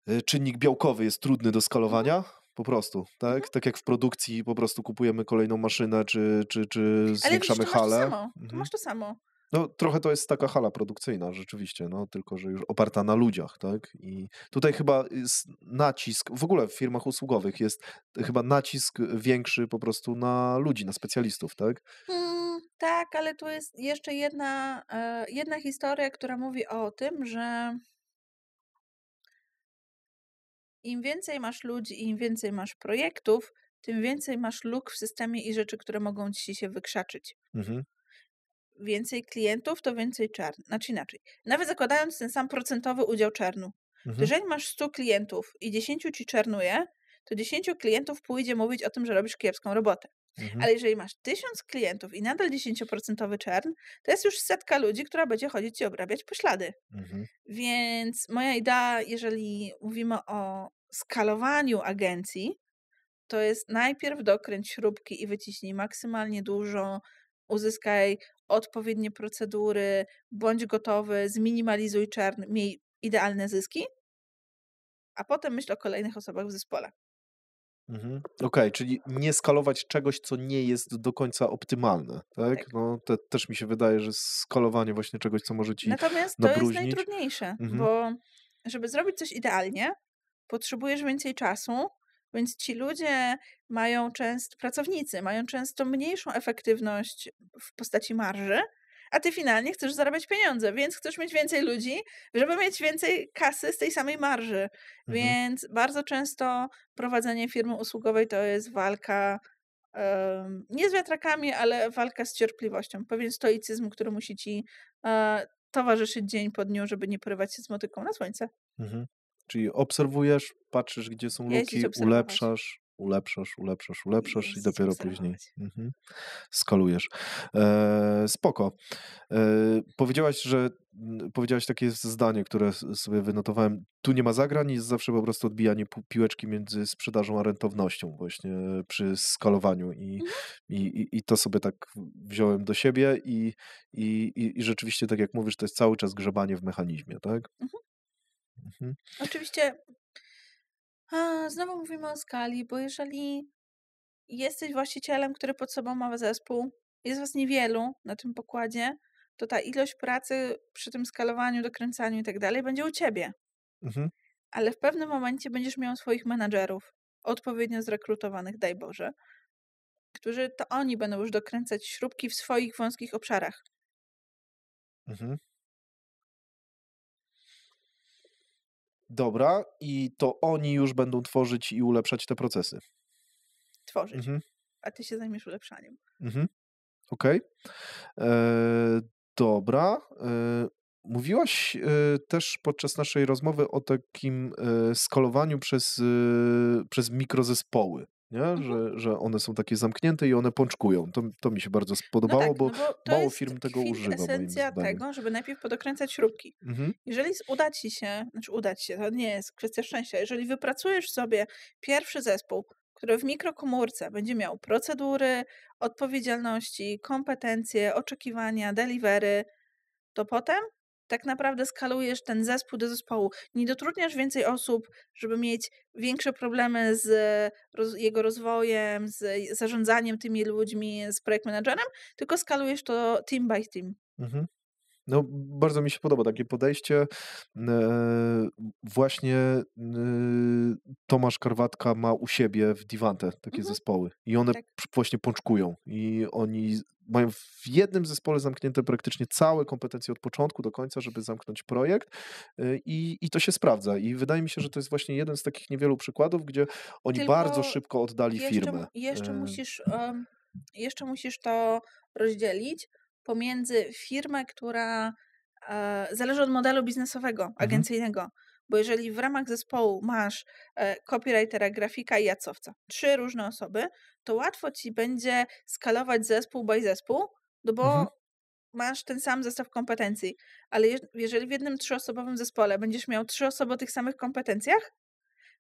e, czynnik białkowy jest trudny do mhm. skalowania? Po prostu, tak? Mhm. Tak jak w produkcji po prostu kupujemy kolejną maszynę, czy, czy, czy zwiększamy Ale wiesz, to halę. Masz to samo. To mhm. masz to samo. No, trochę to jest taka hala produkcyjna, rzeczywiście, no, tylko że już oparta na ludziach, tak? I tutaj chyba jest y, nacisk, w ogóle w firmach usługowych jest chyba nacisk większy po prostu na ludzi, na specjalistów, tak? Hmm, tak, ale tu jest jeszcze jedna, e, jedna historia, która mówi o tym, że im więcej masz ludzi, im więcej masz projektów, tym więcej masz luk w systemie i rzeczy, które mogą ci się wykrzaczyć. Mhm więcej klientów, to więcej czarn. Znaczy inaczej. Nawet zakładając ten sam procentowy udział czarnu. Mhm. Jeżeli masz 100 klientów i 10 ci czarnuje, to 10 klientów pójdzie mówić o tym, że robisz kiepską robotę. Mhm. Ale jeżeli masz 1000 klientów i nadal 10% czarn, to jest już setka ludzi, która będzie chodzić i obrabiać poślady. Mhm. Więc moja idea, jeżeli mówimy o skalowaniu agencji, to jest najpierw dokręć śrubki i wyciśnij maksymalnie dużo uzyskaj odpowiednie procedury, bądź gotowy, zminimalizuj czarny, miej idealne zyski, a potem myśl o kolejnych osobach w zespole. Mhm. Okej, okay, czyli nie skalować czegoś, co nie jest do końca optymalne, tak? tak. No, te, też mi się wydaje, że skalowanie właśnie czegoś, co może ci Natomiast to nabruźnić. jest najtrudniejsze, mhm. bo żeby zrobić coś idealnie, potrzebujesz więcej czasu, więc ci ludzie mają często, pracownicy mają często mniejszą efektywność w postaci marży, a ty finalnie chcesz zarabiać pieniądze, więc chcesz mieć więcej ludzi, żeby mieć więcej kasy z tej samej marży. Mhm. Więc bardzo często prowadzenie firmy usługowej to jest walka um, nie z wiatrakami, ale walka z cierpliwością, pewien stoicyzm, który musi ci e, towarzyszyć dzień po dniu, żeby nie porywać się z motyką na słońce. Mhm. Czyli obserwujesz, patrzysz, gdzie są luki, ulepszasz, ulepszasz, ulepszasz, ulepszasz i, i dopiero później mhm. skalujesz. E, spoko. E, powiedziałaś, że powiedziałaś takie zdanie, które sobie wynotowałem. Tu nie ma zagrań, jest zawsze po prostu odbijanie piłeczki między sprzedażą a rentownością właśnie e, przy skalowaniu i, mhm. i, i, i, to sobie tak wziąłem do siebie i, i, i, rzeczywiście tak jak mówisz, to jest cały czas grzebanie w mechanizmie, tak? Mhm. Mhm. Oczywiście a, znowu mówimy o skali, bo jeżeli jesteś właścicielem, który pod sobą ma zespół, jest was niewielu na tym pokładzie, to ta ilość pracy przy tym skalowaniu, dokręcaniu i tak dalej będzie u ciebie. Mhm. Ale w pewnym momencie będziesz miał swoich menadżerów, odpowiednio zrekrutowanych, daj Boże, którzy to oni będą już dokręcać śrubki w swoich wąskich obszarach. Mhm. Dobra, i to oni już będą tworzyć i ulepszać te procesy. Tworzyć. Mhm. A ty się zajmiesz ulepszaniem. Mhm. Okej. Okay. Eee, dobra. Eee, mówiłaś e, też podczas naszej rozmowy o takim e, skolowaniu skalowaniu przez, e, przez mikrozespoły nie? Mhm. Że, że one są takie zamknięte i one pączkują. To, to mi się bardzo no spodobało, no tak, bo, no bo mało firm tego używa. To jest esencja tego, żeby najpierw podokręcać śrubki. Mhm. Jeżeli uda ci się, znaczy uda ci się, to nie jest kwestia szczęścia, jeżeli wypracujesz sobie pierwszy zespół, który w mikrokomórce będzie miał procedury, odpowiedzialności, kompetencje, oczekiwania, delivery, to potem tak naprawdę skalujesz ten zespół do zespołu. Nie dotrudniasz więcej osób, żeby mieć większe problemy z roz jego rozwojem, z zarządzaniem tymi ludźmi, z projekt managerem, tylko skalujesz to team by team. Mhm. No, bardzo mi się podoba takie podejście. E, właśnie e, Tomasz Karwatka ma u siebie w Divante takie mhm. zespoły i one tak. właśnie pączkują i oni mają w jednym zespole zamknięte praktycznie całe kompetencje od początku do końca, żeby zamknąć projekt e, i, i to się sprawdza. I wydaje mi się, że to jest właśnie jeden z takich niewielu przykładów, gdzie oni Tylko bardzo szybko oddali jeszcze, firmę. Jeszcze musisz, um, jeszcze musisz to rozdzielić pomiędzy firmę, która e, zależy od modelu biznesowego, mhm. agencyjnego. Bo jeżeli w ramach zespołu masz e, copywritera, grafika i jacowca, trzy różne osoby, to łatwo ci będzie skalować zespół by zespół, no bo mhm. masz ten sam zestaw kompetencji. Ale jeżeli w jednym trzyosobowym zespole będziesz miał trzy osoby o tych samych kompetencjach,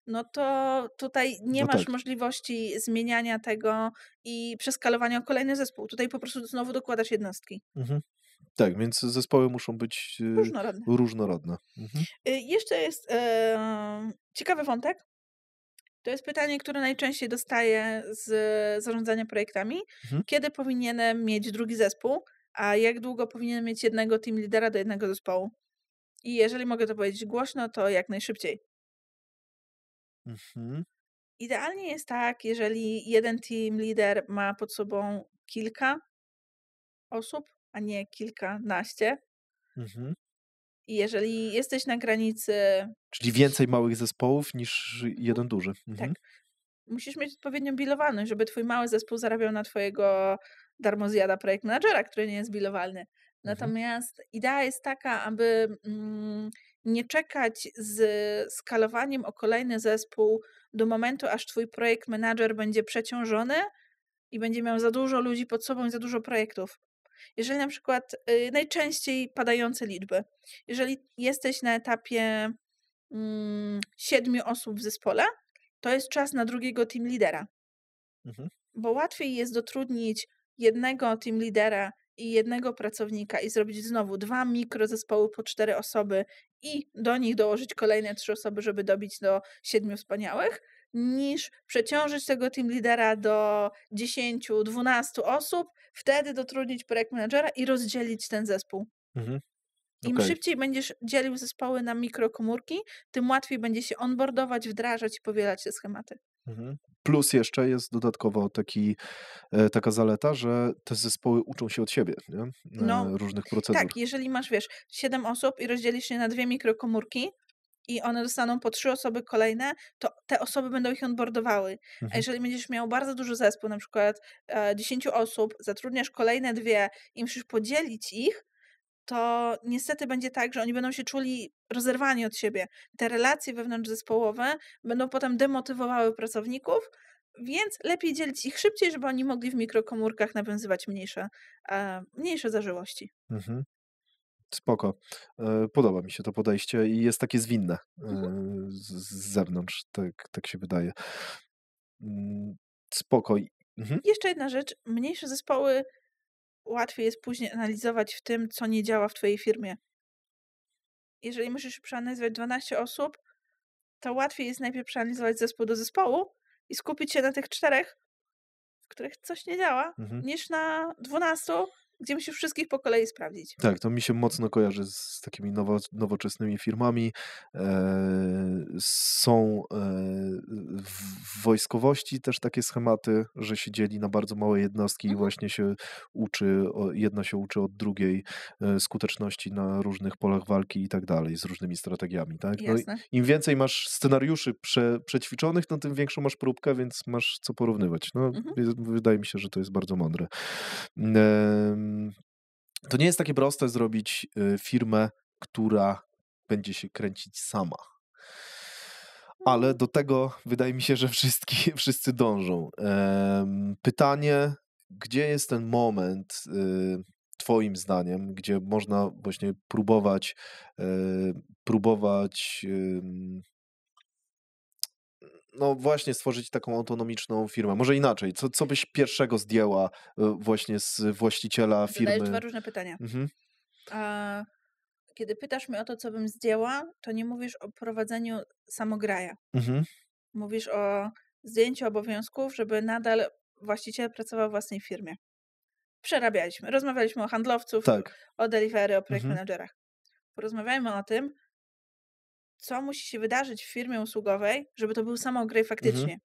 no to tutaj nie no masz tak. możliwości zmieniania tego i przeskalowania o kolejny zespół. Tutaj po prostu znowu dokładasz jednostki. Mhm. Tak, więc zespoły muszą być y, różnorodne. różnorodne. Mhm. Y, jeszcze jest ciekawy wątek. To jest pytanie, które najczęściej dostaję z zarządzania projektami. Mhm. Kiedy powinienem mieć drugi zespół, a jak długo powinienem mieć jednego team lidera do jednego zespołu? I jeżeli mogę to powiedzieć głośno, to jak najszybciej. Mhm. Idealnie jest tak, jeżeli jeden team leader ma pod sobą kilka osób, a nie kilkanaście. Mhm. I jeżeli jesteś na granicy. Czyli więcej małych zespołów niż jeden duży. Tak. Mhm. Tak. Musisz mieć odpowiednią bilowalność, żeby twój mały zespół zarabiał na twojego darmozjada projekt managera, który nie jest bilowalny. Mhm. Natomiast idea jest taka, aby mm, nie czekać z skalowaniem o kolejny zespół do momentu, aż twój projekt manager będzie przeciążony i będzie miał za dużo ludzi pod sobą i za dużo projektów. Jeżeli na przykład yy, najczęściej padające liczby, jeżeli jesteś na etapie mm, siedmiu osób w zespole, to jest czas na drugiego team lidera. Mhm. Bo łatwiej jest dotrudnić jednego team lidera i jednego pracownika i zrobić znowu dwa mikrozespoły po cztery osoby i do nich dołożyć kolejne trzy osoby, żeby dobić do siedmiu wspaniałych, niż przeciążyć tego team lidera do 10, 12 osób, wtedy dotrudnić projekt menedżera i rozdzielić ten zespół. Mhm. Im okay. szybciej będziesz dzielił zespoły na mikrokomórki, tym łatwiej będzie się onboardować, wdrażać i powielać te schematy. Mhm. Plus jeszcze jest dodatkowo taki, e, taka zaleta, że te zespoły uczą się od siebie nie? E, no, różnych tak, procedur. Tak, jeżeli masz, wiesz, siedem osób i rozdzielisz je na dwie mikrokomórki, i one dostaną po trzy osoby kolejne, to te osoby będą ich onboardowały. Mhm. A jeżeli będziesz miał bardzo duży zespół, na przykład e, dziesięciu osób, zatrudniasz kolejne dwie i musisz podzielić ich, to niestety będzie tak, że oni będą się czuli rozerwani od siebie. Te relacje wewnątrzzespołowe będą potem demotywowały pracowników, więc lepiej dzielić ich szybciej, żeby oni mogli w mikrokomórkach nawiązywać mniejsze, e, mniejsze zażyłości. Mhm. Spoko. E, podoba mi się to podejście i jest takie zwinne e, mhm. z zewnątrz, tak, tak się wydaje. Mm, spoko. Mhm. Jeszcze jedna rzecz. Mniejsze zespoły łatwiej jest później analizować w tym, co nie działa w Twojej firmie. Jeżeli musisz przeanalizować 12 osób, to łatwiej jest najpierw przeanalizować zespół do zespołu i skupić się na tych czterech, w których coś nie działa, mhm. niż na 12, gdzie musisz wszystkich po kolei sprawdzić. Tak, to mi się mocno kojarzy z takimi nowo, nowoczesnymi firmami. E, są e, w wojskowości też takie schematy, że się dzieli na bardzo małe jednostki mhm. i właśnie się uczy, jedna się uczy od drugiej e, skuteczności na różnych polach walki i tak dalej, z różnymi strategiami. Tak? No, Im więcej masz scenariuszy prze, przećwiczonych, no, tym większą masz próbkę, więc masz co porównywać. No, mhm. Wydaje mi się, że to jest bardzo mądre to nie jest takie proste zrobić y, firmę, która będzie się kręcić sama. Ale mm. do tego wydaje mi się, że wszyscy, wszyscy dążą. Pytanie, gdzie jest ten moment, y, Twoim zdaniem, gdzie można właśnie próbować, y, próbować no właśnie stworzyć taką autonomiczną firmę? Może inaczej, co, co byś pierwszego zdjęła e, właśnie z właściciela firmy? Zadajesz dwa różne pytania. Mhm. A, kiedy pytasz mnie o to, co bym zdjęła, to nie mówisz o prowadzeniu samograja. Mhm. Mówisz o zdjęciu obowiązków, żeby nadal właściciel pracował w własnej firmie. Przerabialiśmy, rozmawialiśmy o handlowców, tak. o delivery, o projekt mhm. managerach. Porozmawiajmy o tym, co musi się wydarzyć w firmie usługowej, żeby to był samograj mhm. faktycznie. Mhm.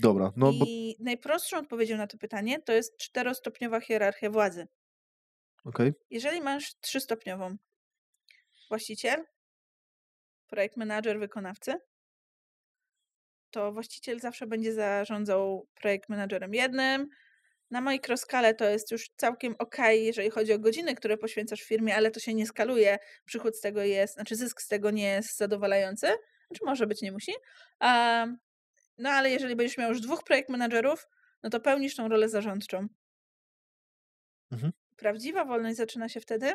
Dobra. No, I bo... najprostszą odpowiedzią na to pytanie to jest czterostopniowa hierarchia władzy. Okay. Jeżeli masz trzystopniową, właściciel, projekt menadżer, wykonawcy, to właściciel zawsze będzie zarządzał projekt menadżerem jednym, na mikroskale to jest już całkiem ok, jeżeli chodzi o godziny, które poświęcasz firmie, ale to się nie skaluje. Przychód z tego jest, znaczy zysk z tego nie jest zadowalający, znaczy może być, nie musi. No ale jeżeli będziesz miał już dwóch projekt menadżerów, no to pełnisz tą rolę zarządczą. Mhm. Prawdziwa wolność zaczyna się wtedy,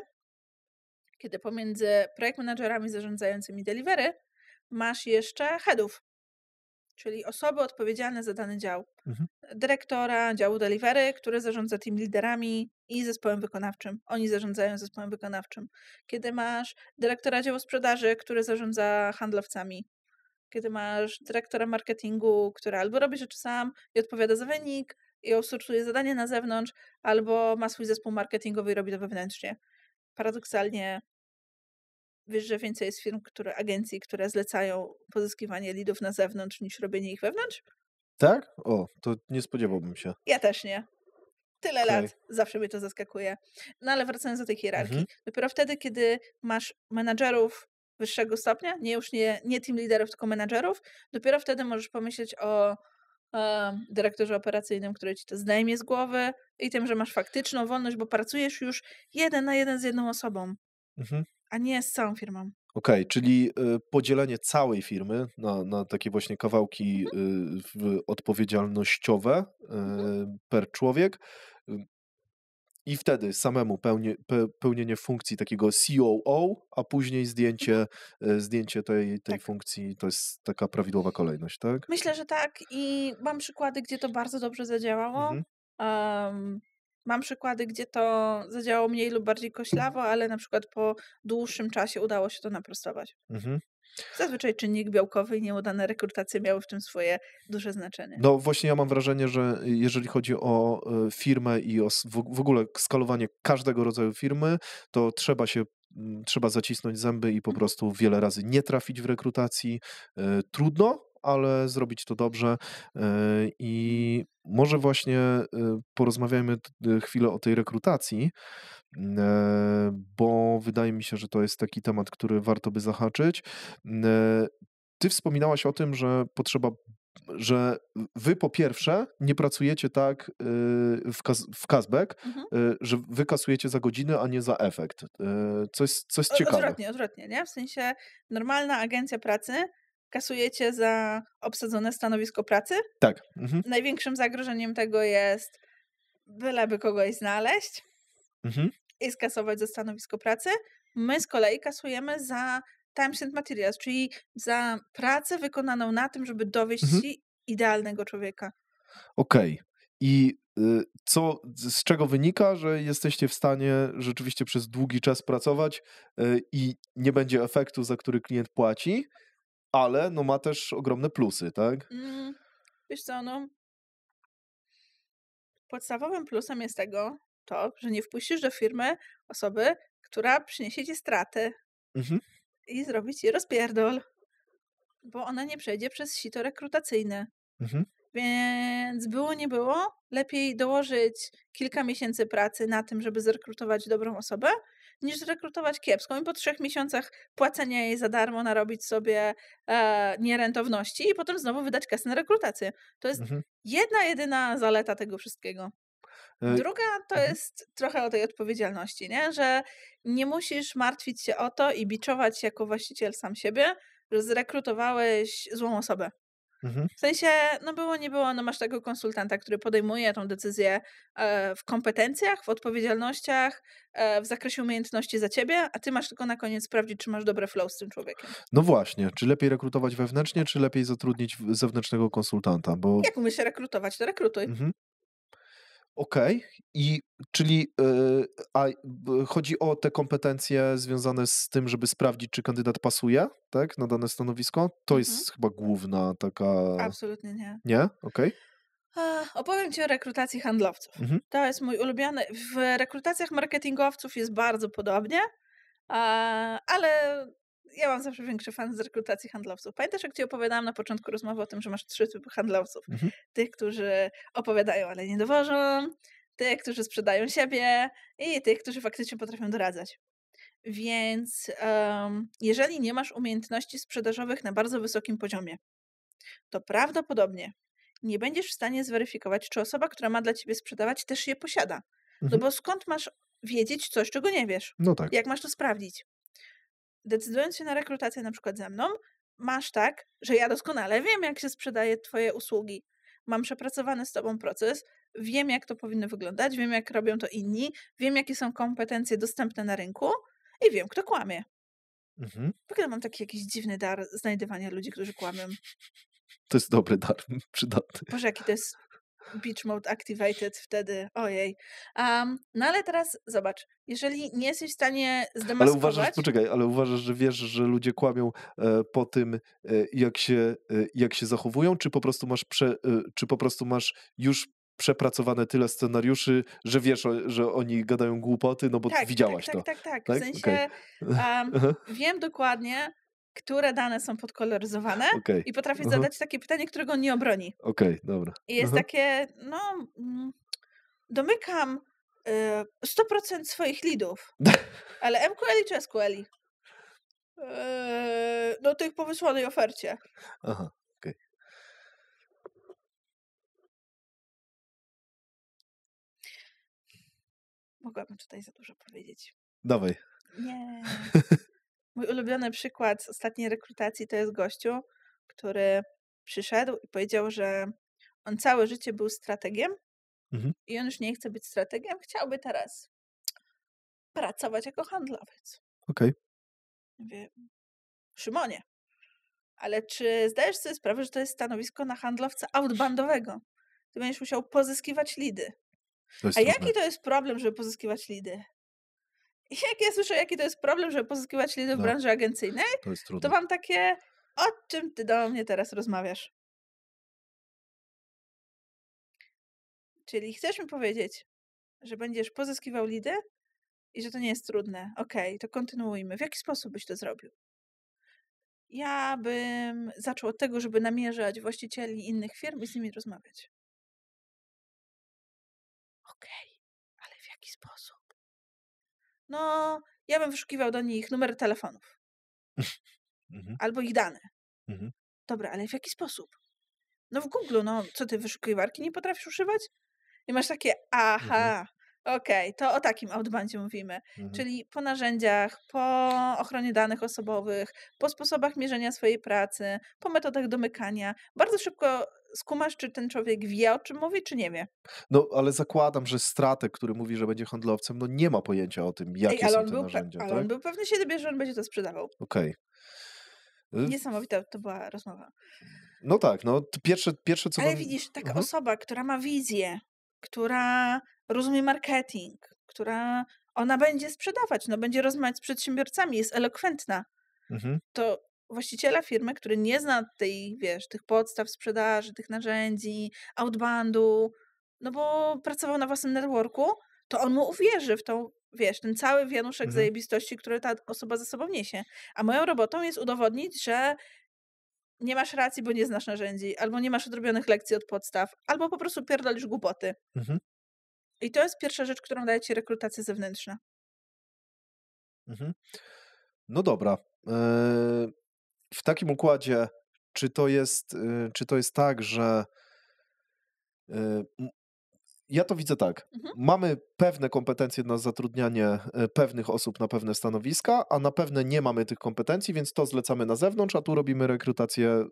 kiedy pomiędzy projekt menadżerami zarządzającymi delivery masz jeszcze headów, czyli osoby odpowiedzialne za dany dział. Mhm. Dyrektora działu delivery, który zarządza team liderami i zespołem wykonawczym. Oni zarządzają zespołem wykonawczym. Kiedy masz dyrektora działu sprzedaży, który zarządza handlowcami. Kiedy masz dyrektora marketingu, który albo robi rzeczy sam i odpowiada za wynik, i outsourcuje zadanie na zewnątrz, albo ma swój zespół marketingowy i robi to wewnętrznie. Paradoksalnie Wiesz, że więcej jest firm, które, agencji, które zlecają pozyskiwanie lidów na zewnątrz niż robienie ich wewnątrz? Tak? O, to nie spodziewałbym się. Ja też nie. Tyle okay. lat, zawsze mnie to zaskakuje. No ale wracając do tej hierarchii. Mhm. Dopiero wtedy, kiedy masz menadżerów wyższego stopnia, nie już nie, nie team liderów, tylko menadżerów, dopiero wtedy możesz pomyśleć o dyrektorze operacyjnym, który ci to zdejmie z głowy i tym, że masz faktyczną wolność, bo pracujesz już jeden na jeden z jedną osobą. Mhm a nie z całą firmą. Okej, okay, czyli y, podzielenie całej firmy na, na takie właśnie kawałki mhm. Y, odpowiedzialnościowe mhm. Y, per człowiek i wtedy samemu pełnie, pe, pełnienie funkcji takiego COO, a później mhm. zdjęcie, zdjęcie tej, tej tak. funkcji. To jest taka prawidłowa kolejność, tak? Myślę, że tak i mam przykłady, gdzie to bardzo dobrze zadziałało. Mhm. Um, Mam przykłady, gdzie to zadziałało mniej lub bardziej koślawo, ale na przykład po dłuższym czasie udało się to naprostować. Mhm. Zazwyczaj czynnik białkowy i nieudane rekrutacje miały w tym swoje duże znaczenie. No właśnie ja mam wrażenie, że jeżeli chodzi o e, firmę i o w ogóle skalowanie każdego rodzaju firmy, to trzeba się mm, trzeba zacisnąć zęby i po mhm. prostu wiele razy nie trafić w rekrutacji. E, trudno, ale zrobić to dobrze e, i mhm. może właśnie e, porozmawiajmy e, chwilę o tej rekrutacji, bo wydaje mi się, że to jest taki temat, który warto by zahaczyć. Ty wspominałaś o tym, że potrzeba że wy po pierwsze nie pracujecie tak w, kazbek, mhm. że wy kasujecie za godzinę, a nie za efekt. Coś, coś ciekawego. Odwrotnie, odwrotnie, nie? W sensie normalna agencja pracy kasujecie za obsadzone stanowisko pracy. Tak. Mhm. Największym zagrożeniem tego jest byleby kogoś znaleźć mhm. i skasować za stanowisko pracy. My z kolei kasujemy za time and materials, czyli za pracę wykonaną na tym, żeby dowieść mhm. idealnego człowieka. Okej. Okay. I y, co, z czego wynika, że jesteście w stanie rzeczywiście przez długi czas pracować y, i nie będzie efektu, za który klient płaci, ale no ma też ogromne plusy, tak? Mm, wiesz co, no podstawowym plusem jest tego to, że nie wpuścisz do firmy osoby, która przyniesie ci straty mhm. i zrobi ci rozpierdol, bo ona nie przejdzie przez sito rekrutacyjne. Mhm. Więc było nie było, lepiej dołożyć kilka miesięcy pracy na tym, żeby zrekrutować dobrą osobę, niż rekrutować kiepską i po trzech miesiącach płacenia jej za darmo narobić sobie e, nierentowności i potem znowu wydać kasę na rekrutację. To jest mhm. jedna, jedyna zaleta tego wszystkiego. E, Druga to mhm. jest trochę o tej odpowiedzialności, nie? że nie musisz martwić się o to i biczować jako właściciel sam siebie, że zrekrutowałeś złą osobę. Mhm. W sensie, no było, nie było, no masz tego konsultanta, który podejmuje tą decyzję e, w kompetencjach, w odpowiedzialnościach, e, w zakresie umiejętności za ciebie, a ty masz tylko na koniec sprawdzić, czy masz dobre flow z tym człowiekiem. No właśnie, czy lepiej rekrutować wewnętrznie, czy lepiej zatrudnić zewnętrznego konsultanta? Bo... Jak umiesz rekrutować, to rekrutuj. Mhm. Okej, okay. i czyli yy, a, y, chodzi o te kompetencje związane z tym, żeby sprawdzić, czy kandydat pasuje, tak, na dane stanowisko? To mhm. jest chyba główna taka... Absolutnie nie. Nie? Okej. Okay. E, opowiem Ci o rekrutacji handlowców. Mhm. To jest mój ulubiony. W rekrutacjach marketingowców jest bardzo podobnie, e, ale ja mam zawsze większy fan z rekrutacji handlowców. Pamiętasz, jak ci opowiadałam na początku rozmowy o tym, że masz trzy typy handlowców. Mhm. Tych, którzy opowiadają, ale nie dowożą, tych, którzy sprzedają siebie i tych, którzy faktycznie potrafią doradzać. Więc um, jeżeli nie masz umiejętności sprzedażowych na bardzo wysokim poziomie, to prawdopodobnie nie będziesz w stanie zweryfikować, czy osoba, która ma dla ciebie sprzedawać, też je posiada. No mhm. No bo skąd masz wiedzieć coś, czego nie wiesz? No tak. Jak masz to sprawdzić? decydując się na rekrutację na przykład ze mną, masz tak, że ja doskonale wiem, jak się sprzedaje Twoje usługi. Mam przepracowany z Tobą proces, wiem, jak to powinno wyglądać, wiem, jak robią to inni, wiem, jakie są kompetencje dostępne na rynku i wiem, kto kłamie. Mhm. W ogóle mam taki jakiś dziwny dar znajdywania ludzi, którzy kłamią. To jest dobry dar, przydatny. Boże, jaki to jest Beach Mode Activated wtedy, ojej. Um, no ale teraz zobacz, jeżeli nie jesteś w stanie zdemaskować... Ale uważasz, poczekaj, ale uważasz, że wiesz, że ludzie kłamią e, po tym, e, jak, się, e, jak się zachowują, czy po prostu masz, prze, e, czy po prostu masz już przepracowane tyle scenariuszy, że wiesz, o, że oni gadają głupoty, no bo tak, widziałaś tak, to. Tak, tak, tak. tak? W sensie okay. um, wiem dokładnie, które dane są podkoloryzowane okay. i potrafi uh -huh. zadać takie pytanie, którego on nie obroni. Okej, okay, dobra. I jest uh -huh. takie, no, mm, domykam 100% y, swoich lidów, ale MQL czy SQL? E, no tych po wysłanej ofercie. Aha, okej. Okay. Mogłabym tutaj za dużo powiedzieć. Dawaj. Nie. Mój ulubiony przykład z ostatniej rekrutacji to jest gościu, który przyszedł i powiedział, że on całe życie był strategiem mhm. i on już nie chce być strategiem, chciałby teraz pracować jako handlowiec. Okej. Okay. Mówię, Szymonie, ale czy zdajesz sobie sprawę, że to jest stanowisko na handlowca outbandowego? Ty będziesz musiał pozyskiwać lidy. A trudne. jaki to jest problem, żeby pozyskiwać lidy? jak ja słyszę, jaki to jest problem, żeby pozyskiwać lidów no, branży agencyjnej, to, jest trudne. to mam takie, o czym ty do mnie teraz rozmawiasz? Czyli chcesz mi powiedzieć, że będziesz pozyskiwał lidy i że to nie jest trudne. Okej, okay, to kontynuujmy. W jaki sposób byś to zrobił? Ja bym zaczął od tego, żeby namierzać właścicieli innych firm i z nimi rozmawiać. Okej, okay, ale w jaki sposób? No, ja bym wyszukiwał do nich numery telefonów. Mhm. Albo ich dane. Mhm. Dobra, ale w jaki sposób? No w Google, no co ty wyszukiwarki nie potrafisz używać? I masz takie, aha, mhm. okej, okay, to o takim outbandzie mówimy. Czyli po narzędziach, po ochronie danych osobowych, po sposobach mierzenia swojej pracy, po metodach domykania. Bardzo szybko skumasz, czy ten człowiek wie, o czym mówi, czy nie wie. No, ale zakładam, że stratek, który mówi, że będzie handlowcem, no nie ma pojęcia o tym, jakie Ej, ale są te był narzędzia. Pe- ale tak? on był pewny siebie, że on będzie to sprzedawał. Okej. Okay. Niesamowita to była rozmowa. No tak, no pierwsze, pierwsze co... Ale mam... widzisz, taka mhm. osoba, która ma wizję, która rozumie marketing, która... Ona będzie sprzedawać, no będzie rozmawiać z przedsiębiorcami, jest elokwentna. Mhm. To właściciela firmy, który nie zna tej, wiesz, tych podstaw sprzedaży, tych narzędzi, outboundu, no bo pracował na własnym networku, to on mu uwierzy w tą, wiesz, ten cały wianuszek mhm. zajebistości, który ta osoba za sobą niesie. A moją robotą jest udowodnić, że nie masz racji, bo nie znasz narzędzi, albo nie masz odrobionych lekcji od podstaw, albo po prostu pierdolisz głupoty. Mhm. I to jest pierwsza rzecz, którą daje ci rekrutacja zewnętrzna. Mhm. No dobra. E, w takim układzie, czy to jest, y, czy to jest tak, że y, ja to widzę tak. Mhm. Mamy pewne kompetencje na zatrudnianie y, pewnych osób na pewne stanowiska, a na pewne nie mamy tych kompetencji, więc to zlecamy na zewnątrz, a tu robimy rekrutację,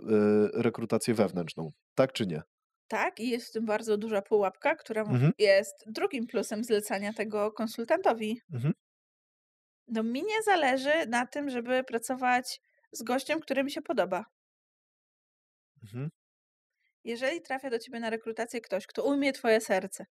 rekrutację wewnętrzną. Tak czy nie? Tak, i jest w tym bardzo duża pułapka, która mhm. jest drugim plusem zlecania tego konsultantowi. Mhm. No mi nie zależy na tym, żeby pracować z gościem, który mi się podoba. Mhm. Jeżeli trafia do ciebie na rekrutację ktoś, kto umie twoje serce,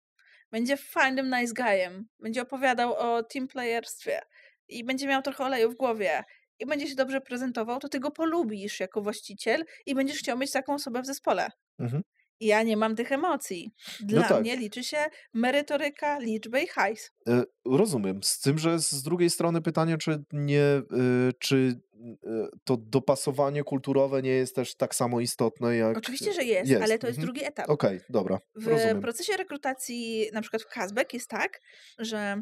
będzie fajnym nice guyem, będzie opowiadał o team playerstwie i będzie miał trochę oleju w głowie i będzie się dobrze prezentował, to ty go polubisz jako właściciel i będziesz chciał mieć taką osobę w zespole. Mhm. Ja nie mam tych emocji. No Dla no tak. mnie liczy się merytoryka, liczby i hajs. E, rozumiem. Z tym, że z drugiej strony pytanie, czy nie, y, czy y, to dopasowanie kulturowe nie jest też tak samo istotne jak. Oczywiście, że jest, jest. ale to jest mhm. drugi etap. Okej, okay, dobra. W rozumiem. procesie rekrutacji, na przykład w Kazbek jest tak, że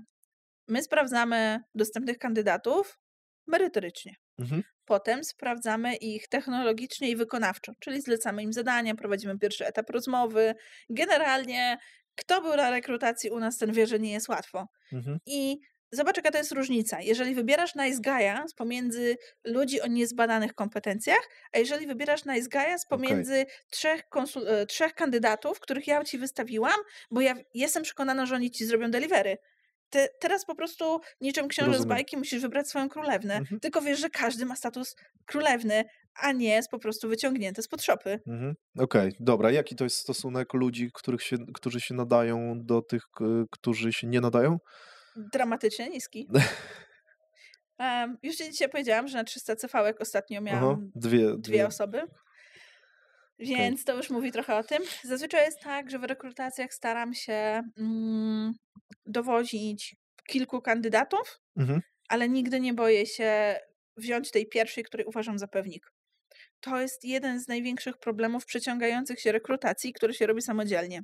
my sprawdzamy dostępnych kandydatów merytorycznie. Mhm. Potem sprawdzamy ich technologicznie i wykonawczo, czyli zlecamy im zadania, prowadzimy pierwszy etap rozmowy. Generalnie, kto był na rekrutacji u nas, ten wie, że nie jest łatwo. Mhm. I zobacz, jaka to jest różnica. Jeżeli wybierasz nice guy'a z pomiędzy ludzi o niezbadanych kompetencjach, a jeżeli wybierasz nice guy'a z pomiędzy okay. trzech, e, trzech kandydatów, których ja ci wystawiłam, bo ja jestem przekonana, że oni ci zrobią delivery, te, teraz po prostu niczym książę Rozumiem. z bajki musisz wybrać swoją królewnę. Mhm. Tylko wiesz, że każdy ma status królewny, a nie jest po prostu wyciągnięte z podszopy. Mhm. Okej, okay. dobra. Jaki to jest stosunek ludzi, których się, którzy się nadają do tych, którzy się nie nadają? Dramatycznie niski. Um, już dzisiaj powiedziałam, że na 300 cv ostatnio miałam Aha, dwie, dwie, dwie, osoby. Więc to już mówi trochę o tym. Zazwyczaj jest tak, że w rekrutacjach staram się mm, dowozić kilku kandydatów, mhm. ale nigdy nie boję się wziąć tej pierwszej, której uważam za pewnik. To jest jeden z największych problemów przyciągających się rekrutacji, który się robi samodzielnie.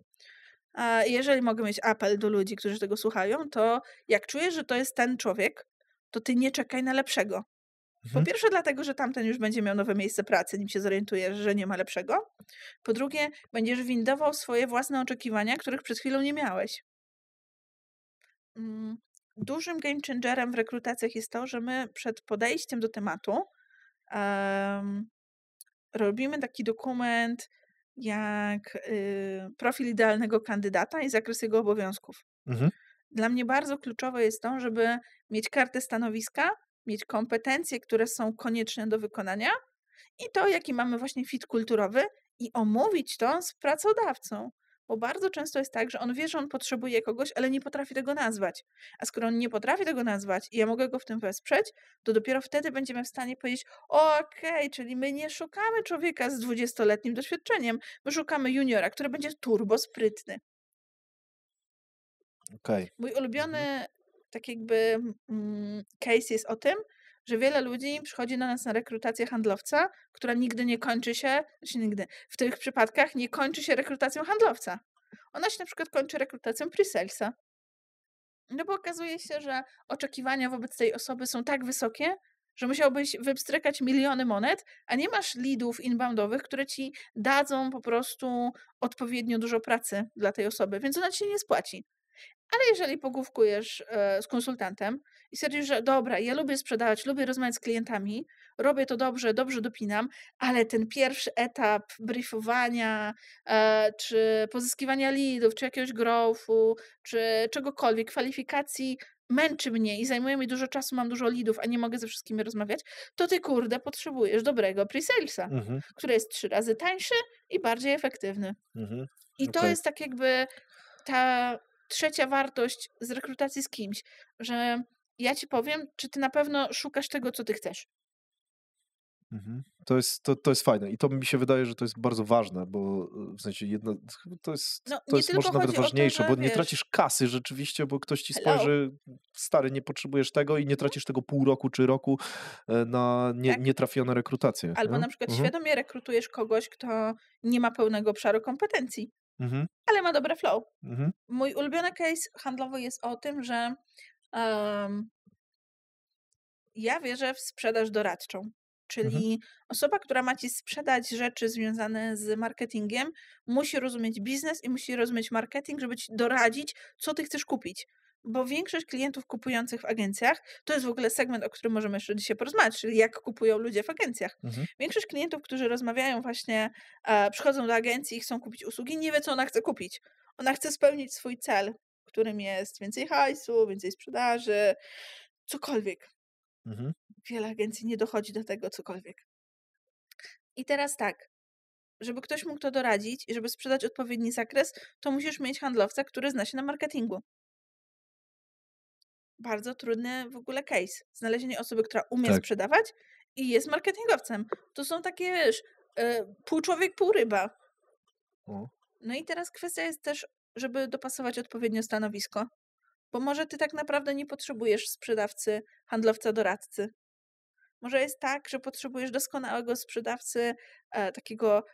A jeżeli mogę mieć apel do ludzi, którzy tego słuchają, to jak czujesz, że to jest ten człowiek, to ty nie czekaj na lepszego. Po mhm. pierwsze, dlatego, że tamten już będzie miał nowe miejsce pracy, nim się zorientujesz, że nie ma lepszego. Po drugie, będziesz windował swoje własne oczekiwania, których przed chwilą nie miałeś. Mm, dużym game changerem w rekrutacjach jest to, że my przed podejściem do tematu um, robimy taki dokument jak y, profil idealnego kandydata i zakres jego obowiązków. Mhm. Dla mnie bardzo kluczowe jest to, żeby mieć kartę stanowiska, mieć kompetencje, które są konieczne do wykonania i to, jaki mamy właśnie fit kulturowy i omówić to z pracodawcą. Bo bardzo często jest tak, że on wie, że on potrzebuje kogoś, ale nie potrafi tego nazwać. A skoro on nie potrafi tego nazwać i ja mogę go w tym wesprzeć, to dopiero wtedy będziemy w stanie powiedzieć: Okej, okay, czyli my nie szukamy człowieka z 20-letnim doświadczeniem, my szukamy juniora, który będzie turbo sprytny. Okay. Mój mhm. ulubiony tak jakby mm, case jest o tym, że wiele ludzi przychodzi na nas na rekrutację handlowca, która nigdy nie kończy się, znaczy nigdy, w tych przypadkach nie kończy się rekrutacją handlowca. Ona się na przykład kończy rekrutacją pre-salesa. No bo okazuje się, że oczekiwania wobec tej osoby są tak wysokie, że musiałbyś wypstrykać miliony monet, a nie masz leadów inboundowych, które ci dadzą po prostu odpowiednio dużo pracy dla tej osoby, więc ona ci nie spłaci. Ale jeżeli pogłówkujesz e, z konsultantem i stwierdzisz, że dobra, ja lubię sprzedawać, lubię rozmawiać z klientami, robię to dobrze, dobrze dopinam, ale ten pierwszy etap briefowania, e, czy pozyskiwania leadów, czy jakiegoś growthu, czy czegokolwiek, kwalifikacji męczy mnie i zajmuje mi dużo czasu, mam dużo lidów, a nie mogę ze wszystkimi rozmawiać, to ty kurde potrzebujesz dobrego pre-salesa, mhm. który jest trzy razy tańszy i bardziej efektywny. Mhm. I okay. to jest tak jakby ta trzecia wartość z rekrutacji z kimś, że ja ci powiem, czy ty na pewno szukasz tego, co ty chcesz. Mhm. To jest, to, to jest fajne i to mi się wydaje, że to jest bardzo ważne, bo e, w sensie jedno, to jest, no, to jest może nawet ważniejsze, to, bo wiesz, nie tracisz kasy rzeczywiście, bo ktoś ci spojrzy, hello. stary, nie potrzebujesz tego i nie mhm. tracisz tego pół roku czy roku e, na nie, tak? nietrafione rekrutacje. Albo nie? na przykład mhm. świadomie rekrutujesz kogoś, kto nie ma pełnego obszaru kompetencji mhm. ale ma dobre flow. Mhm. Mój ulubiony case handlowy jest o tym, że um, ja wierzę w sprzedaż doradczą. Mhm. Czyli mhm. osoba, która ma ci sprzedać rzeczy związane z marketingiem, musi rozumieć biznes i musi rozumieć marketing, żeby ci doradzić, co ty chcesz kupić bo większość klientów kupujących w agencjach, to jest w ogóle segment, o którym możemy jeszcze dzisiaj porozmawiać, czyli jak kupują ludzie w agencjach. Mhm. Większość klientów, którzy rozmawiają właśnie, e, przychodzą do agencji i chcą kupić usługi, nie wie, co ona chce kupić. Ona chce spełnić swój cel, którym jest więcej hajsu, więcej sprzedaży, cokolwiek. Mhm. Wiele agencji nie dochodzi do tego cokolwiek. I teraz tak, żeby ktoś mógł to doradzić i żeby sprzedać odpowiedni zakres, to musisz mieć handlowca, który zna się na marketingu bardzo trudny w ogóle case. Znalezienie osoby, która umie tak. sprzedawać i jest marketingowcem. To są takie, wiesz, e, pół człowiek, pół ryba. No i teraz kwestia jest też, żeby dopasować odpowiednio stanowisko, bo może ty tak naprawdę nie potrzebujesz sprzedawcy, handlowca, doradcy. Może jest tak, że potrzebujesz doskonałego sprzedawcy, e, takiego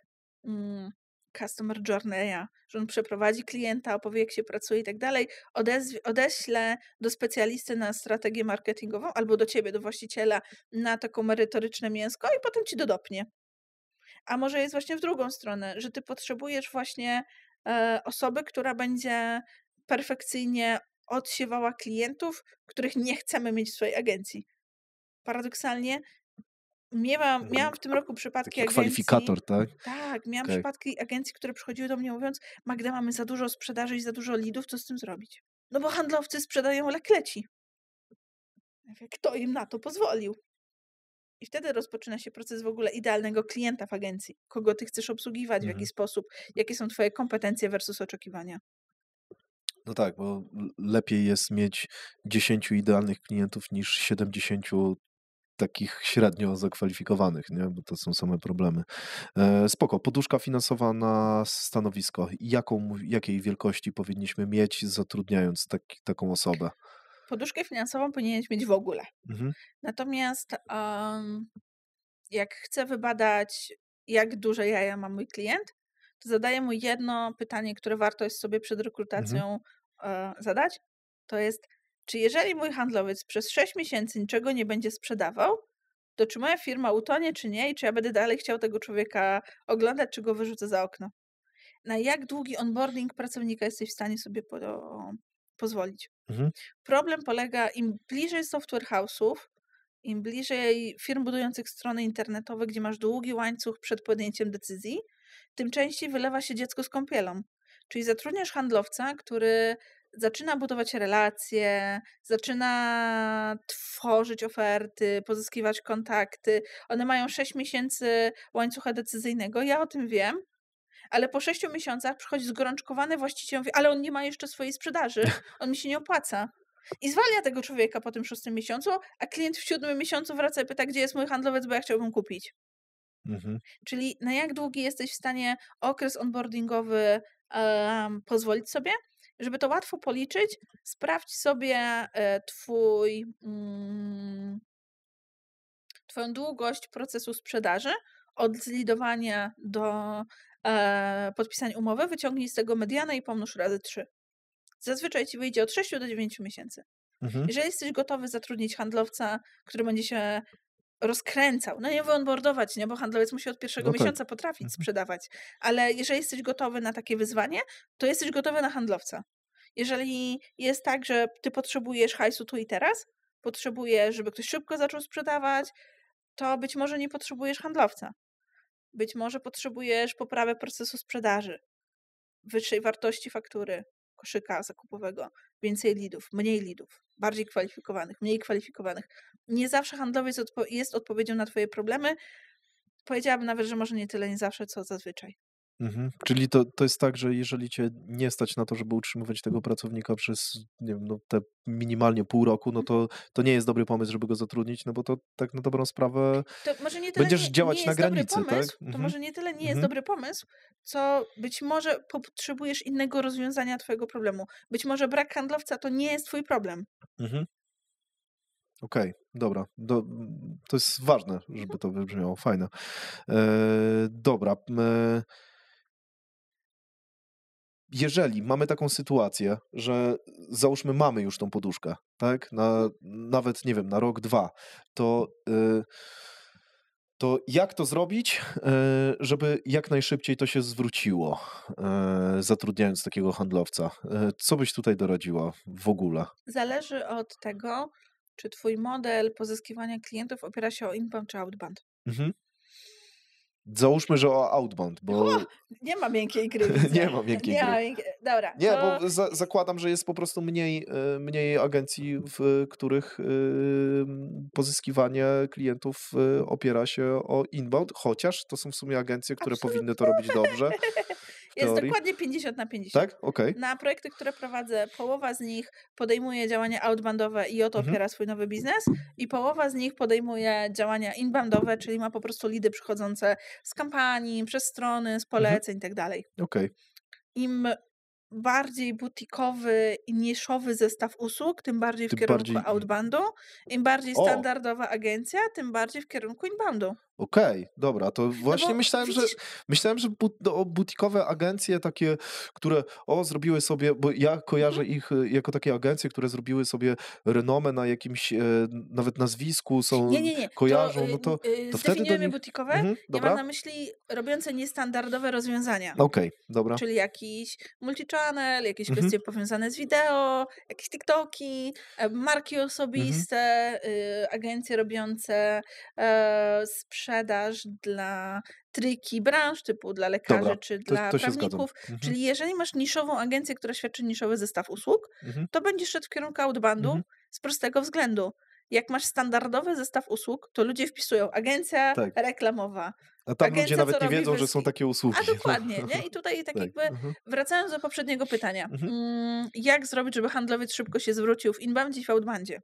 mm, customer journey'a, że on przeprowadzi klienta, opowie jak się pracuje i tak dalej, odeślę do specjalisty na strategię marketingową albo do ciebie, do właściciela na taką merytoryczne mięsko i potem ci dodopnie. A może jest właśnie w drugą stronę, że ty potrzebujesz właśnie e, osoby, która będzie perfekcyjnie odsiewała klientów, których nie chcemy mieć w swojej agencji. Paradoksalnie miałam, miałam w tym roku przypadki Taki agencji. kwalifikator, tak? Tak, miałam okay. przypadki agencji, które przychodziły do mnie mówiąc, Magda, mamy za dużo sprzedaży i za dużo lidów, co z tym zrobić? No bo handlowcy sprzedają lekleci. Kto im na to pozwolił? I wtedy rozpoczyna się proces w ogóle idealnego klienta w agencji. Kogo ty chcesz obsługiwać, mhm. w jaki sposób, jakie są twoje kompetencje versus oczekiwania. No tak, bo lepiej jest mieć 10 idealnych klientów niż 70 takich średnio zakwalifikowanych, nie? bo to są same problemy. E, spoko, poduszka finansowa na stanowisko. Jaką, jakiej wielkości powinniśmy mieć, zatrudniając taki, taką osobę? Poduszkę finansową powinieneś mieć w ogóle. Mhm. Natomiast um, jak chcę wybadać, jak duże jaja ma mój klient, to zadaję mu jedno pytanie, które warto jest sobie przed mhm. rekrutacją mhm. zadać. To jest, czy jeżeli mój handlowiec przez 6 miesięcy niczego nie będzie sprzedawał, to czy moja firma utonie, czy nie, i czy ja będę dalej chciał tego człowieka oglądać, czy go wyrzucę za okno? Na jak długi onboarding pracownika jesteś w stanie sobie po- pozwolić? Mhm. Problem polega, im bliżej software house'ów, im bliżej firm budujących strony internetowe, gdzie masz długi łańcuch przed podjęciem decyzji, tym częściej wylewa się dziecko z kąpielą. Czyli zatrudniasz handlowca, który zaczyna budować relacje, zaczyna tworzyć oferty, pozyskiwać kontakty. One mają 6 miesięcy łańcucha decyzyjnego, ja o tym wiem, ale po 6 miesiącach przychodzi zgorączkowany właściciel, mówi, ale on nie ma jeszcze swojej sprzedaży, on mi się nie opłaca. I zwalnia tego człowieka po tym szóstym miesiącu, a klient w siódmym miesiącu wraca i pyta, gdzie jest mój handlowiec, bo ja chciałbym kupić. Mhm. Czyli na jak długi jesteś w stanie okres onboardingowy um, pozwolić sobie, żeby to łatwo policzyć, sprawdź sobie e, twój, mm, Twoją długość procesu sprzedaży od zlidowania do podpisań e, podpisania umowy, wyciągnij z tego medianę i pomnóż razy 3. Zazwyczaj ci wyjdzie od 6 do 9 miesięcy. Mhm. Jeżeli jesteś gotowy zatrudnić handlowca, który będzie się rozkręcał. No nie mówię mhm. onboardować, nie? bo handlowiec musi od pierwszego no tak. miesiąca potrafić mhm. sprzedawać, ale jeżeli jesteś gotowy na takie wyzwanie, to jesteś gotowy na handlowca. Jeżeli jest tak, że ty potrzebujesz hajsu tu i teraz, potrzebujesz, żeby ktoś szybko zaczął sprzedawać, to być może nie potrzebujesz handlowca. Być może potrzebujesz poprawy procesu sprzedaży, wyższej wartości faktury, koszyka zakupowego, więcej lidów, mniej lidów, bardziej kwalifikowanych, mniej kwalifikowanych. Nie zawsze handlowiec odpo- jest odpowiedzią na Twoje problemy. Powiedziałabym nawet, że może nie tyle nie zawsze, co zazwyczaj. Mhm. Czyli to, to jest tak, że jeżeli cię nie stać na to, żeby utrzymywać tego pracownika przez nie wiem, no te minimalnie pół roku, no mhm. to, to nie jest dobry pomysł, żeby go zatrudnić, no bo to tak na dobrą sprawę to może nie tyle będziesz nie, działać nie na granicy. Tak? Pomysł, tak? To mhm. może nie tyle nie jest mhm. dobry pomysł, co być może potrzebujesz innego rozwiązania twojego problemu. Być może brak handlowca to nie jest twój problem. Mhm. Okej, okay, dobra. Do, to jest ważne, żeby to wybrzmiało. Fajne. E, dobra. E, jeżeli mamy taką sytuację, że y, załóżmy mamy już tą poduszkę, tak, na, mhm. nawet nie wiem, na rok, dwa, to, yy, to jak to zrobić, yy, żeby jak najszybciej to się zwróciło, yy, zatrudniając takiego handlowca? E, co byś tutaj doradziła w ogóle? Zależy od tego, czy twój model pozyskiwania klientów opiera się o inbound czy outbound. Mhm. Załóżmy, że o Outbound, bo... nie ma miękkiej gry. nie ma miękkiej nie gry. Ma Dobra. Nie, to... bo za zakładam, że jest po prostu mniej, y, mniej agencji, w których y, pozyskiwanie klientów y, opiera się o inbound, chociaż to są w sumie agencje, które Absolutnie. powinny to robić dobrze. Jest dokładnie 50 na 50. Tak? Okay. Na projekty, które prowadzę, połowa z nich podejmuje działania outboundowe i o to mhm. opiera swój nowy biznes i połowa z nich podejmuje działania inboundowe, czyli ma po prostu lidy przychodzące z kampanii, przez strony, z mhm. poleceń mhm. itd. Okay. Im bardziej butikowy i niszowy zestaw usług, tym bardziej w kierunku bardziej... outboundu. Im bardziej o. standardowa agencja, tym bardziej w kierunku inboundu. Okej, okay, dobra, to no właśnie no myślałem, widzisz... że myślałem, że but, no, butikowe agencje takie, które o, zrobiły sobie, bo ja mhm. kojarzę mm. ich y, jako takie agencje, które zrobiły sobie renomę na jakimś e, nawet nazwisku, są nie, nie, nie. kojarzą, to, no to, y, y, to wtedy do nie, butikowe, mhm, ja mam na myśli robiące niestandardowe rozwiązania. Okej, okay, dobra. Czyli jakiś multichannel, jakieś mhm. kwestie powiązane z wideo, jakieś TikToki, e, marki mhm. osobiste, mhm. y, agencje robiące e, sprzedaż dla tryki branż, typu dla lekarzy Dobra, czy dla to prawników. Mhm. Czyli jeżeli masz niszową agencję, która świadczy niszowy zestaw usług, mhm. to będziesz szedł w kierunku outboundu mhm. z prostego względu. Jak masz standardowy zestaw usług, to ludzie wpisują agencja tak. reklamowa. A tam agencja, ludzie nawet nie wiedzą, wyski. że są takie usługi. A no. dokładnie, nie? I tutaj tak, tak. jakby mhm. wracając do poprzedniego pytania. Mhm. Mm, jak zrobić, żeby handlowiec szybko się zwrócił w inboundzie i w outboundzie?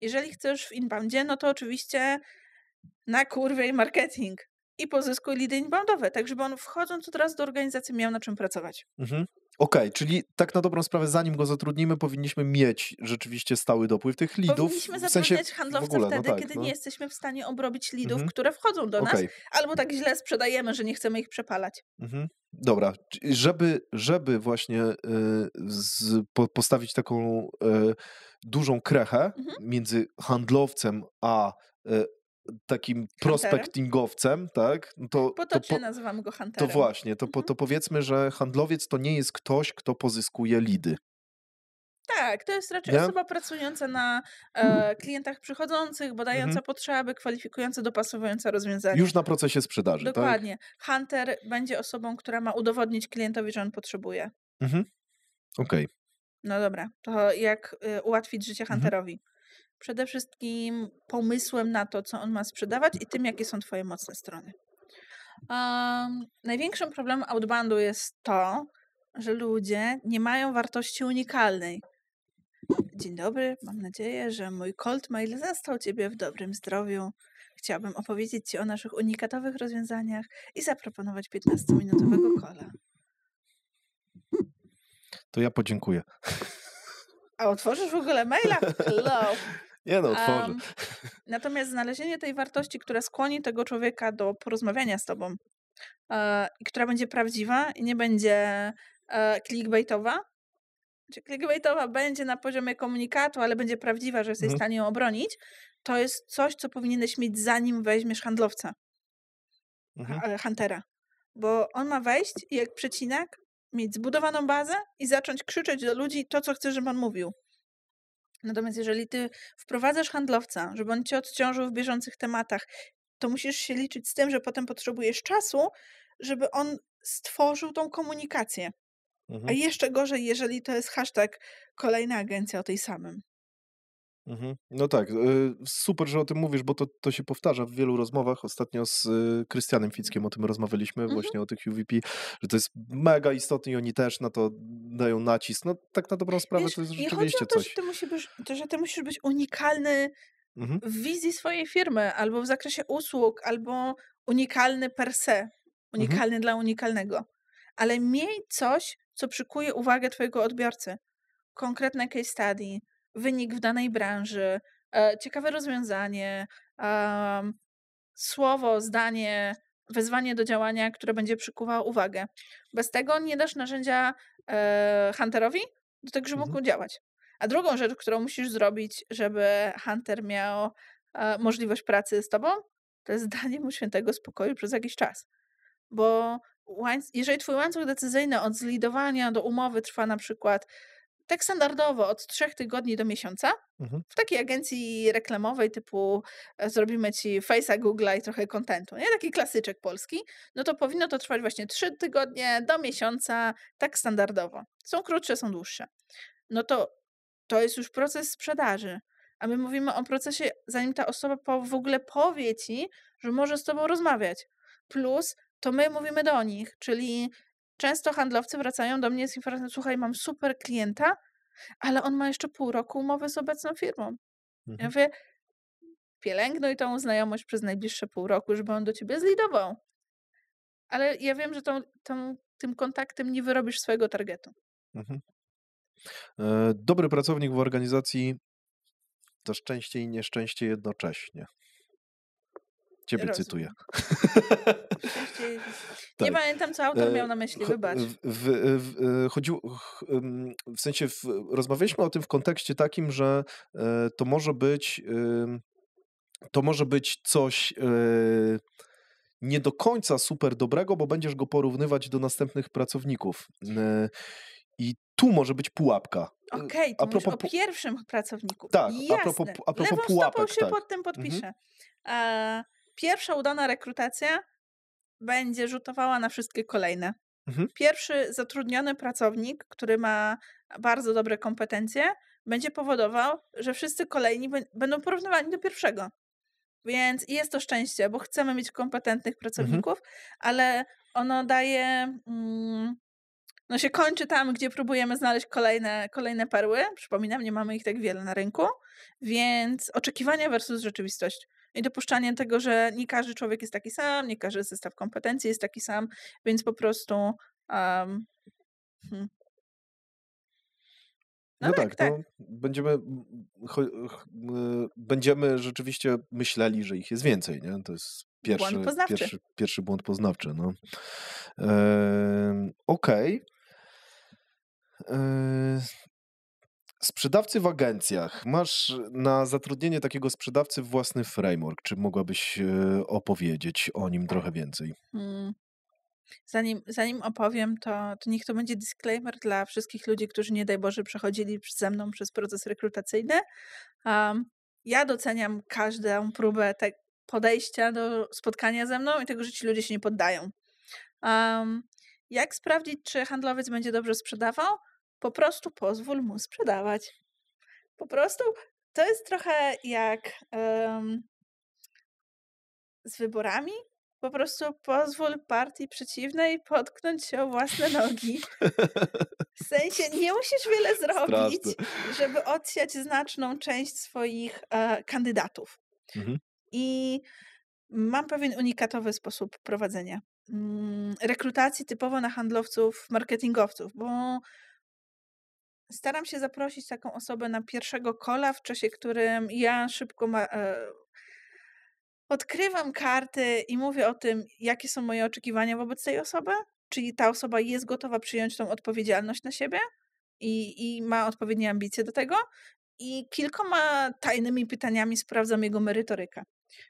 Jeżeli chcesz w inboundzie, no to oczywiście na kurwie i marketing i pozyskuj lidy inboundowe, tak żeby on wchodząc od razu do organizacji miał na czym pracować. Mhm. Okej, okay, czyli tak na dobrą sprawę, zanim go zatrudnimy, powinniśmy mieć rzeczywiście stały dopływ tych lidów. Powinniśmy zatrudniać w sensie ogóle, no wtedy, no tak, kiedy no. nie jesteśmy w stanie obrobić lidów, mhm. które wchodzą do okay. nas, albo tak źle sprzedajemy, że nie chcemy ich przepalać. Mhm. Dobra, żeby, żeby właśnie y, z, po, postawić taką y, dużą krechę mhm. między handlowcem a e, takim prospektingowcem, tak? No to, Potocznie to, nazywam go hunterem. To właśnie, to, mhm. to powiedzmy, że handlowiec to nie jest ktoś, kto pozyskuje lidy. Tak, to jest raczej nie? osoba pracująca na e, klientach przychodzących, mhm. badająca mhm. potrzeby, kwalifikująca, dopasowująca rozwiązania. Już na procesie sprzedaży. Tak? Dokładnie. Tak? Hunter będzie osobą, która ma udowodnić klientowi, że on potrzebuje. Mhm. Okej. Okay. No dobra, to jak y, ułatwić życie mhm. Hunterowi? Mhm przede wszystkim pomysłem na to, co on ma sprzedawać i tym, jakie są Twoje mocne strony. Um, największym problemem outboundu jest to, że ludzie nie mają wartości unikalnej. Dzień dobry, mam nadzieję, że mój cold mail zastał Ciebie w dobrym zdrowiu. Chciałabym opowiedzieć Ci o naszych unikatowych rozwiązaniach i zaproponować 15-minutowego kola. To ja podziękuję. A otworzysz w ogóle maila? Hello. Nie no, otworzę. Um, natomiast znalezienie tej wartości, która skłoni tego człowieka do porozmawiania z tobą, e, która będzie prawdziwa i nie będzie e, clickbaitowa, czy clickbaitowa będzie na poziomie komunikatu, ale będzie prawdziwa, że jesteś w mhm. stanie ją obronić, to jest coś, co powinieneś mieć zanim weźmiesz handlowca, mhm. E, huntera. Bo on ma wejść i jak przecinek, mieć zbudowaną bazę i zacząć krzyczeć do ludzi to, co chcesz, żeby on mówił. Natomiast jeżeli ty wprowadzasz handlowca, żeby on cię odciążył w bieżących tematach, to musisz się liczyć z tym, że potem potrzebujesz czasu, żeby on stworzył tą komunikację. Mhm. A jeszcze gorzej, jeżeli to jest hashtag kolejna agencja o tej samym. Mhm. No tak, y, super, że o tym mówisz, bo to, to się powtarza w wielu rozmowach. Ostatnio z y, Krystianem Fickiem o tym rozmawialiśmy, mhm. właśnie o tych UVP, że to jest mega istotne i oni też na to dają nacisk. No tak na dobrą sprawę Wiesz, to jest rzeczywiście to, coś. Że ty, musisz być, że ty musisz być unikalny mhm. w wizji swojej firmy, albo w zakresie usług, albo unikalny per se, mhm. unikalny dla unikalnego. Ale miej coś, co przykuje uwagę twojego odbiorcy. Konkretne case study, wynik w danej branży, e, ciekawe rozwiązanie, słowo, zdanie, wezwanie do działania, które będzie przykuwało uwagę. Bez tego nie dasz narzędzia e, hunterowi do tego, żeby mhm. mógł działać. A drugą rzecz, którą musisz zrobić, żeby hunter miał e, możliwość pracy z tobą, to jest danie mu świętego spokoju przez jakiś czas. Bo jeżeli twój łańcuch decyzyjny od zlidowania do umowy trwa na przykład tak standardowo od trzech tygodni do miesiąca mhm. w takiej agencji reklamowej typu e, zrobimy ci Face'a, Google'a i trochę kontentu, nie? Taki klasyczek polski, no to powinno to trwać właśnie trzy tygodnie do miesiąca, tak standardowo. Są krótsze, są dłuższe. No to to jest już proces sprzedaży. A my mówimy o procesie, zanim ta osoba po, w ogóle powie ci, że może z tobą rozmawiać. Plus to my mówimy do nich, czyli Często handlowcy wracają do mnie z informacją, słuchaj, mam super klienta, ale on ma jeszcze pół roku umowy z obecną firmą. Mhm. Ja mówię, pielęgnuj tą znajomość przez najbliższe pół roku, żeby on do ciebie zlidował. Ale ja wiem, że tą, tą tym kontaktem nie wyrobisz swojego targetu. Mhm. E, dobry pracownik w organizacji to szczęście i nieszczęście jednocześnie. Ciebie cytuję. Tak. Nie pamiętam, co autor e, miał na myśli, wybacz. W, w, w, e, chodziło, w sensie rozmawialiśmy o tym w kontekście takim, że e, to może być to może być coś nie do końca super dobrego, bo będziesz go porównywać do następnych pracowników. I tu może być pułapka. Okej, okay, to a propos o pierwszym pracowniku. Tak, Jasne. a propos, a propos Lewą pułapek. się tak. pod tym mhm. podpiszę. Mhm pierwsza udana rekrutacja będzie rzutowała na wszystkie kolejne. Mhm. Pierwszy zatrudniony pracownik, który ma bardzo dobre kompetencje, będzie powodował, że wszyscy kolejni będą porównywani do pierwszego. Więc jest to szczęście, bo chcemy mieć kompetentnych mhm. pracowników, mhm. ale ono daje. Mm, no się kończy tam, gdzie próbujemy znaleźć kolejne, kolejne perły. Przypominam, nie mamy ich tak wiele na rynku, więc oczekiwania versus rzeczywistość i dopuszczanie tego, że nie każdy człowiek jest taki sam, nie każdy zestaw kompetencji jest taki sam, więc po prostu. Um, hmm. No, no tak, tak, No, będziemy, będziemy rzeczywiście myśleli, że ich jest więcej, nie? To jest pierwszy błąd poznawczy. Pierwszy, pierwszy błąd poznawczy no. Okej. Okay. E, Sprzedawcy w agencjach. Masz na zatrudnienie takiego sprzedawcy własny framework. Czy mogłabyś e, opowiedzieć o nim trochę więcej? Hmm. Zanim, zanim opowiem, to, to niech to będzie disclaimer dla wszystkich ludzi, którzy nie daj Boże przechodzili ze mną przez proces rekrutacyjny. Um, ja doceniam każdą próbę te, podejścia do spotkania ze mną i tego, że ci ludzie się nie poddają. Um, jak sprawdzić, czy handlowiec będzie dobrze sprzedawał? Po prostu pozwól mu sprzedawać. Po prostu to jest trochę jak um, z wyborami. Po prostu pozwól partii przeciwnej potknąć się o własne nogi. W sensie nie musisz wiele zrobić, Straszne. żeby odsiać znaczną część swoich e, kandydatów. Mhm. I mam pewien unikatowy sposób prowadzenia mm, rekrutacji typowo na handlowców, marketingowców, bo staram się zaprosić taką osobę na pierwszego kola, w czasie którym ja szybko ma, e, odkrywam karty i mówię o tym, jakie są moje oczekiwania wobec tej osoby, czyli ta osoba jest gotowa przyjąć tą odpowiedzialność na siebie i, i ma odpowiednie ambicje do tego. I kilkoma tajnymi pytaniami sprawdzam jego merytorykę.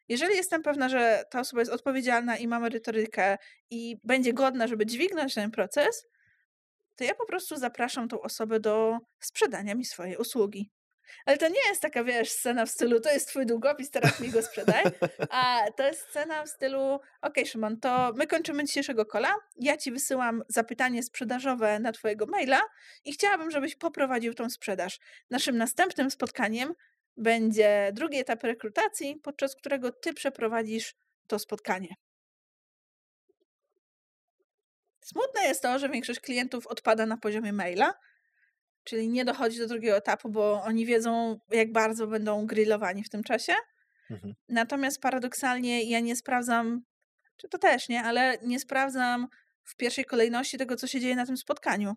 Jeżeli jestem pewna, że ta osoba jest odpowiedzialna i ma merytorykę i będzie godna, żeby dźwignąć ten proces, to ja po prostu zapraszam tą osobę do sprzedania mi swojej usługi. Ale to nie jest taka, wiesz, scena w stylu to jest twój długopis, teraz mi go sprzedaj, a to jest scena w stylu okej okay, Szymon, to my kończymy dzisiejszego kola, ja ci wysyłam zapytanie sprzedażowe na twojego maila i chciałabym, żebyś poprowadził tą sprzedaż. Naszym następnym spotkaniem będzie drugi etap rekrutacji, podczas którego ty przeprowadzisz to spotkanie. Smutne jest to, że większość klientów odpada na poziomie maila, czyli nie dochodzi do drugiego etapu, bo oni wiedzą, jak bardzo będą grillowani w tym czasie. Mhm. Natomiast paradoksalnie ja nie sprawdzam, czy to też nie, ale nie sprawdzam w pierwszej kolejności tego, co się dzieje na tym spotkaniu.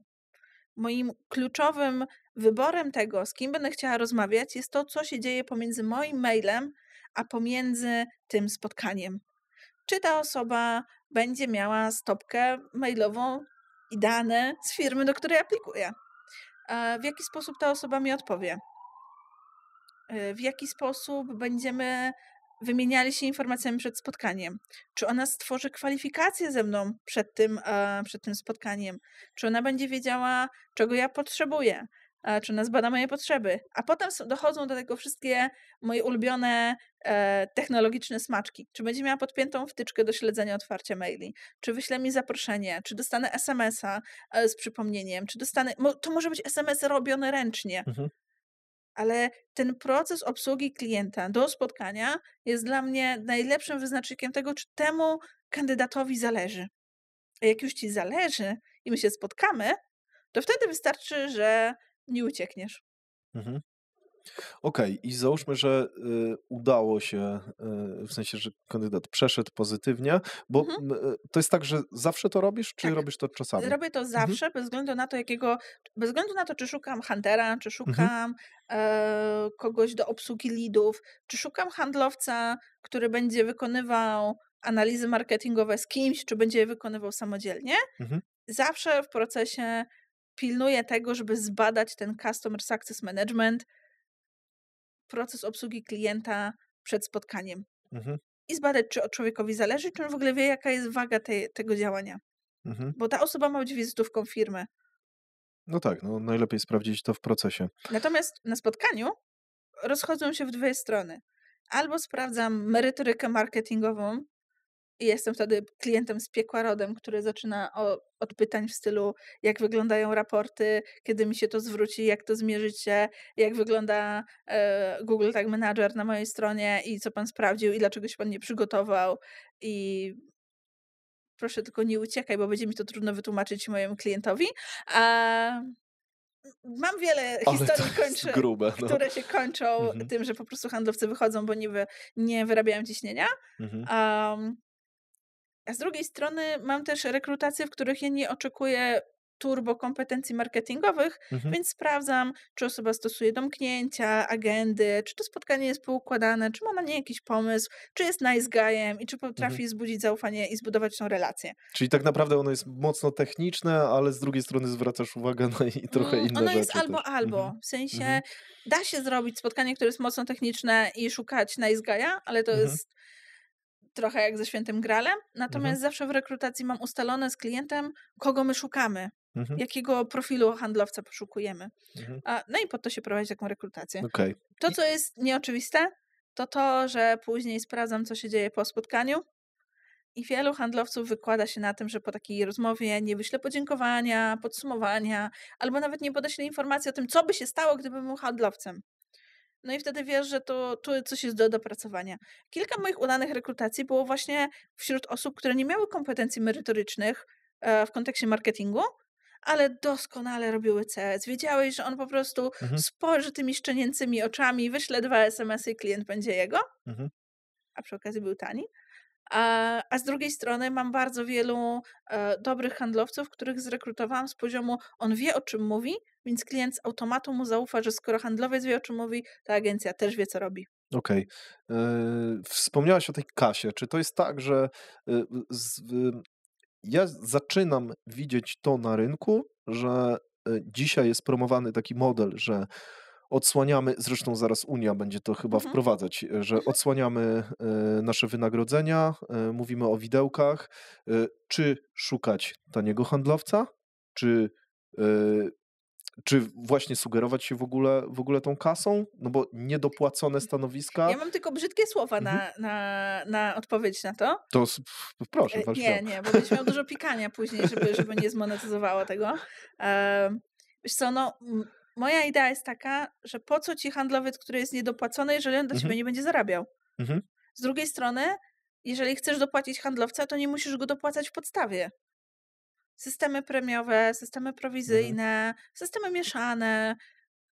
Moim kluczowym wyborem tego, z kim będę chciała rozmawiać, jest to, co się dzieje pomiędzy moim mailem, a pomiędzy tym spotkaniem. Czy ta osoba będzie miała stopkę mailową i dane z firmy, do której aplikuję. W jaki sposób ta osoba mi odpowie? E, w jaki sposób będziemy wymieniali się informacjami przed spotkaniem? Czy ona stworzy kwalifikacje ze mną przed tym, e, przed tym spotkaniem? Czy ona będzie wiedziała, czego ja potrzebuję? E, czy ona zbada moje potrzeby. A potem dochodzą do tego wszystkie moje ulubione e, technologiczne smaczki. Czy będzie miała podpiętą wtyczkę do śledzenia otwarcia maili, czy wyśle mi zaproszenie, czy dostanę SMS-a e, z przypomnieniem, czy dostanę. To może być SMS robione ręcznie. Mhm. Ale ten proces obsługi klienta do spotkania jest dla mnie najlepszym wyznacznikiem tego, czy temu kandydatowi zależy. A jak już ci zależy i my się spotkamy, to wtedy wystarczy, że nie uciekniesz. Mhm. Okej, okay. i załóżmy, że y, udało się, y, w sensie, że kandydat przeszedł pozytywnie, bo mhm. y, to jest tak, że zawsze to robisz, czy tak. robisz to czasami? Robię to mhm. zawsze, mhm. bez względu na to, jakiego, bez względu na to, czy szukam huntera, czy mhm. szukam mhm. kogoś do obsługi lidów, czy szukam handlowca, który będzie wykonywał analizy marketingowe z kimś, czy będzie je wykonywał samodzielnie. Mhm. Zawsze w procesie pilnuje tego, żeby zbadać ten Customer Success Management, proces obsługi klienta przed spotkaniem. Mhm. I zbadać, czy od człowiekowi zależy, czy on w ogóle wie, jaka jest waga tego działania. Mhm. Bo ta osoba ma być wizytówką firmy. No tak, no najlepiej sprawdzić to w procesie. Natomiast na spotkaniu rozchodzą się w dwie strony. Albo sprawdzam merytorykę marketingową, i jestem wtedy klientem z piekła rodem, który zaczyna o, od pytań w stylu, jak wyglądają raporty, kiedy mi się to zwróci, jak to zmierzycie, jak wygląda e, Google Tag Manager na mojej stronie i co pan sprawdził i dlaczego się pan nie przygotował. I proszę tylko nie uciekaj, bo będzie mi to trudno wytłumaczyć mojemu klientowi. A mam wiele historii, kończy, grube, no. które się kończą mhm. tym, że po prostu handlowcy wychodzą, bo nie, wy, nie wyrabiają ciśnienia. Mhm. Um, a z drugiej strony mam też rekrutacje, w których ja nie oczekuję turbo kompetencji marketingowych, mhm. więc sprawdzam, czy osoba stosuje domknięcia, agendy, czy to spotkanie jest poukładane, czy ma na nie jakiś pomysł, czy jest nice guyem i czy mhm. potrafi mhm. zbudzić zaufanie i zbudować tą relację. Czyli tak naprawdę ono jest mocno techniczne, ale z drugiej strony zwracasz uwagę na no i trochę no, inne ono rzeczy. Ono jest też. albo albo, mhm. w sensie mhm. da się zrobić spotkanie, które jest mocno techniczne i szukać nice guy'a, ale to mhm. jest trochę jak ze świętym gralem, mhm. natomiast mhm. zawsze w rekrutacji mam ustalone z klientem, kogo my szukamy. Mhm. Jakiego profilu handlowca poszukujemy. Mhm. A, no i po to się prowadzi taką rekrutację. Okay. To, co jest nieoczywiste, to to, że później sprawdzam, co się dzieje po spotkaniu. I wielu handlowców wykłada się na tym, że po takiej rozmowie nie wyśle podziękowania, podsumowania, albo nawet nie podeśle informacji o tym, co by się stało, gdybym był handlowcem. No i wtedy wiesz, że to, tu coś jest do dopracowania. Kilka moich udanych rekrutacji było właśnie wśród osób, które nie miały kompetencji merytorycznych e, w kontekście marketingu, ale doskonale robiły CS. Wiedziałeś, że on po prostu mhm. spojrzy tymi szczenięcymi oczami, wyśle dwa SMS-y i klient będzie jego, mhm. a przy okazji był tani. A, a z drugiej strony mam bardzo wielu e, dobrych handlowców, których zrekrutowałam z poziomu on wie o czym mówi, więc klient z automatu mu zaufa, że skoro handlowiec wie, o czym mówi, ta agencja też wie, co robi. Okej. Okay. E, wspomniałaś o tej kasie. Czy to jest tak, że y, z, ja zaczynam widzieć to na rynku, że e, dzisiaj jest promowany taki model, że odsłaniamy, zresztą zaraz Unia będzie to chyba mhm. wprowadzać, e, że mhm. odsłaniamy nasze wynagrodzenia, mówimy o widełkach, czy szukać taniego handlowca, czy czy właśnie sugerować się w ogóle, w ogóle tą kasą? No bo niedopłacone mm, stanowiska. Ja mam tylko brzydkie słowa na, mhm. na, na odpowiedź na to. To proszę, e, Nie, nie, bo będziesz miał dużo pikania później, żeby, żeby nie zmonetyzowała tego. Wiesz co, no, moja idea jest taka, że po co ci handlowiec, który jest niedopłacony, jeżeli on do mhm. ciebie nie będzie zarabiał? Mhm. Z drugiej strony, jeżeli chcesz dopłacić handlowca, to nie musisz go dopłacać w podstawie systemy premiowe, systemy mhm. prowizyjne, mhm. systemy mieszane,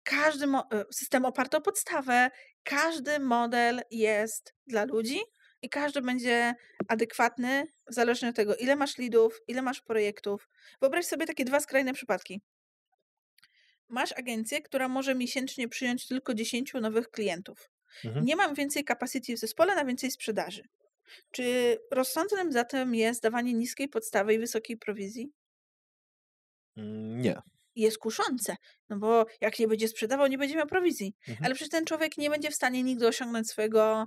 każdy e, system oparty o podstawę, każdy model jest dla ludzi i każdy będzie adekwatny zależności od tego, ile masz lidów, ile masz projektów. Wyobraź sobie takie dwa skrajne przypadki. Masz agencję, która może miesięcznie przyjąć tylko 10 nowych klientów. Mhm. Nie mam więcej capacity w zespole na więcej sprzedaży. Czy rozsądnym zatem jest dawanie niskiej podstawy i wysokiej prowizji? Mm, nie. Jest kuszące, no bo jak nie będzie sprzedawał, nie będzie miał prowizji. Mhm. Ale przecież ten człowiek nie będzie w stanie nigdy osiągnąć swojego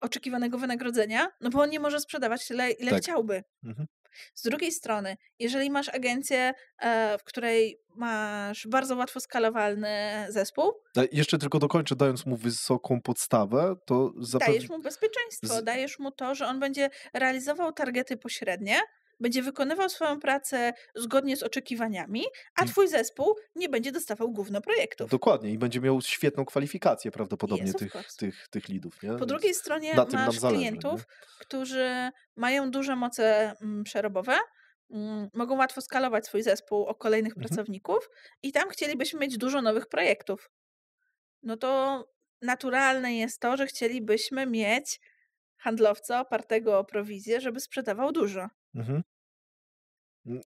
oczekiwanego wynagrodzenia, no bo on nie może sprzedawać tyle, ile tak. chciałby. Mhm. Z drugiej strony, jeżeli masz agencję, e, w której masz bardzo łatwo skalowalny zespół. Jeszcze tylko dokończę, dając mu wysoką podstawę, to zapewne... Dajesz mu bezpieczeństwo, dajesz mu to, że on będzie realizował targety pośrednie, będzie wykonywał swoją pracę zgodnie z oczekiwaniami, a mm. twój zespół nie będzie dostawał gówno projektów. Dokładnie i będzie miał świetną kwalifikację prawdopodobnie yes, tych, tych, tych lidów. Nie? Po drugiej stronie masz zależy, klientów, nie? którzy mają duże moce mm, przerobowe, mm, mogą łatwo skalować swój zespół o kolejnych mhm. pracowników i tam chcielibyśmy mieć dużo nowych projektów. No to naturalne jest to, że chcielibyśmy mieć handlowca opartego o prowizję, żeby sprzedawał dużo. Mhm. Mm,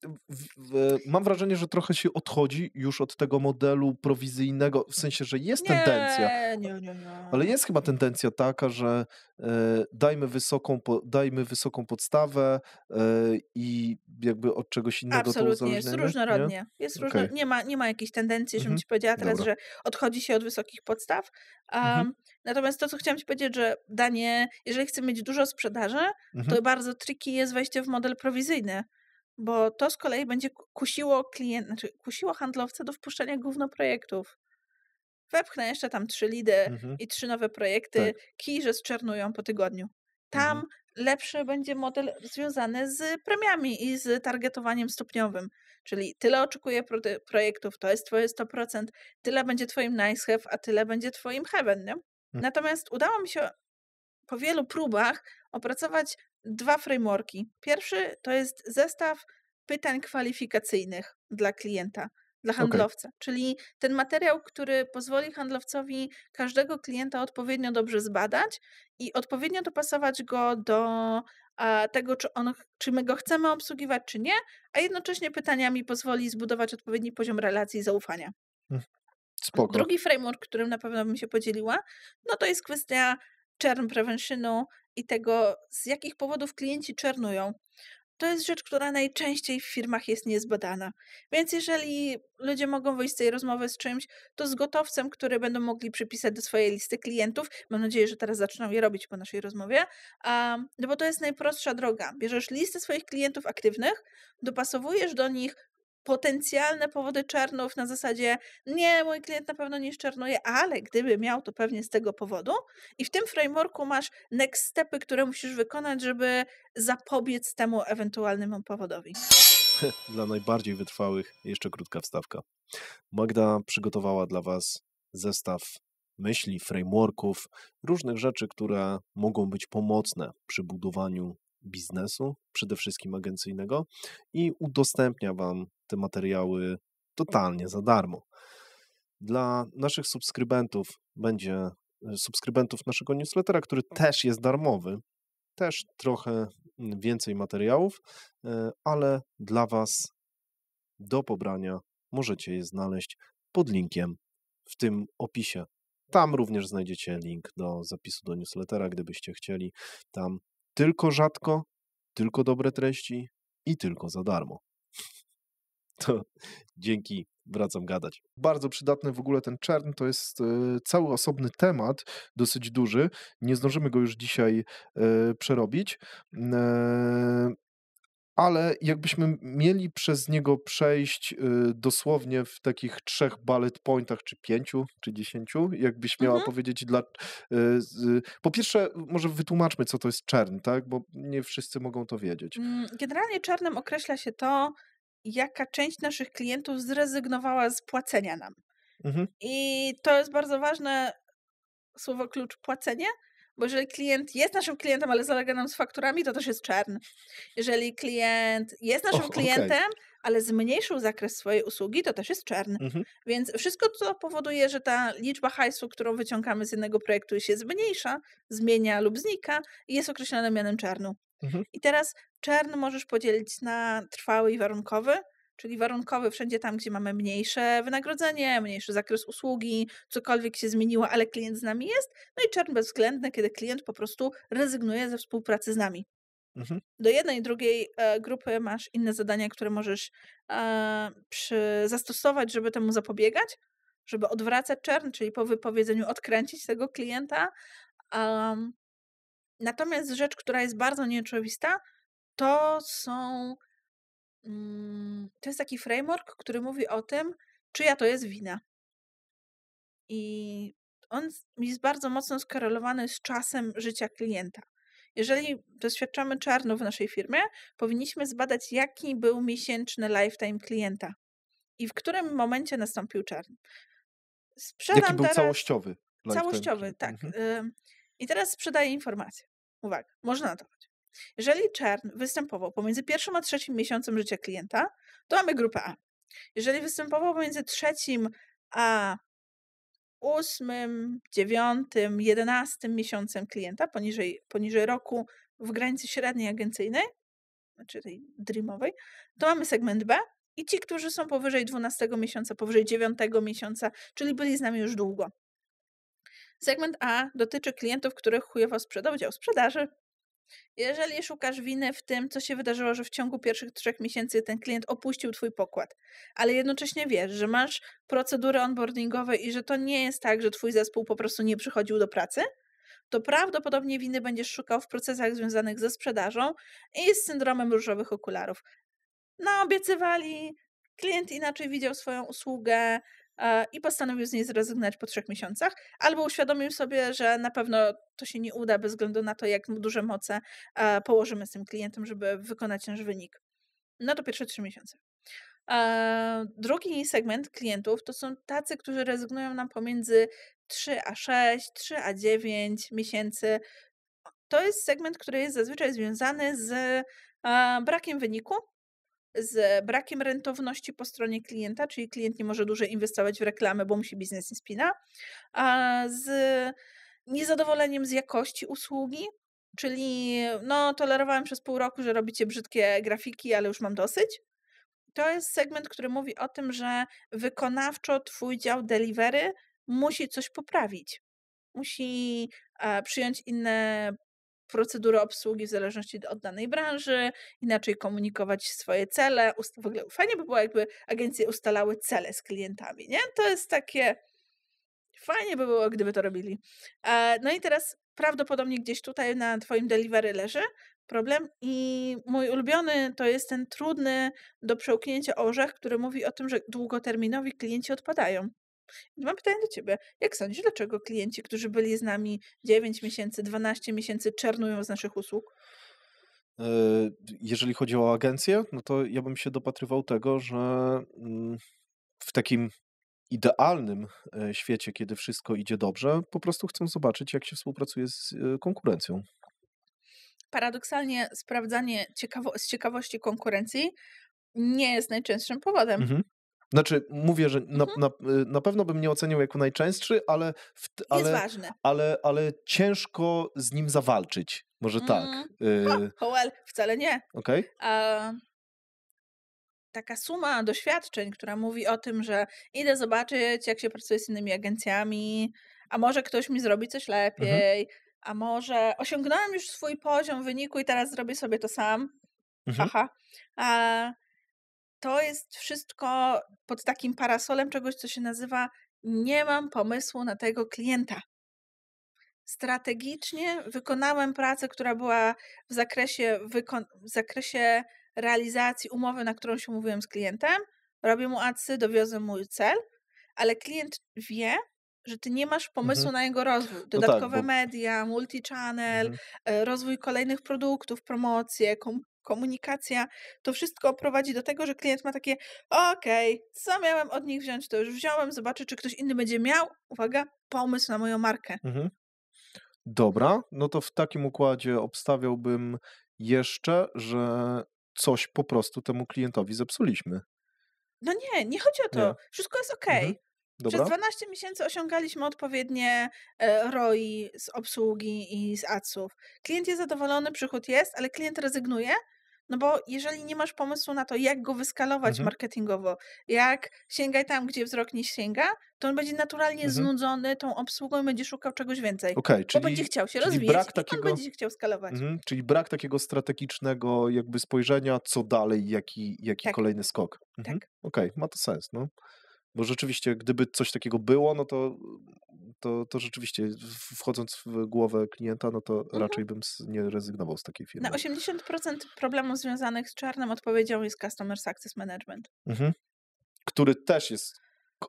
mam wrażenie, że trochę się odchodzi już od tego modelu prowizyjnego, w sensie, że jest nie, tendencja. Nie, nie, nie. Ale jest chyba tendencja taka, że e, dajmy, wysoką, dajmy wysoką podstawę e, i jakby od czegoś innego Absolutnie, to jest różnorodnie. Nie? Jest okay. różno, nie, ma, nie ma jakiejś tendencji, żebym mhm. ci powiedziała teraz, Dobra. że odchodzi się od wysokich podstaw. Um, mhm. Natomiast to, co chciałam ci powiedzieć, że danie, jeżeli chcemy mieć dużo sprzedaży, mhm. to bardzo tricky jest wejście w model prowizyjny bo to z kolei będzie kusiło klient, znaczy kusiło handlowca do wpuszczenia gówno projektów. Wepchnę jeszcze tam trzy lidy mhm. i trzy nowe projekty, tak. kij, że zczernują po tygodniu. Tam mhm. lepszy będzie model związany z premiami i z targetowaniem stopniowym. Czyli tyle oczekuję pro projektów, to jest twoje 100%, tyle będzie twoim nice have, a tyle będzie twoim heaven, nie? Mhm. Natomiast udało mi się po wielu próbach opracować dwa frameworki. Pierwszy to jest zestaw pytań kwalifikacyjnych dla klienta, dla handlowca, okay. czyli ten materiał, który pozwoli handlowcowi każdego klienta odpowiednio dobrze zbadać i odpowiednio dopasować go do tego, czy, on, czy my go chcemy obsługiwać, czy nie, a jednocześnie pytaniami pozwoli zbudować odpowiedni poziom relacji i zaufania. Mm, spoko. Drugi framework, którym na pewno bym się podzieliła, no to jest kwestia czern preventionu i tego, z jakich powodów klienci czernują. To jest rzecz, która najczęściej w firmach jest niezbadana. Więc jeżeli ludzie mogą wyjść z tej rozmowy z czymś, to z gotowcem, który będą mogli przypisać do swojej listy klientów, mam nadzieję, że teraz zaczną je robić po naszej rozmowie, um, no bo to jest najprostsza droga. Bierzesz listę swoich klientów aktywnych, dopasowujesz do nich potencjalne powody czarnów na zasadzie nie, mój klient na pewno nie szczernuje, ale gdyby miał, to pewnie z tego powodu. I w tym frameworku masz next stepy, które musisz wykonać, żeby zapobiec temu ewentualnemu powodowi. Dla najbardziej wytrwałych jeszcze krótka wstawka. Magda przygotowała dla Was zestaw myśli, frameworków, różnych rzeczy, które mogą być pomocne przy budowaniu biznesu, przede wszystkim agencyjnego i udostępnia Wam te materiały totalnie za darmo. Dla naszych subskrybentów będzie e, subskrybentów naszego newslettera, który też jest darmowy, też trochę mm, więcej materiałów, e, ale dla Was do pobrania możecie je znaleźć pod linkiem w tym opisie. Tam również znajdziecie link do zapisu do newslettera, gdybyście chcieli tam tylko rzadko, tylko dobre treści i tylko za darmo. To dzięki, wracam gadać. Bardzo przydatny w ogóle ten czern, to jest e, cały osobny temat, dosyć duży. Nie zdążymy go już dzisiaj e, przerobić. E, ale jakbyśmy mieli przez niego przejść y, dosłownie w takich trzech bullet pointach, czy pięciu, czy dziesięciu, jakbyś miała mhm. powiedzieć dla... Y, po pierwsze, może wytłumaczmy, co to jest czern, tak? Bo nie wszyscy mogą to wiedzieć. Mm, generalnie czarnem określa się to, jaka część naszych klientów zrezygnowała z płacenia nam. Mhm. I to jest bardzo ważne słowo klucz płacenie, bo jeżeli klient jest naszym klientem, ale zalega nam z fakturami, to też jest czarny. Jeżeli klient jest naszym oh, klientem, okay. ale zmniejszył zakres swojej usługi, to też jest czern. Mhm. Więc wszystko to powoduje, że ta liczba hajsu, którą wyciągamy z jednego projektu się zmniejsza, zmienia lub znika i jest określona mianem czernu. Mhm. I teraz czern możesz podzielić na trwały i warunkowy czyli warunkowy wszędzie tam, gdzie mamy mniejsze wynagrodzenie, mniejszy zakres usługi, cokolwiek się zmieniło, ale klient z nami jest, no i czern bezwzględny, kiedy klient po prostu rezygnuje ze współpracy z nami. Mhm. Do jednej i drugiej e, grupy masz inne zadania, które możesz e, przy, zastosować, żeby temu zapobiegać, żeby odwracać czern, czyli po wypowiedzeniu odkręcić tego klienta. natomiast rzecz, która jest bardzo nieoczywista, to są Mm, to jest taki framework, który mówi o tym, czyja to jest wina. I on jest bardzo mocno skorelowany z czasem życia klienta. Jeżeli doświadczamy czarno w naszej firmie, powinniśmy zbadać, jaki był miesięczny lifetime klienta i w którym momencie nastąpił czarn. Sprzedam jaki był teraz... całościowy. Całościowy, tak. Mhm. I teraz sprzedaję informację. Uwaga, można nadawać. Jeżeli czern występował pomiędzy pierwszym a trzecim miesiącem życia klienta, to mamy grupę A. Jeżeli występował pomiędzy trzecim a ósmym, dziewiątym, jedenastym miesiącem klienta, poniżej, poniżej roku, w granicy średniej agencyjnej, znaczy tej dreamowej, to mamy segment B i ci, którzy są powyżej 12 miesiąca, powyżej 9 miesiąca, czyli byli z nami już długo. Segment A dotyczy klientów, których chujowo sprzedał dział sprzedaży, jeżeli szukasz winy w tym, co się wydarzyło, że w ciągu pierwszych trzech miesięcy ten klient opuścił Twój pokład, ale jednocześnie wiesz, że masz procedury onboardingowe i że to nie jest tak, że Twój zespół po prostu nie przychodził do pracy, to prawdopodobnie winy będziesz szukał w procesach związanych ze sprzedażą i z syndromem różowych okularów. Naobiecywali, no, klient inaczej widział swoją usługę, E, i postanowił z niej zrezygnować po trzech miesiącach, albo uświadomił sobie, że na pewno to się nie uda bez względu na to, jak duże moce e, położymy z tym klientem, żeby wykonać nasz wynik. No to pierwsze trzy miesiące. E, drugi segment klientów to są tacy, którzy rezygnują nam pomiędzy 3 a 6, 3 a 9 miesięcy. To jest segment, który jest zazwyczaj związany z brakiem wyniku z brakiem rentowności po stronie klienta, czyli klient nie może dłużej inwestować w reklamę, bo musi biznes nie spina, a z niezadowoleniem z jakości usługi, czyli no tolerowałem przez pół roku, że robicie brzydkie grafiki, ale już mam dosyć. To jest segment, który mówi o tym, że wykonawczo twój dział delivery musi coś poprawić. Musi e, przyjąć inne procedury obsługi w zależności od danej branży, inaczej komunikować swoje cele. W ogóle fajnie by było, jakby agencje ustalały cele z klientami, nie? To jest takie. Fajnie by było, gdyby to robili. E, no i teraz prawdopodobnie gdzieś tutaj na Twoim delivery leży problem. I mój ulubiony to jest ten trudny do przełknięcia orzech, który mówi o tym, że długoterminowi klienci odpadają. Mam pytanie do Ciebie. Jak sądzisz, dlaczego klienci, którzy byli z nami 9 miesięcy, 12 miesięcy, czernują z naszych usług? E, jeżeli chodzi o agencję, no to ja bym się dopatrywał tego, że mm, w takim idealnym e, świecie, kiedy wszystko idzie dobrze, po prostu chcą zobaczyć, jak się współpracuje z e, konkurencją. Paradoksalnie sprawdzanie ciekawo- z ciekawości konkurencji nie jest najczęstszym powodem. Mhm. Znaczy, mówię, że na, mhm. na, y, na, pewno bym nie ocenił jako najczęstszy, ale, w, ale, ale, ale, ale ciężko z nim zawalczyć. Może mm. tak. Mhm. Y... wcale nie. Okay. A, taka suma doświadczeń, która mówi o tym, że idę zobaczyć, jak się pracuje z innymi agencjami, a może ktoś mi zrobi coś mhm. lepiej, mhm. a może osiągnąłem już swój poziom wyniku i teraz zrobię sobie to sam. Mhm. Aha. A, to jest wszystko pod takim parasolem czegoś, co się nazywa nie mam pomysłu na tego klienta. Strategicznie wykonałem pracę, która była w zakresie, w zakresie realizacji umowy, na którą się umówiłem z klientem, robię mu adsy, dowiozę mój cel, ale klient wie, że ty nie masz mhm. pomysłu mhm. na jego rozwój. Dodatkowe no tak, bo... media, multi-channel, mhm. E, rozwój kolejnych produktów, promocje, kom- komunikacja, to wszystko prowadzi do tego, że klient ma takie, okej, okay, co miałem od nich wziąć, to już wziąłem, zobaczę, czy ktoś inny będzie miał, uwaga, pomysł na moją markę. Mhm. Dobra, no to w takim układzie obstawiałbym jeszcze, że coś po prostu temu klientowi zepsuliśmy. No nie, nie chodzi o to. Nie. Wszystko jest ok. Mhm. Przez 12 miesięcy osiągaliśmy odpowiednie e, ROI z obsługi i z adsów. Klient jest zadowolony, przychód jest, ale klient rezygnuje, no bo jeżeli nie masz pomysłu na to, jak go wyskalować mhm. marketingowo, jak sięgaj tam, gdzie wzrok nie sięga, to on będzie naturalnie mhm. znudzony tą obsługą i będzie szukał czegoś więcej. Okay, czyli, bo będzie chciał się rozwijać brak takiego, on będzie chciał skalować. Mhm, czyli brak takiego strategicznego jakby spojrzenia, co dalej, jaki, jaki tak. kolejny skok. Mhm. Tak. Okej, okay, ma to sens. No. Bo rzeczywiście, gdyby coś takiego było, no to, to, to rzeczywiście wchodząc w głowę klienta, no to mhm. raczej bym nie rezygnował z takiej firmy. Na 80% problemów związanych z czarnym odpowiedzią jest Customer Success Management. Mhm. Który też jest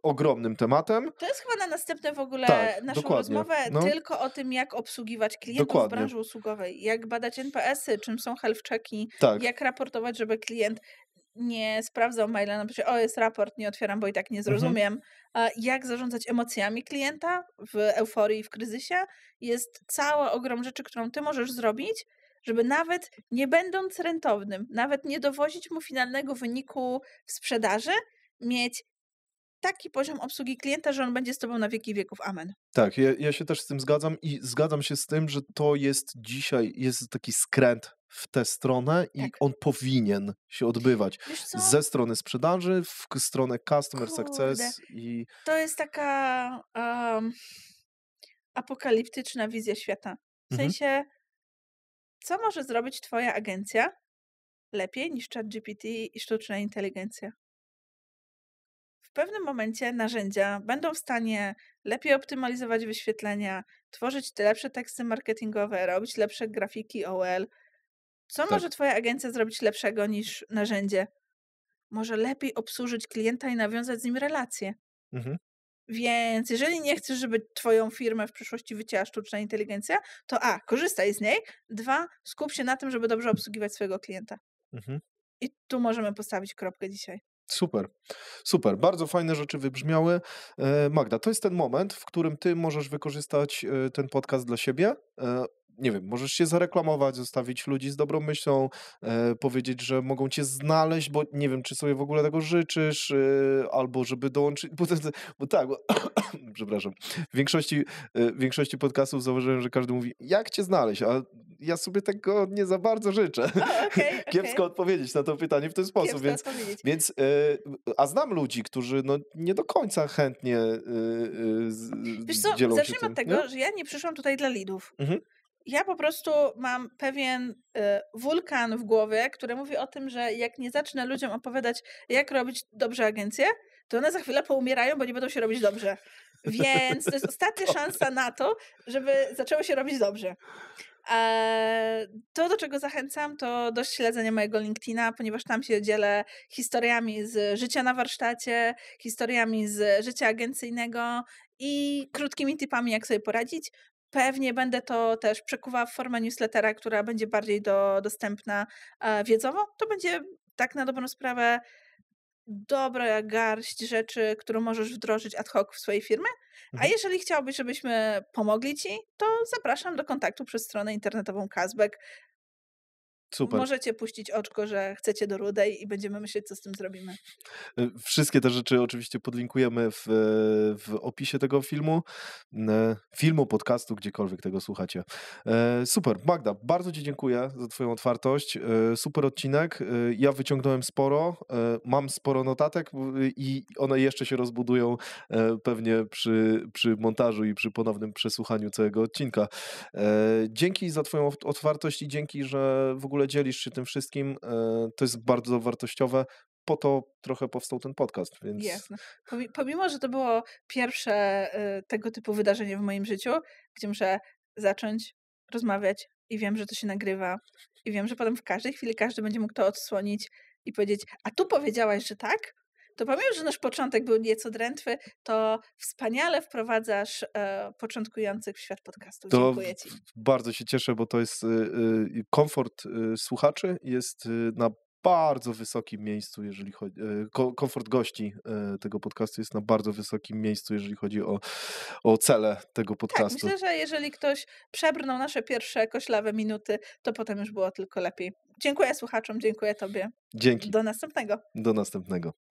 ogromnym tematem. To jest chyba na następne w ogóle tak, naszą dokładnie. rozmowę no. tylko o tym, jak obsługiwać klientów dokładnie. w branży usługowej, jak badać NPS-y, czym są health checki, tak. jak raportować, żeby klient nie sprawdzam maila, na przykład, o jest raport, nie otwieram, bo i tak nie mhm. zrozumiem. Mhm. Jak zarządzać emocjami klienta w euforii, w kryzysie? Jest cała ogrom rzeczy, którą ty możesz zrobić, żeby nawet nie będąc rentownym, nawet nie dowozić mu finalnego wyniku w sprzedaży, mieć taki poziom obsługi klienta, że on będzie z tobą na wieki wieków. Amen. Tak, ja, ja się też z tym zgadzam i zgadzam się z tym, że to jest dzisiaj, jest taki skręt w tę stronę i tak. on powinien się odbywać. Ze strony sprzedaży, w stronę customer Kurde. success i. To jest taka um, apokaliptyczna wizja świata. W mhm. sensie, co może zrobić Twoja agencja lepiej niż ChatGPT i sztuczna inteligencja? W pewnym momencie narzędzia będą w stanie lepiej optymalizować wyświetlenia, tworzyć te lepsze teksty marketingowe, robić lepsze grafiki OL, co tak. może Twoja agencja zrobić lepszego niż narzędzie? Może lepiej obsłużyć klienta i nawiązać z nim relacje. Mhm. Więc jeżeli nie chcesz, żeby Twoją firmę w przyszłości wycięła sztuczna inteligencja, to A, korzystaj z niej, dwa, skup się na tym, żeby dobrze obsługiwać swojego klienta. Mhm. I tu możemy postawić kropkę dzisiaj. Super, super. Bardzo fajne rzeczy wybrzmiały. E, Magda, to jest ten moment, w którym ty możesz wykorzystać e, ten podcast dla siebie, e, nie wiem, możesz się zareklamować, zostawić ludzi z dobrą myślą, e, powiedzieć, że mogą cię znaleźć, bo nie wiem, czy sobie w ogóle tego życzysz, e, albo żeby dołączyć, bo, bo tak, bo, przepraszam, w większości, e, większości podcastów zauważyłem, że każdy mówi, jak cię znaleźć, a ja sobie tego nie za bardzo życzę. O, okay, Kiepsko okay. odpowiedzieć na to pytanie w ten sposób, więc, więc e, a znam ludzi, którzy no, nie do końca chętnie y, y, z, Wiesz co, dzielą zacznijmy się tym, od tego, nie? że ja nie przyszłam tutaj dla lidów. Mhm ja po prostu mam pewien y, wulkan w głowie, który mówi o tym, że jak nie zacznę ludziom opowiadać, jak robić dobrze agencję, to one za chwilę poumierają, bo nie będą się robić dobrze. Więc to jest ostatnia szansa na to, żeby zaczęło się robić dobrze. E, to, do czego zachęcam, to do śledzenia mojego LinkedIna, ponieważ tam się dzielę historiami z życia na warsztacie, historiami z życia agencyjnego i krótkimi tipami, jak sobie poradzić. Pewnie będę to też przekuwała w formę newslettera, która będzie bardziej do, dostępna e, wiedzowo. To będzie tak na dobrą sprawę dobra garść rzeczy, którą możesz wdrożyć ad hoc w swojej firmie. A mhm. jeżeli chciałbyś, żebyśmy pomogli ci, to zapraszam do kontaktu przez stronę internetową Kazbek. Super. Możecie puścić oczko, że chcecie do Rudej i będziemy myśleć, co z tym zrobimy. Y, wszystkie te rzeczy oczywiście podlinkujemy w, w opisie tego filmu, filmu, podcastu, gdziekolwiek tego słuchacie. E, super. Magda, bardzo Ci dziękuję za Twoją otwartość. E, super odcinek. E, ja wyciągnąłem sporo, mam sporo notatek i one jeszcze się rozbudują pewnie przy, przy montażu i przy ponownym przesłuchaniu całego odcinka. Dzięki za Twoją otwartość i dzięki, że w ogóle ogóle dzielisz się tym wszystkim. E, to jest bardzo wartościowe. Po to trochę powstał ten podcast, więc... Jasne. Pomimo, że to było pierwsze e, tego typu wydarzenie w moim życiu, gdzie muszę zacząć rozmawiać i wiem, że to się nagrywa i wiem, że potem w każdej chwili każdy będzie mógł to odsłonić i powiedzieć, a tu powiedziałaś, że tak, to pomimo, że nasz początek był nieco drętwy, to wspaniale wprowadzasz e, początkujących w świat podcastu. To Dziękuję Ci. Bardzo się cieszę, bo to jest e, e, komfort e, słuchaczy, jest na bardzo wysokim miejscu, jeżeli chodzi. Komfort gości tego podcastu jest na bardzo wysokim miejscu, jeżeli chodzi o, o cele tego tak, podcastu. Tak, myślę, że jeżeli ktoś przebrnął nasze pierwsze koślawe minuty, to potem już było tylko lepiej. Dziękuję słuchaczom, dziękuję Tobie. Dzięki. Do następnego. Do następnego.